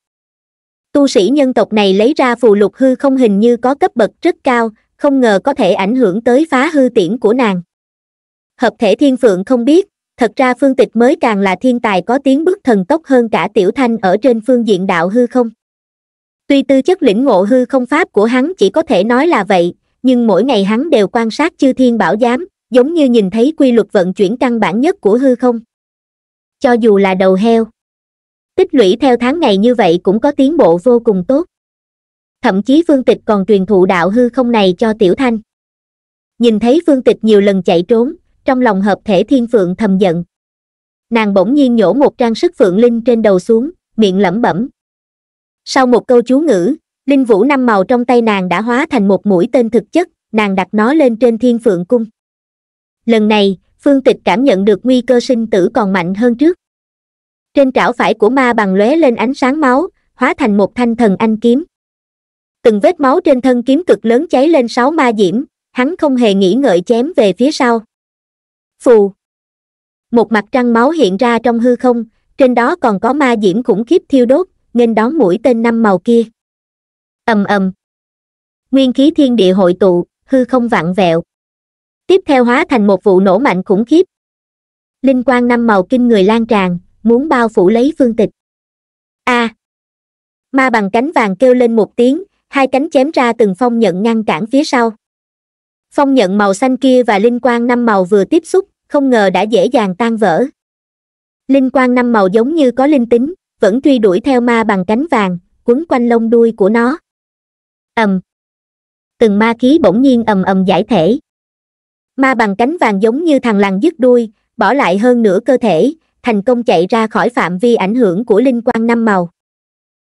tu sĩ nhân tộc này lấy ra phù lục hư không hình như có cấp bậc rất cao không ngờ có thể ảnh hưởng tới phá hư tiễn của nàng hợp thể thiên phượng không biết thật ra phương tịch mới càng là thiên tài có tiến bước thần tốc hơn cả tiểu thanh ở trên phương diện đạo hư không tuy tư chất lĩnh ngộ hư không pháp của hắn chỉ có thể nói là vậy nhưng mỗi ngày hắn đều quan sát chư thiên bảo giám giống như nhìn thấy quy luật vận chuyển căn bản nhất của hư không cho dù là đầu heo tích lũy theo tháng ngày như vậy cũng có tiến bộ vô cùng tốt thậm chí phương tịch còn truyền thụ đạo hư không này cho tiểu thanh nhìn thấy phương tịch nhiều lần chạy trốn trong lòng hợp thể thiên phượng thầm giận nàng bỗng nhiên nhổ một trang sức phượng linh trên đầu xuống miệng lẩm bẩm sau một câu chú ngữ linh vũ năm màu trong tay nàng đã hóa thành một mũi tên thực chất nàng đặt nó lên trên thiên phượng cung lần này phương tịch cảm nhận được nguy cơ sinh tử còn mạnh hơn trước trên trảo phải của ma bằng lóe lên ánh sáng máu hóa thành một thanh thần anh kiếm từng vết máu trên thân kiếm cực lớn cháy lên sáu ma diễm hắn không hề nghĩ ngợi chém về phía sau phù một mặt trăng máu hiện ra trong hư không trên đó còn có ma diễm khủng khiếp thiêu đốt nên đón mũi tên năm màu kia ầm ầm nguyên khí thiên địa hội tụ hư không vặn vẹo tiếp theo hóa thành một vụ nổ mạnh khủng khiếp linh quan năm màu kinh người lan tràn muốn bao phủ lấy phương tịch a à. ma bằng cánh vàng kêu lên một tiếng hai cánh chém ra từng phong nhận ngăn cản phía sau phong nhận màu xanh kia và linh quang năm màu vừa tiếp xúc không ngờ đã dễ dàng tan vỡ linh quang năm màu giống như có linh tính vẫn truy đuổi theo ma bằng cánh vàng quấn quanh lông đuôi của nó ầm từng ma khí bỗng nhiên ầm ầm giải thể ma bằng cánh vàng giống như thằng lằn dứt đuôi bỏ lại hơn nửa cơ thể thành công chạy ra khỏi phạm vi ảnh hưởng của linh quang năm màu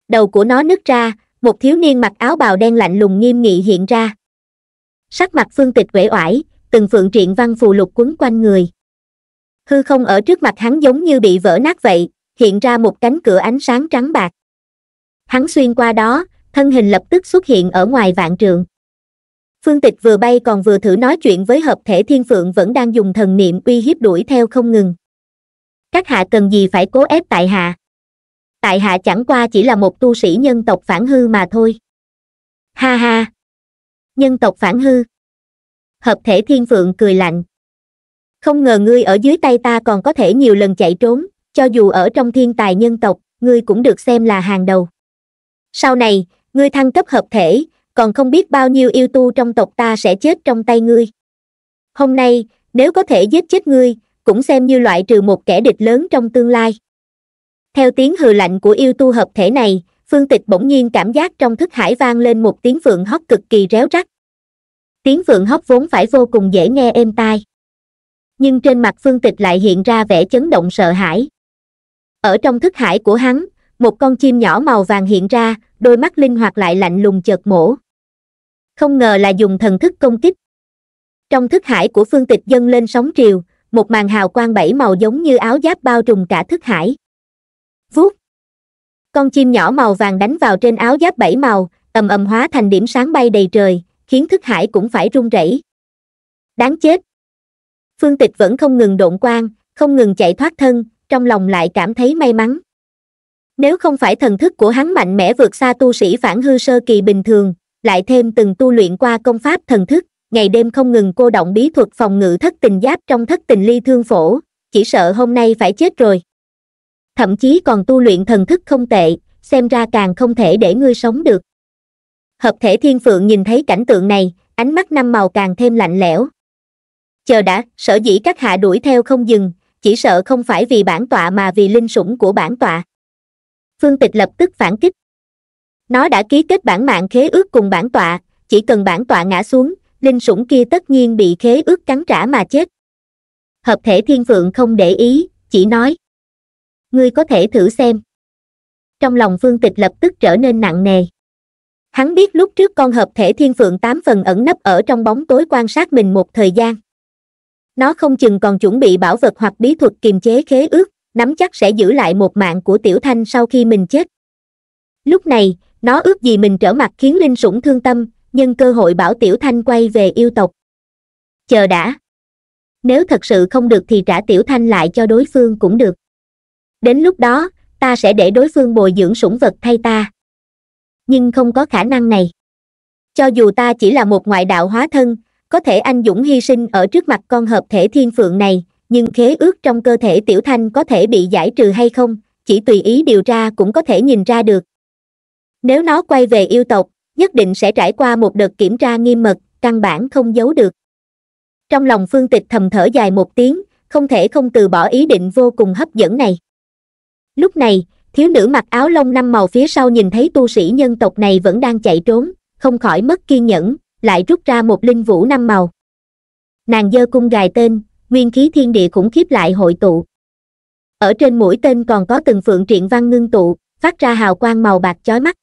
đầu của nó nứt ra một thiếu niên mặc áo bào đen lạnh lùng nghiêm nghị hiện ra sắc mặt phương tịch uể oải từng phượng triện văn phù lục quấn quanh người hư không ở trước mặt hắn giống như bị vỡ nát vậy hiện ra một cánh cửa ánh sáng trắng bạc hắn xuyên qua đó thân hình lập tức xuất hiện ở ngoài vạn trường phương tịch vừa bay còn vừa thử nói chuyện với hợp thể thiên phượng vẫn đang dùng thần niệm uy hiếp đuổi theo không ngừng các hạ cần gì phải cố ép tại hạ tại hạ chẳng qua chỉ là một tu sĩ nhân tộc phản hư mà thôi ha ha nhân tộc phản hư hợp thể thiên phượng cười lạnh không ngờ ngươi ở dưới tay ta còn có thể nhiều lần chạy trốn cho dù ở trong thiên tài nhân tộc ngươi cũng được xem là hàng đầu sau này ngươi thăng cấp hợp thể còn không biết bao nhiêu yêu tu trong tộc ta sẽ chết trong tay ngươi hôm nay nếu có thể giết chết ngươi cũng xem như loại trừ một kẻ địch lớn trong tương lai theo tiếng hừ lạnh của yêu tu hợp thể này phương tịch bỗng nhiên cảm giác trong thức hải vang lên một tiếng vượng hót cực kỳ réo rắt tiếng vượng hót vốn phải vô cùng dễ nghe êm tai nhưng trên mặt phương tịch lại hiện ra vẻ chấn động sợ hãi ở trong thức hải của hắn một con chim nhỏ màu vàng hiện ra đôi mắt linh hoạt lại lạnh lùng chợt mổ không ngờ là dùng thần thức công kích trong thức hải của phương tịch dâng lên sóng triều một màn hào quang bảy màu giống như áo giáp bao trùm cả thức hải vút con chim nhỏ màu vàng đánh vào trên áo giáp bảy màu ầm ầm hóa thành điểm sáng bay đầy trời khiến thức hải cũng phải run rẩy đáng chết phương tịch vẫn không ngừng độn quang không ngừng chạy thoát thân trong lòng lại cảm thấy may mắn nếu không phải thần thức của hắn mạnh mẽ vượt xa tu sĩ phản hư sơ kỳ bình thường lại thêm từng tu luyện qua công pháp thần thức ngày đêm không ngừng cô động bí thuật phòng ngự thất tình giáp trong thất tình ly thương phổ chỉ sợ hôm nay phải chết rồi thậm chí còn tu luyện thần thức không tệ xem ra càng không thể để ngươi sống được hợp thể thiên phượng nhìn thấy cảnh tượng này ánh mắt năm màu càng thêm lạnh lẽo chờ đã sở dĩ các hạ đuổi theo không dừng chỉ sợ không phải vì bản tọa mà vì linh sủng của bản tọa phương tịch lập tức phản kích nó đã ký kết bản mạng khế ước cùng bản tọa chỉ cần bản tọa ngã xuống linh sủng kia tất nhiên bị khế ước cắn trả mà chết hợp thể thiên phượng không để ý chỉ nói ngươi có thể thử xem trong lòng phương tịch lập tức trở nên nặng nề hắn biết lúc trước con hợp thể thiên phượng tám phần ẩn nấp ở trong bóng tối quan sát mình một thời gian nó không chừng còn chuẩn bị bảo vật hoặc bí thuật kiềm chế khế ước nắm chắc sẽ giữ lại một mạng của tiểu thanh sau khi mình chết lúc này nó ước gì mình trở mặt khiến linh sủng thương tâm nhân cơ hội bảo tiểu thanh quay về yêu tộc chờ đã nếu thật sự không được thì trả tiểu thanh lại cho đối phương cũng được đến lúc đó ta sẽ để đối phương bồi dưỡng sủng vật thay ta nhưng không có khả năng này cho dù ta chỉ là một ngoại đạo hóa thân có thể anh dũng hy sinh ở trước mặt con hợp thể thiên phượng này nhưng khế ước trong cơ thể tiểu thanh có thể bị giải trừ hay không chỉ tùy ý điều tra cũng có thể nhìn ra được nếu nó quay về yêu tộc nhất định sẽ trải qua một đợt kiểm tra nghiêm mật căn bản không giấu được trong lòng phương tịch thầm thở dài một tiếng không thể không từ bỏ ý định vô cùng hấp dẫn này lúc này thiếu nữ mặc áo lông năm màu phía sau nhìn thấy tu sĩ nhân tộc này vẫn đang chạy trốn không khỏi mất kiên nhẫn lại rút ra một linh vũ năm màu nàng giơ cung gài tên nguyên khí thiên địa khủng khiếp lại hội tụ ở trên mũi tên còn có từng phượng triện văn ngưng tụ phát ra hào quang màu bạc chói mắt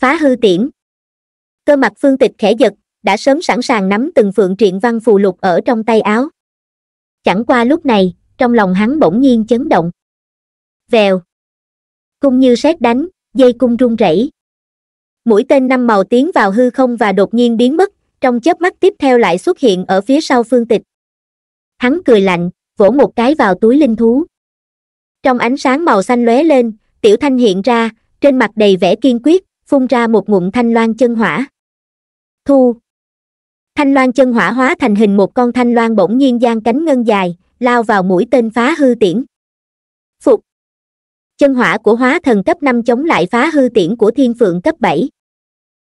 phá hư tiễn cơ mặt phương tịch khẽ giật đã sớm sẵn sàng nắm từng phượng triện văn phù lục ở trong tay áo chẳng qua lúc này trong lòng hắn bỗng nhiên chấn động vèo cung như sét đánh dây cung rung rẩy mũi tên năm màu tiến vào hư không và đột nhiên biến mất trong chớp mắt tiếp theo lại xuất hiện ở phía sau phương tịch hắn cười lạnh vỗ một cái vào túi linh thú trong ánh sáng màu xanh lóe lên tiểu thanh hiện ra trên mặt đầy vẻ kiên quyết phun ra một ngụm thanh loan chân hỏa thu thanh loan chân hỏa hóa thành hình một con thanh loan bỗng nhiên giang cánh ngân dài lao vào mũi tên phá hư tiễn phục chân hỏa của hóa thần cấp năm chống lại phá hư tiễn của thiên phượng cấp bảy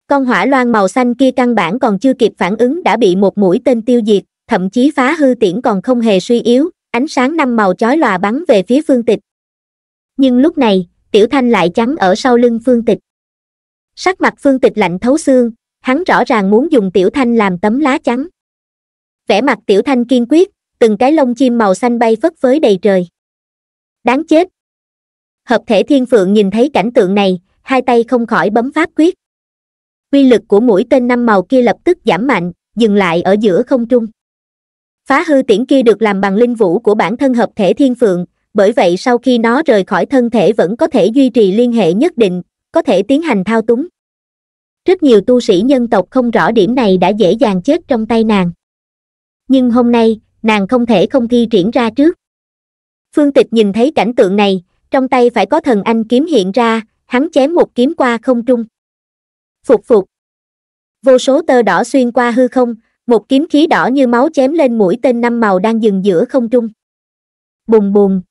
con hỏa loan màu xanh kia căn bản còn chưa kịp phản ứng đã bị một mũi tên tiêu diệt thậm chí phá hư tiễn còn không hề suy yếu ánh sáng năm màu chói lòa bắn về phía phương tịch nhưng lúc này tiểu thanh lại chắn ở sau lưng phương tịch sắc mặt phương tịch lạnh thấu xương hắn rõ ràng muốn dùng tiểu thanh làm tấm lá chắn vẻ mặt tiểu thanh kiên quyết từng cái lông chim màu xanh bay phất phới đầy trời đáng chết hợp thể thiên phượng nhìn thấy cảnh tượng này hai tay không khỏi bấm pháp quyết Quy lực của mũi tên năm màu kia lập tức giảm mạnh dừng lại ở giữa không trung phá hư tiễn kia được làm bằng linh vũ của bản thân hợp thể thiên phượng bởi vậy sau khi nó rời khỏi thân thể vẫn có thể duy trì liên hệ nhất định có thể tiến hành thao túng rất nhiều tu sĩ nhân tộc không rõ điểm này đã dễ dàng chết trong tay nàng nhưng hôm nay nàng không thể không thi triển ra trước phương tịch nhìn thấy cảnh tượng này trong tay phải có thần anh kiếm hiện ra, hắn chém một kiếm qua không trung. Phục phục. Vô số tơ đỏ xuyên qua hư không, một kiếm khí đỏ như máu chém lên mũi tên năm màu đang dừng giữa không trung. Bùng bùng.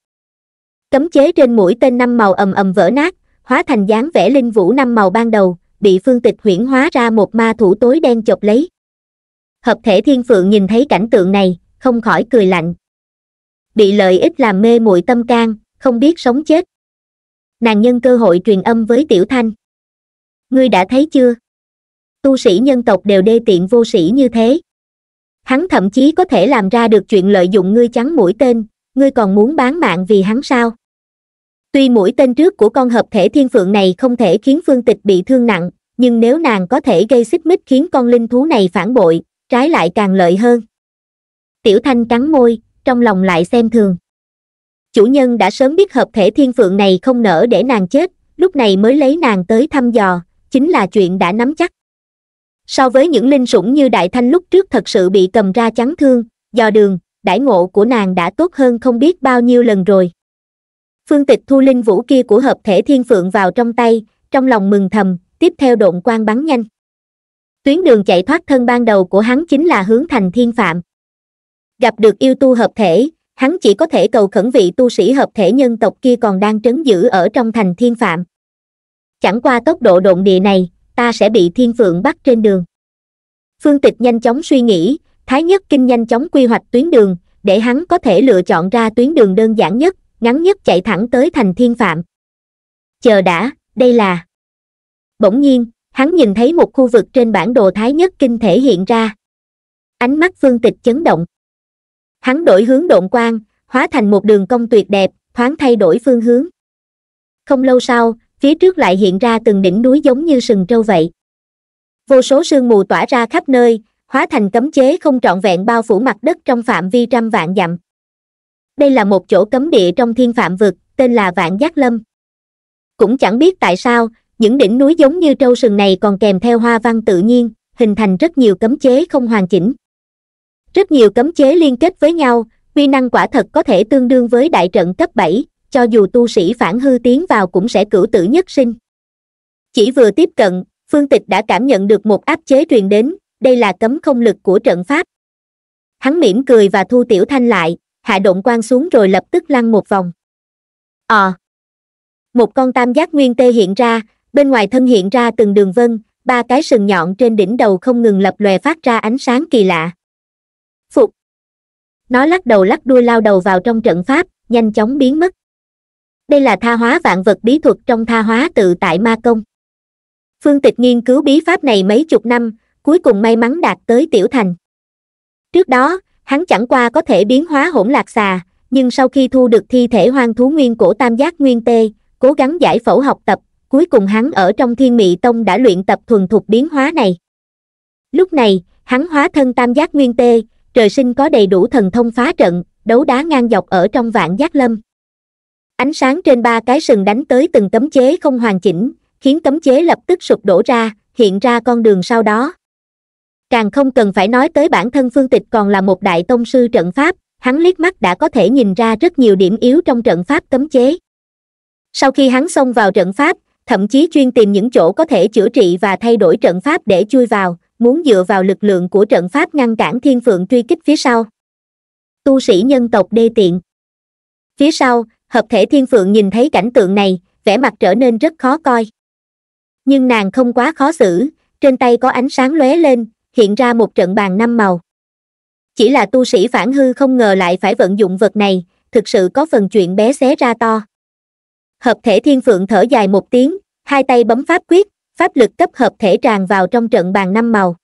Cấm chế trên mũi tên năm màu ầm ầm vỡ nát, hóa thành dáng vẽ linh vũ năm màu ban đầu, bị phương tịch huyễn hóa ra một ma thủ tối đen chọc lấy. Hợp thể thiên phượng nhìn thấy cảnh tượng này, không khỏi cười lạnh. Bị lợi ích làm mê muội tâm can, không biết sống chết nàng nhân cơ hội truyền âm với tiểu thanh ngươi đã thấy chưa tu sĩ nhân tộc đều đê tiện vô sĩ như thế hắn thậm chí có thể làm ra được chuyện lợi dụng ngươi chắn mũi tên ngươi còn muốn bán mạng vì hắn sao tuy mũi tên trước của con hợp thể thiên phượng này không thể khiến phương tịch bị thương nặng nhưng nếu nàng có thể gây xích mích khiến con linh thú này phản bội trái lại càng lợi hơn tiểu thanh cắn môi trong lòng lại xem thường chủ nhân đã sớm biết hợp thể thiên phượng này không nỡ để nàng chết lúc này mới lấy nàng tới thăm dò chính là chuyện đã nắm chắc so với những linh sủng như đại thanh lúc trước thật sự bị cầm ra chắn thương dò đường đãi ngộ của nàng đã tốt hơn không biết bao nhiêu lần rồi phương tịch thu linh vũ kia của hợp thể thiên phượng vào trong tay trong lòng mừng thầm tiếp theo độn quang bắn nhanh tuyến đường chạy thoát thân ban đầu của hắn chính là hướng thành thiên phạm gặp được yêu tu hợp thể hắn chỉ có thể cầu khẩn vị tu sĩ hợp thể nhân tộc kia còn đang trấn giữ ở trong thành thiên phạm chẳng qua tốc độ độn địa này ta sẽ bị thiên phượng bắt trên đường phương tịch nhanh chóng suy nghĩ thái nhất kinh nhanh chóng quy hoạch tuyến đường để hắn có thể lựa chọn ra tuyến đường đơn giản nhất ngắn nhất chạy thẳng tới thành thiên phạm chờ đã đây là bỗng nhiên hắn nhìn thấy một khu vực trên bản đồ thái nhất kinh thể hiện ra ánh mắt phương tịch chấn động hắn đổi hướng độn quang hóa thành một đường cong tuyệt đẹp thoáng thay đổi phương hướng không lâu sau phía trước lại hiện ra từng đỉnh núi giống như sừng trâu vậy vô số sương mù tỏa ra khắp nơi hóa thành cấm chế không trọn vẹn bao phủ mặt đất trong phạm vi trăm vạn dặm đây là một chỗ cấm địa trong thiên phạm vực tên là vạn giác lâm cũng chẳng biết tại sao những đỉnh núi giống như trâu sừng này còn kèm theo hoa văn tự nhiên hình thành rất nhiều cấm chế không hoàn chỉnh rất nhiều cấm chế liên kết với nhau uy năng quả thật có thể tương đương với đại trận cấp bảy cho dù tu sĩ phản hư tiến vào cũng sẽ cửu tử nhất sinh chỉ vừa tiếp cận phương tịch đã cảm nhận được một áp chế truyền đến đây là cấm không lực của trận pháp hắn mỉm cười và thu tiểu thanh lại hạ động quan xuống rồi lập tức lăn một vòng ờ một con tam giác nguyên tê hiện ra bên ngoài thân hiện ra từng đường vân ba cái sừng nhọn trên đỉnh đầu không ngừng lập lòe phát ra ánh sáng kỳ lạ nó lắc đầu lắc đuôi lao đầu vào trong trận pháp nhanh chóng biến mất đây là tha hóa vạn vật bí thuật trong tha hóa tự tại ma công phương tịch nghiên cứu bí pháp này mấy chục năm cuối cùng may mắn đạt tới tiểu thành trước đó hắn chẳng qua có thể biến hóa hỗn lạc xà nhưng sau khi thu được thi thể hoang thú nguyên cổ tam giác nguyên tê cố gắng giải phẫu học tập cuối cùng hắn ở trong thiên mị tông đã luyện tập thuần thục biến hóa này lúc này hắn hóa thân tam giác nguyên tê trời sinh có đầy đủ thần thông phá trận, đấu đá ngang dọc ở trong vạn giác lâm. Ánh sáng trên ba cái sừng đánh tới từng cấm chế không hoàn chỉnh, khiến cấm chế lập tức sụp đổ ra, hiện ra con đường sau đó. Càng không cần phải nói tới bản thân Phương Tịch còn là một đại tông sư trận pháp, hắn liếc mắt đã có thể nhìn ra rất nhiều điểm yếu trong trận pháp cấm chế. Sau khi hắn xông vào trận pháp, thậm chí chuyên tìm những chỗ có thể chữa trị và thay đổi trận pháp để chui vào, muốn dựa vào lực lượng của trận pháp ngăn cản thiên phượng truy kích phía sau. Tu sĩ nhân tộc đê tiện. Phía sau, hợp thể thiên phượng nhìn thấy cảnh tượng này, vẻ mặt trở nên rất khó coi. Nhưng nàng không quá khó xử, trên tay có ánh sáng lóe lên, hiện ra một trận bàn năm màu. Chỉ là tu sĩ phản hư không ngờ lại phải vận dụng vật này, thực sự có phần chuyện bé xé ra to. Hợp thể thiên phượng thở dài một tiếng, hai tay bấm pháp quyết, pháp lực cấp hợp thể tràn vào trong trận bàn năm màu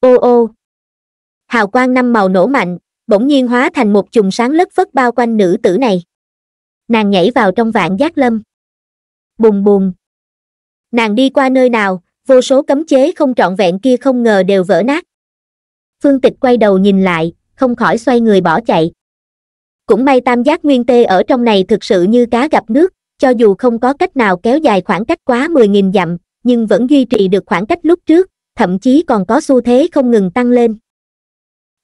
ô ô hào quang năm màu nổ mạnh bỗng nhiên hóa thành một chùm sáng lất phất bao quanh nữ tử này nàng nhảy vào trong vạn giác lâm bùm bùm nàng đi qua nơi nào vô số cấm chế không trọn vẹn kia không ngờ đều vỡ nát phương tịch quay đầu nhìn lại không khỏi xoay người bỏ chạy cũng may tam giác nguyên tê ở trong này thực sự như cá gặp nước cho dù không có cách nào kéo dài khoảng cách quá mười nghìn dặm nhưng vẫn duy trì được khoảng cách lúc trước thậm chí còn có xu thế không ngừng tăng lên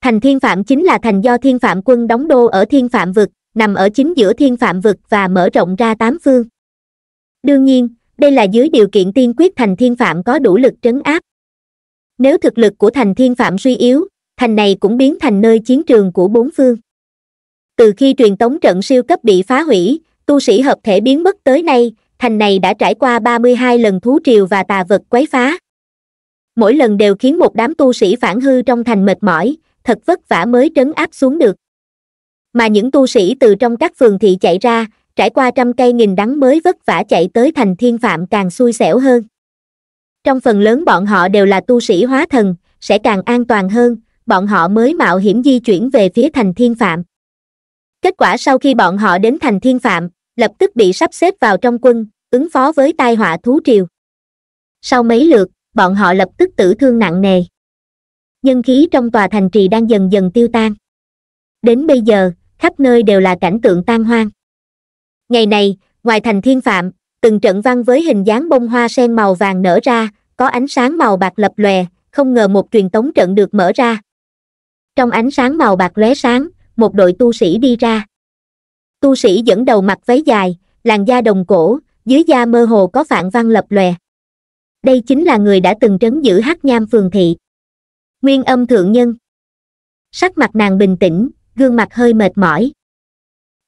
thành thiên phạm chính là thành do thiên phạm quân đóng đô ở thiên phạm vực nằm ở chính giữa thiên phạm vực và mở rộng ra tám phương đương nhiên đây là dưới điều kiện tiên quyết thành thiên phạm có đủ lực trấn áp nếu thực lực của thành thiên phạm suy yếu thành này cũng biến thành nơi chiến trường của bốn phương từ khi truyền tống trận siêu cấp bị phá hủy tu sĩ hợp thể biến mất tới nay thành này đã trải qua 32 lần thú triều và tà vật quấy phá. Mỗi lần đều khiến một đám tu sĩ phản hư trong thành mệt mỏi, thật vất vả mới trấn áp xuống được. Mà những tu sĩ từ trong các phường thị chạy ra, trải qua trăm cây nghìn đắng mới vất vả chạy tới thành thiên phạm càng xui xẻo hơn. Trong phần lớn bọn họ đều là tu sĩ hóa thần, sẽ càng an toàn hơn, bọn họ mới mạo hiểm di chuyển về phía thành thiên phạm. Kết quả sau khi bọn họ đến thành thiên phạm, lập tức bị sắp xếp vào trong quân ứng phó với tai họa thú triều sau mấy lượt bọn họ lập tức tử thương nặng nề nhân khí trong tòa thành trì đang dần dần tiêu tan đến bây giờ khắp nơi đều là cảnh tượng tan hoang ngày này ngoài thành thiên phạm từng trận văn với hình dáng bông hoa sen màu vàng nở ra có ánh sáng màu bạc lập lòe không ngờ một truyền tống trận được mở ra trong ánh sáng màu bạc lóe sáng một đội tu sĩ đi ra tu sĩ dẫn đầu mặc váy dài làn da đồng cổ dưới da mơ hồ có phạn văn lập lòe đây chính là người đã từng trấn giữ hắc nham phường thị nguyên âm thượng nhân sắc mặt nàng bình tĩnh gương mặt hơi mệt mỏi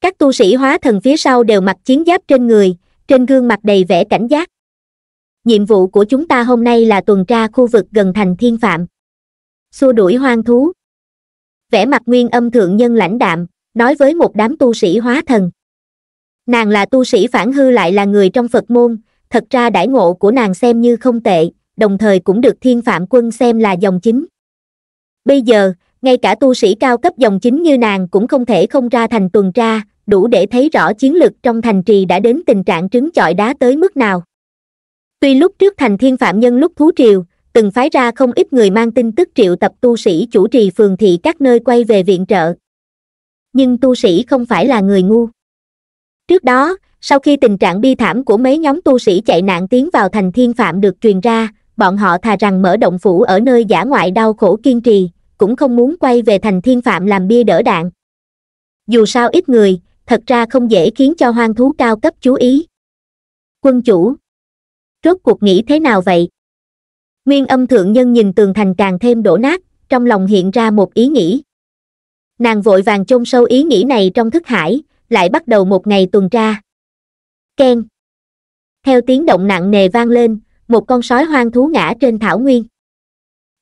các tu sĩ hóa thần phía sau đều mặc chiến giáp trên người trên gương mặt đầy vẻ cảnh giác nhiệm vụ của chúng ta hôm nay là tuần tra khu vực gần thành thiên phạm xua đuổi hoang thú vẻ mặt nguyên âm thượng nhân lãnh đạm nói với một đám tu sĩ hóa thần nàng là tu sĩ phản hư lại là người trong phật môn thật ra đãi ngộ của nàng xem như không tệ đồng thời cũng được thiên phạm quân xem là dòng chính bây giờ ngay cả tu sĩ cao cấp dòng chính như nàng cũng không thể không ra thành tuần tra đủ để thấy rõ chiến lực trong thành trì đã đến tình trạng trứng chọi đá tới mức nào tuy lúc trước thành thiên phạm nhân lúc thú triều từng phái ra không ít người mang tin tức triệu tập tu sĩ chủ trì phường thị các nơi quay về viện trợ nhưng tu sĩ không phải là người ngu trước đó sau khi tình trạng bi thảm của mấy nhóm tu sĩ chạy nạn tiến vào thành thiên phạm được truyền ra bọn họ thà rằng mở động phủ ở nơi giả ngoại đau khổ kiên trì cũng không muốn quay về thành thiên phạm làm bia đỡ đạn dù sao ít người thật ra không dễ khiến cho hoang thú cao cấp chú ý quân chủ rốt cuộc nghĩ thế nào vậy nguyên âm thượng nhân nhìn tường thành càng thêm đổ nát trong lòng hiện ra một ý nghĩ nàng vội vàng chôn sâu ý nghĩ này trong thức hải lại bắt đầu một ngày tuần tra Ken, theo tiếng động nặng nề vang lên một con sói hoang thú ngã trên thảo nguyên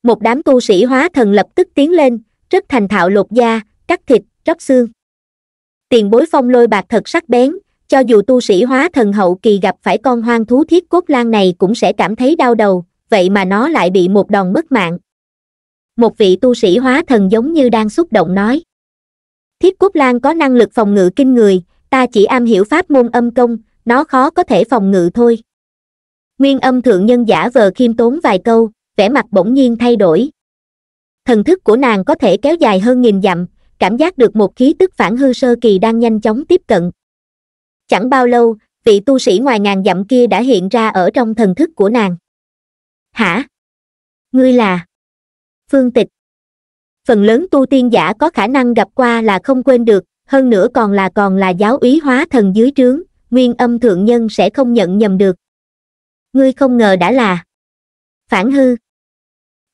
một đám tu sĩ hóa thần lập tức tiến lên rất thành thạo lột da cắt thịt róc xương tiền bối phong lôi bạc thật sắc bén cho dù tu sĩ hóa thần hậu kỳ gặp phải con hoang thú thiết cốt lan này cũng sẽ cảm thấy đau đầu vậy mà nó lại bị một đòn mất mạng một vị tu sĩ hóa thần giống như đang xúc động nói Thiếp cúc lan có năng lực phòng ngự kinh người ta chỉ am hiểu pháp môn âm công nó khó có thể phòng ngự thôi nguyên âm thượng nhân giả vờ khiêm tốn vài câu vẻ mặt bỗng nhiên thay đổi thần thức của nàng có thể kéo dài hơn nghìn dặm cảm giác được một khí tức phản hư sơ kỳ đang nhanh chóng tiếp cận chẳng bao lâu vị tu sĩ ngoài ngàn dặm kia đã hiện ra ở trong thần thức của nàng hả ngươi là phương tịch phần lớn tu tiên giả có khả năng gặp qua là không quên được hơn nữa còn là còn là giáo úy hóa thần dưới trướng nguyên âm thượng nhân sẽ không nhận nhầm được ngươi không ngờ đã là phản hư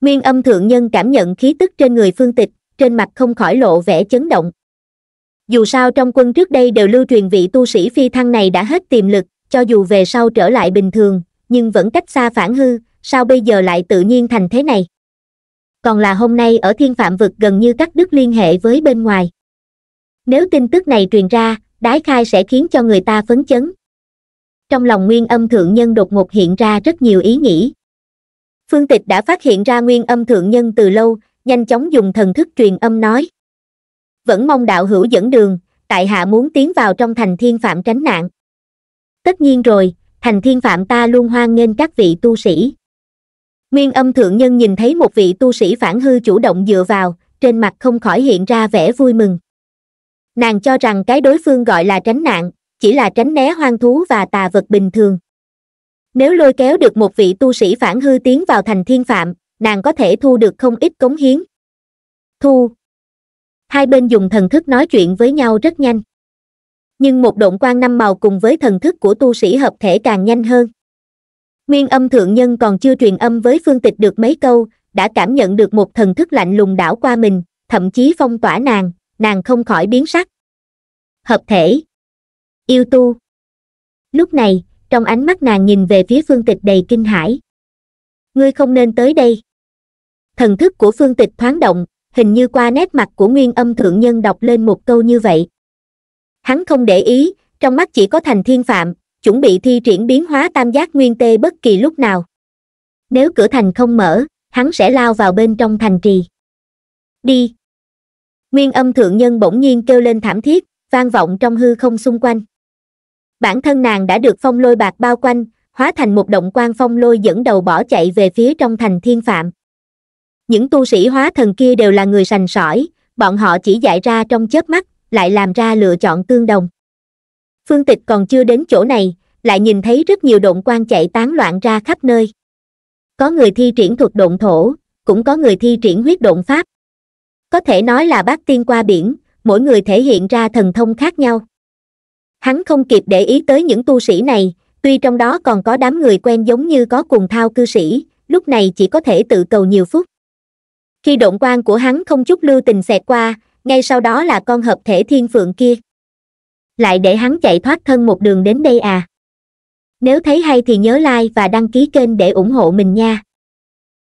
nguyên âm thượng nhân cảm nhận khí tức trên người phương tịch trên mặt không khỏi lộ vẻ chấn động dù sao trong quân trước đây đều lưu truyền vị tu sĩ phi thăng này đã hết tiềm lực cho dù về sau trở lại bình thường nhưng vẫn cách xa phản hư sao bây giờ lại tự nhiên thành thế này còn là hôm nay ở thiên phạm vực gần như cắt đứt liên hệ với bên ngoài nếu tin tức này truyền ra đái khai sẽ khiến cho người ta phấn chấn trong lòng nguyên âm thượng nhân đột ngột hiện ra rất nhiều ý nghĩ phương tịch đã phát hiện ra nguyên âm thượng nhân từ lâu nhanh chóng dùng thần thức truyền âm nói vẫn mong đạo hữu dẫn đường tại hạ muốn tiến vào trong thành thiên phạm tránh nạn tất nhiên rồi thành thiên phạm ta luôn hoan nghênh các vị tu sĩ nguyên âm thượng nhân nhìn thấy một vị tu sĩ phản hư chủ động dựa vào trên mặt không khỏi hiện ra vẻ vui mừng nàng cho rằng cái đối phương gọi là tránh nạn chỉ là tránh né hoang thú và tà vật bình thường nếu lôi kéo được một vị tu sĩ phản hư tiến vào thành thiên phạm nàng có thể thu được không ít cống hiến thu hai bên dùng thần thức nói chuyện với nhau rất nhanh nhưng một động quan năm màu cùng với thần thức của tu sĩ hợp thể càng nhanh hơn nguyên âm thượng nhân còn chưa truyền âm với phương tịch được mấy câu đã cảm nhận được một thần thức lạnh lùng đảo qua mình thậm chí phong tỏa nàng nàng không khỏi biến sắc hợp thể yêu tu lúc này trong ánh mắt nàng nhìn về phía phương tịch đầy kinh hãi ngươi không nên tới đây thần thức của phương tịch thoáng động hình như qua nét mặt của nguyên âm thượng nhân đọc lên một câu như vậy hắn không để ý trong mắt chỉ có thành thiên phạm chuẩn bị thi triển biến hóa tam giác nguyên tê bất kỳ lúc nào nếu cửa thành không mở hắn sẽ lao vào bên trong thành trì đi nguyên âm thượng nhân bỗng nhiên kêu lên thảm thiết vang vọng trong hư không xung quanh bản thân nàng đã được phong lôi bạc bao quanh hóa thành một động quan phong lôi dẫn đầu bỏ chạy về phía trong thành thiên phạm những tu sĩ hóa thần kia đều là người sành sỏi bọn họ chỉ dạy ra trong chớp mắt lại làm ra lựa chọn tương đồng phương tịch còn chưa đến chỗ này lại nhìn thấy rất nhiều động quan chạy tán loạn ra khắp nơi có người thi triển thuật động thổ cũng có người thi triển huyết động pháp có thể nói là bác tiên qua biển mỗi người thể hiện ra thần thông khác nhau hắn không kịp để ý tới những tu sĩ này tuy trong đó còn có đám người quen giống như có cùng thao cư sĩ lúc này chỉ có thể tự cầu nhiều phút khi động quan của hắn không chút lưu tình xẹt qua ngay sau đó là con hợp thể thiên phượng kia lại để hắn chạy thoát thân một đường đến đây à. Nếu thấy hay thì nhớ like và đăng ký kênh để ủng hộ mình nha.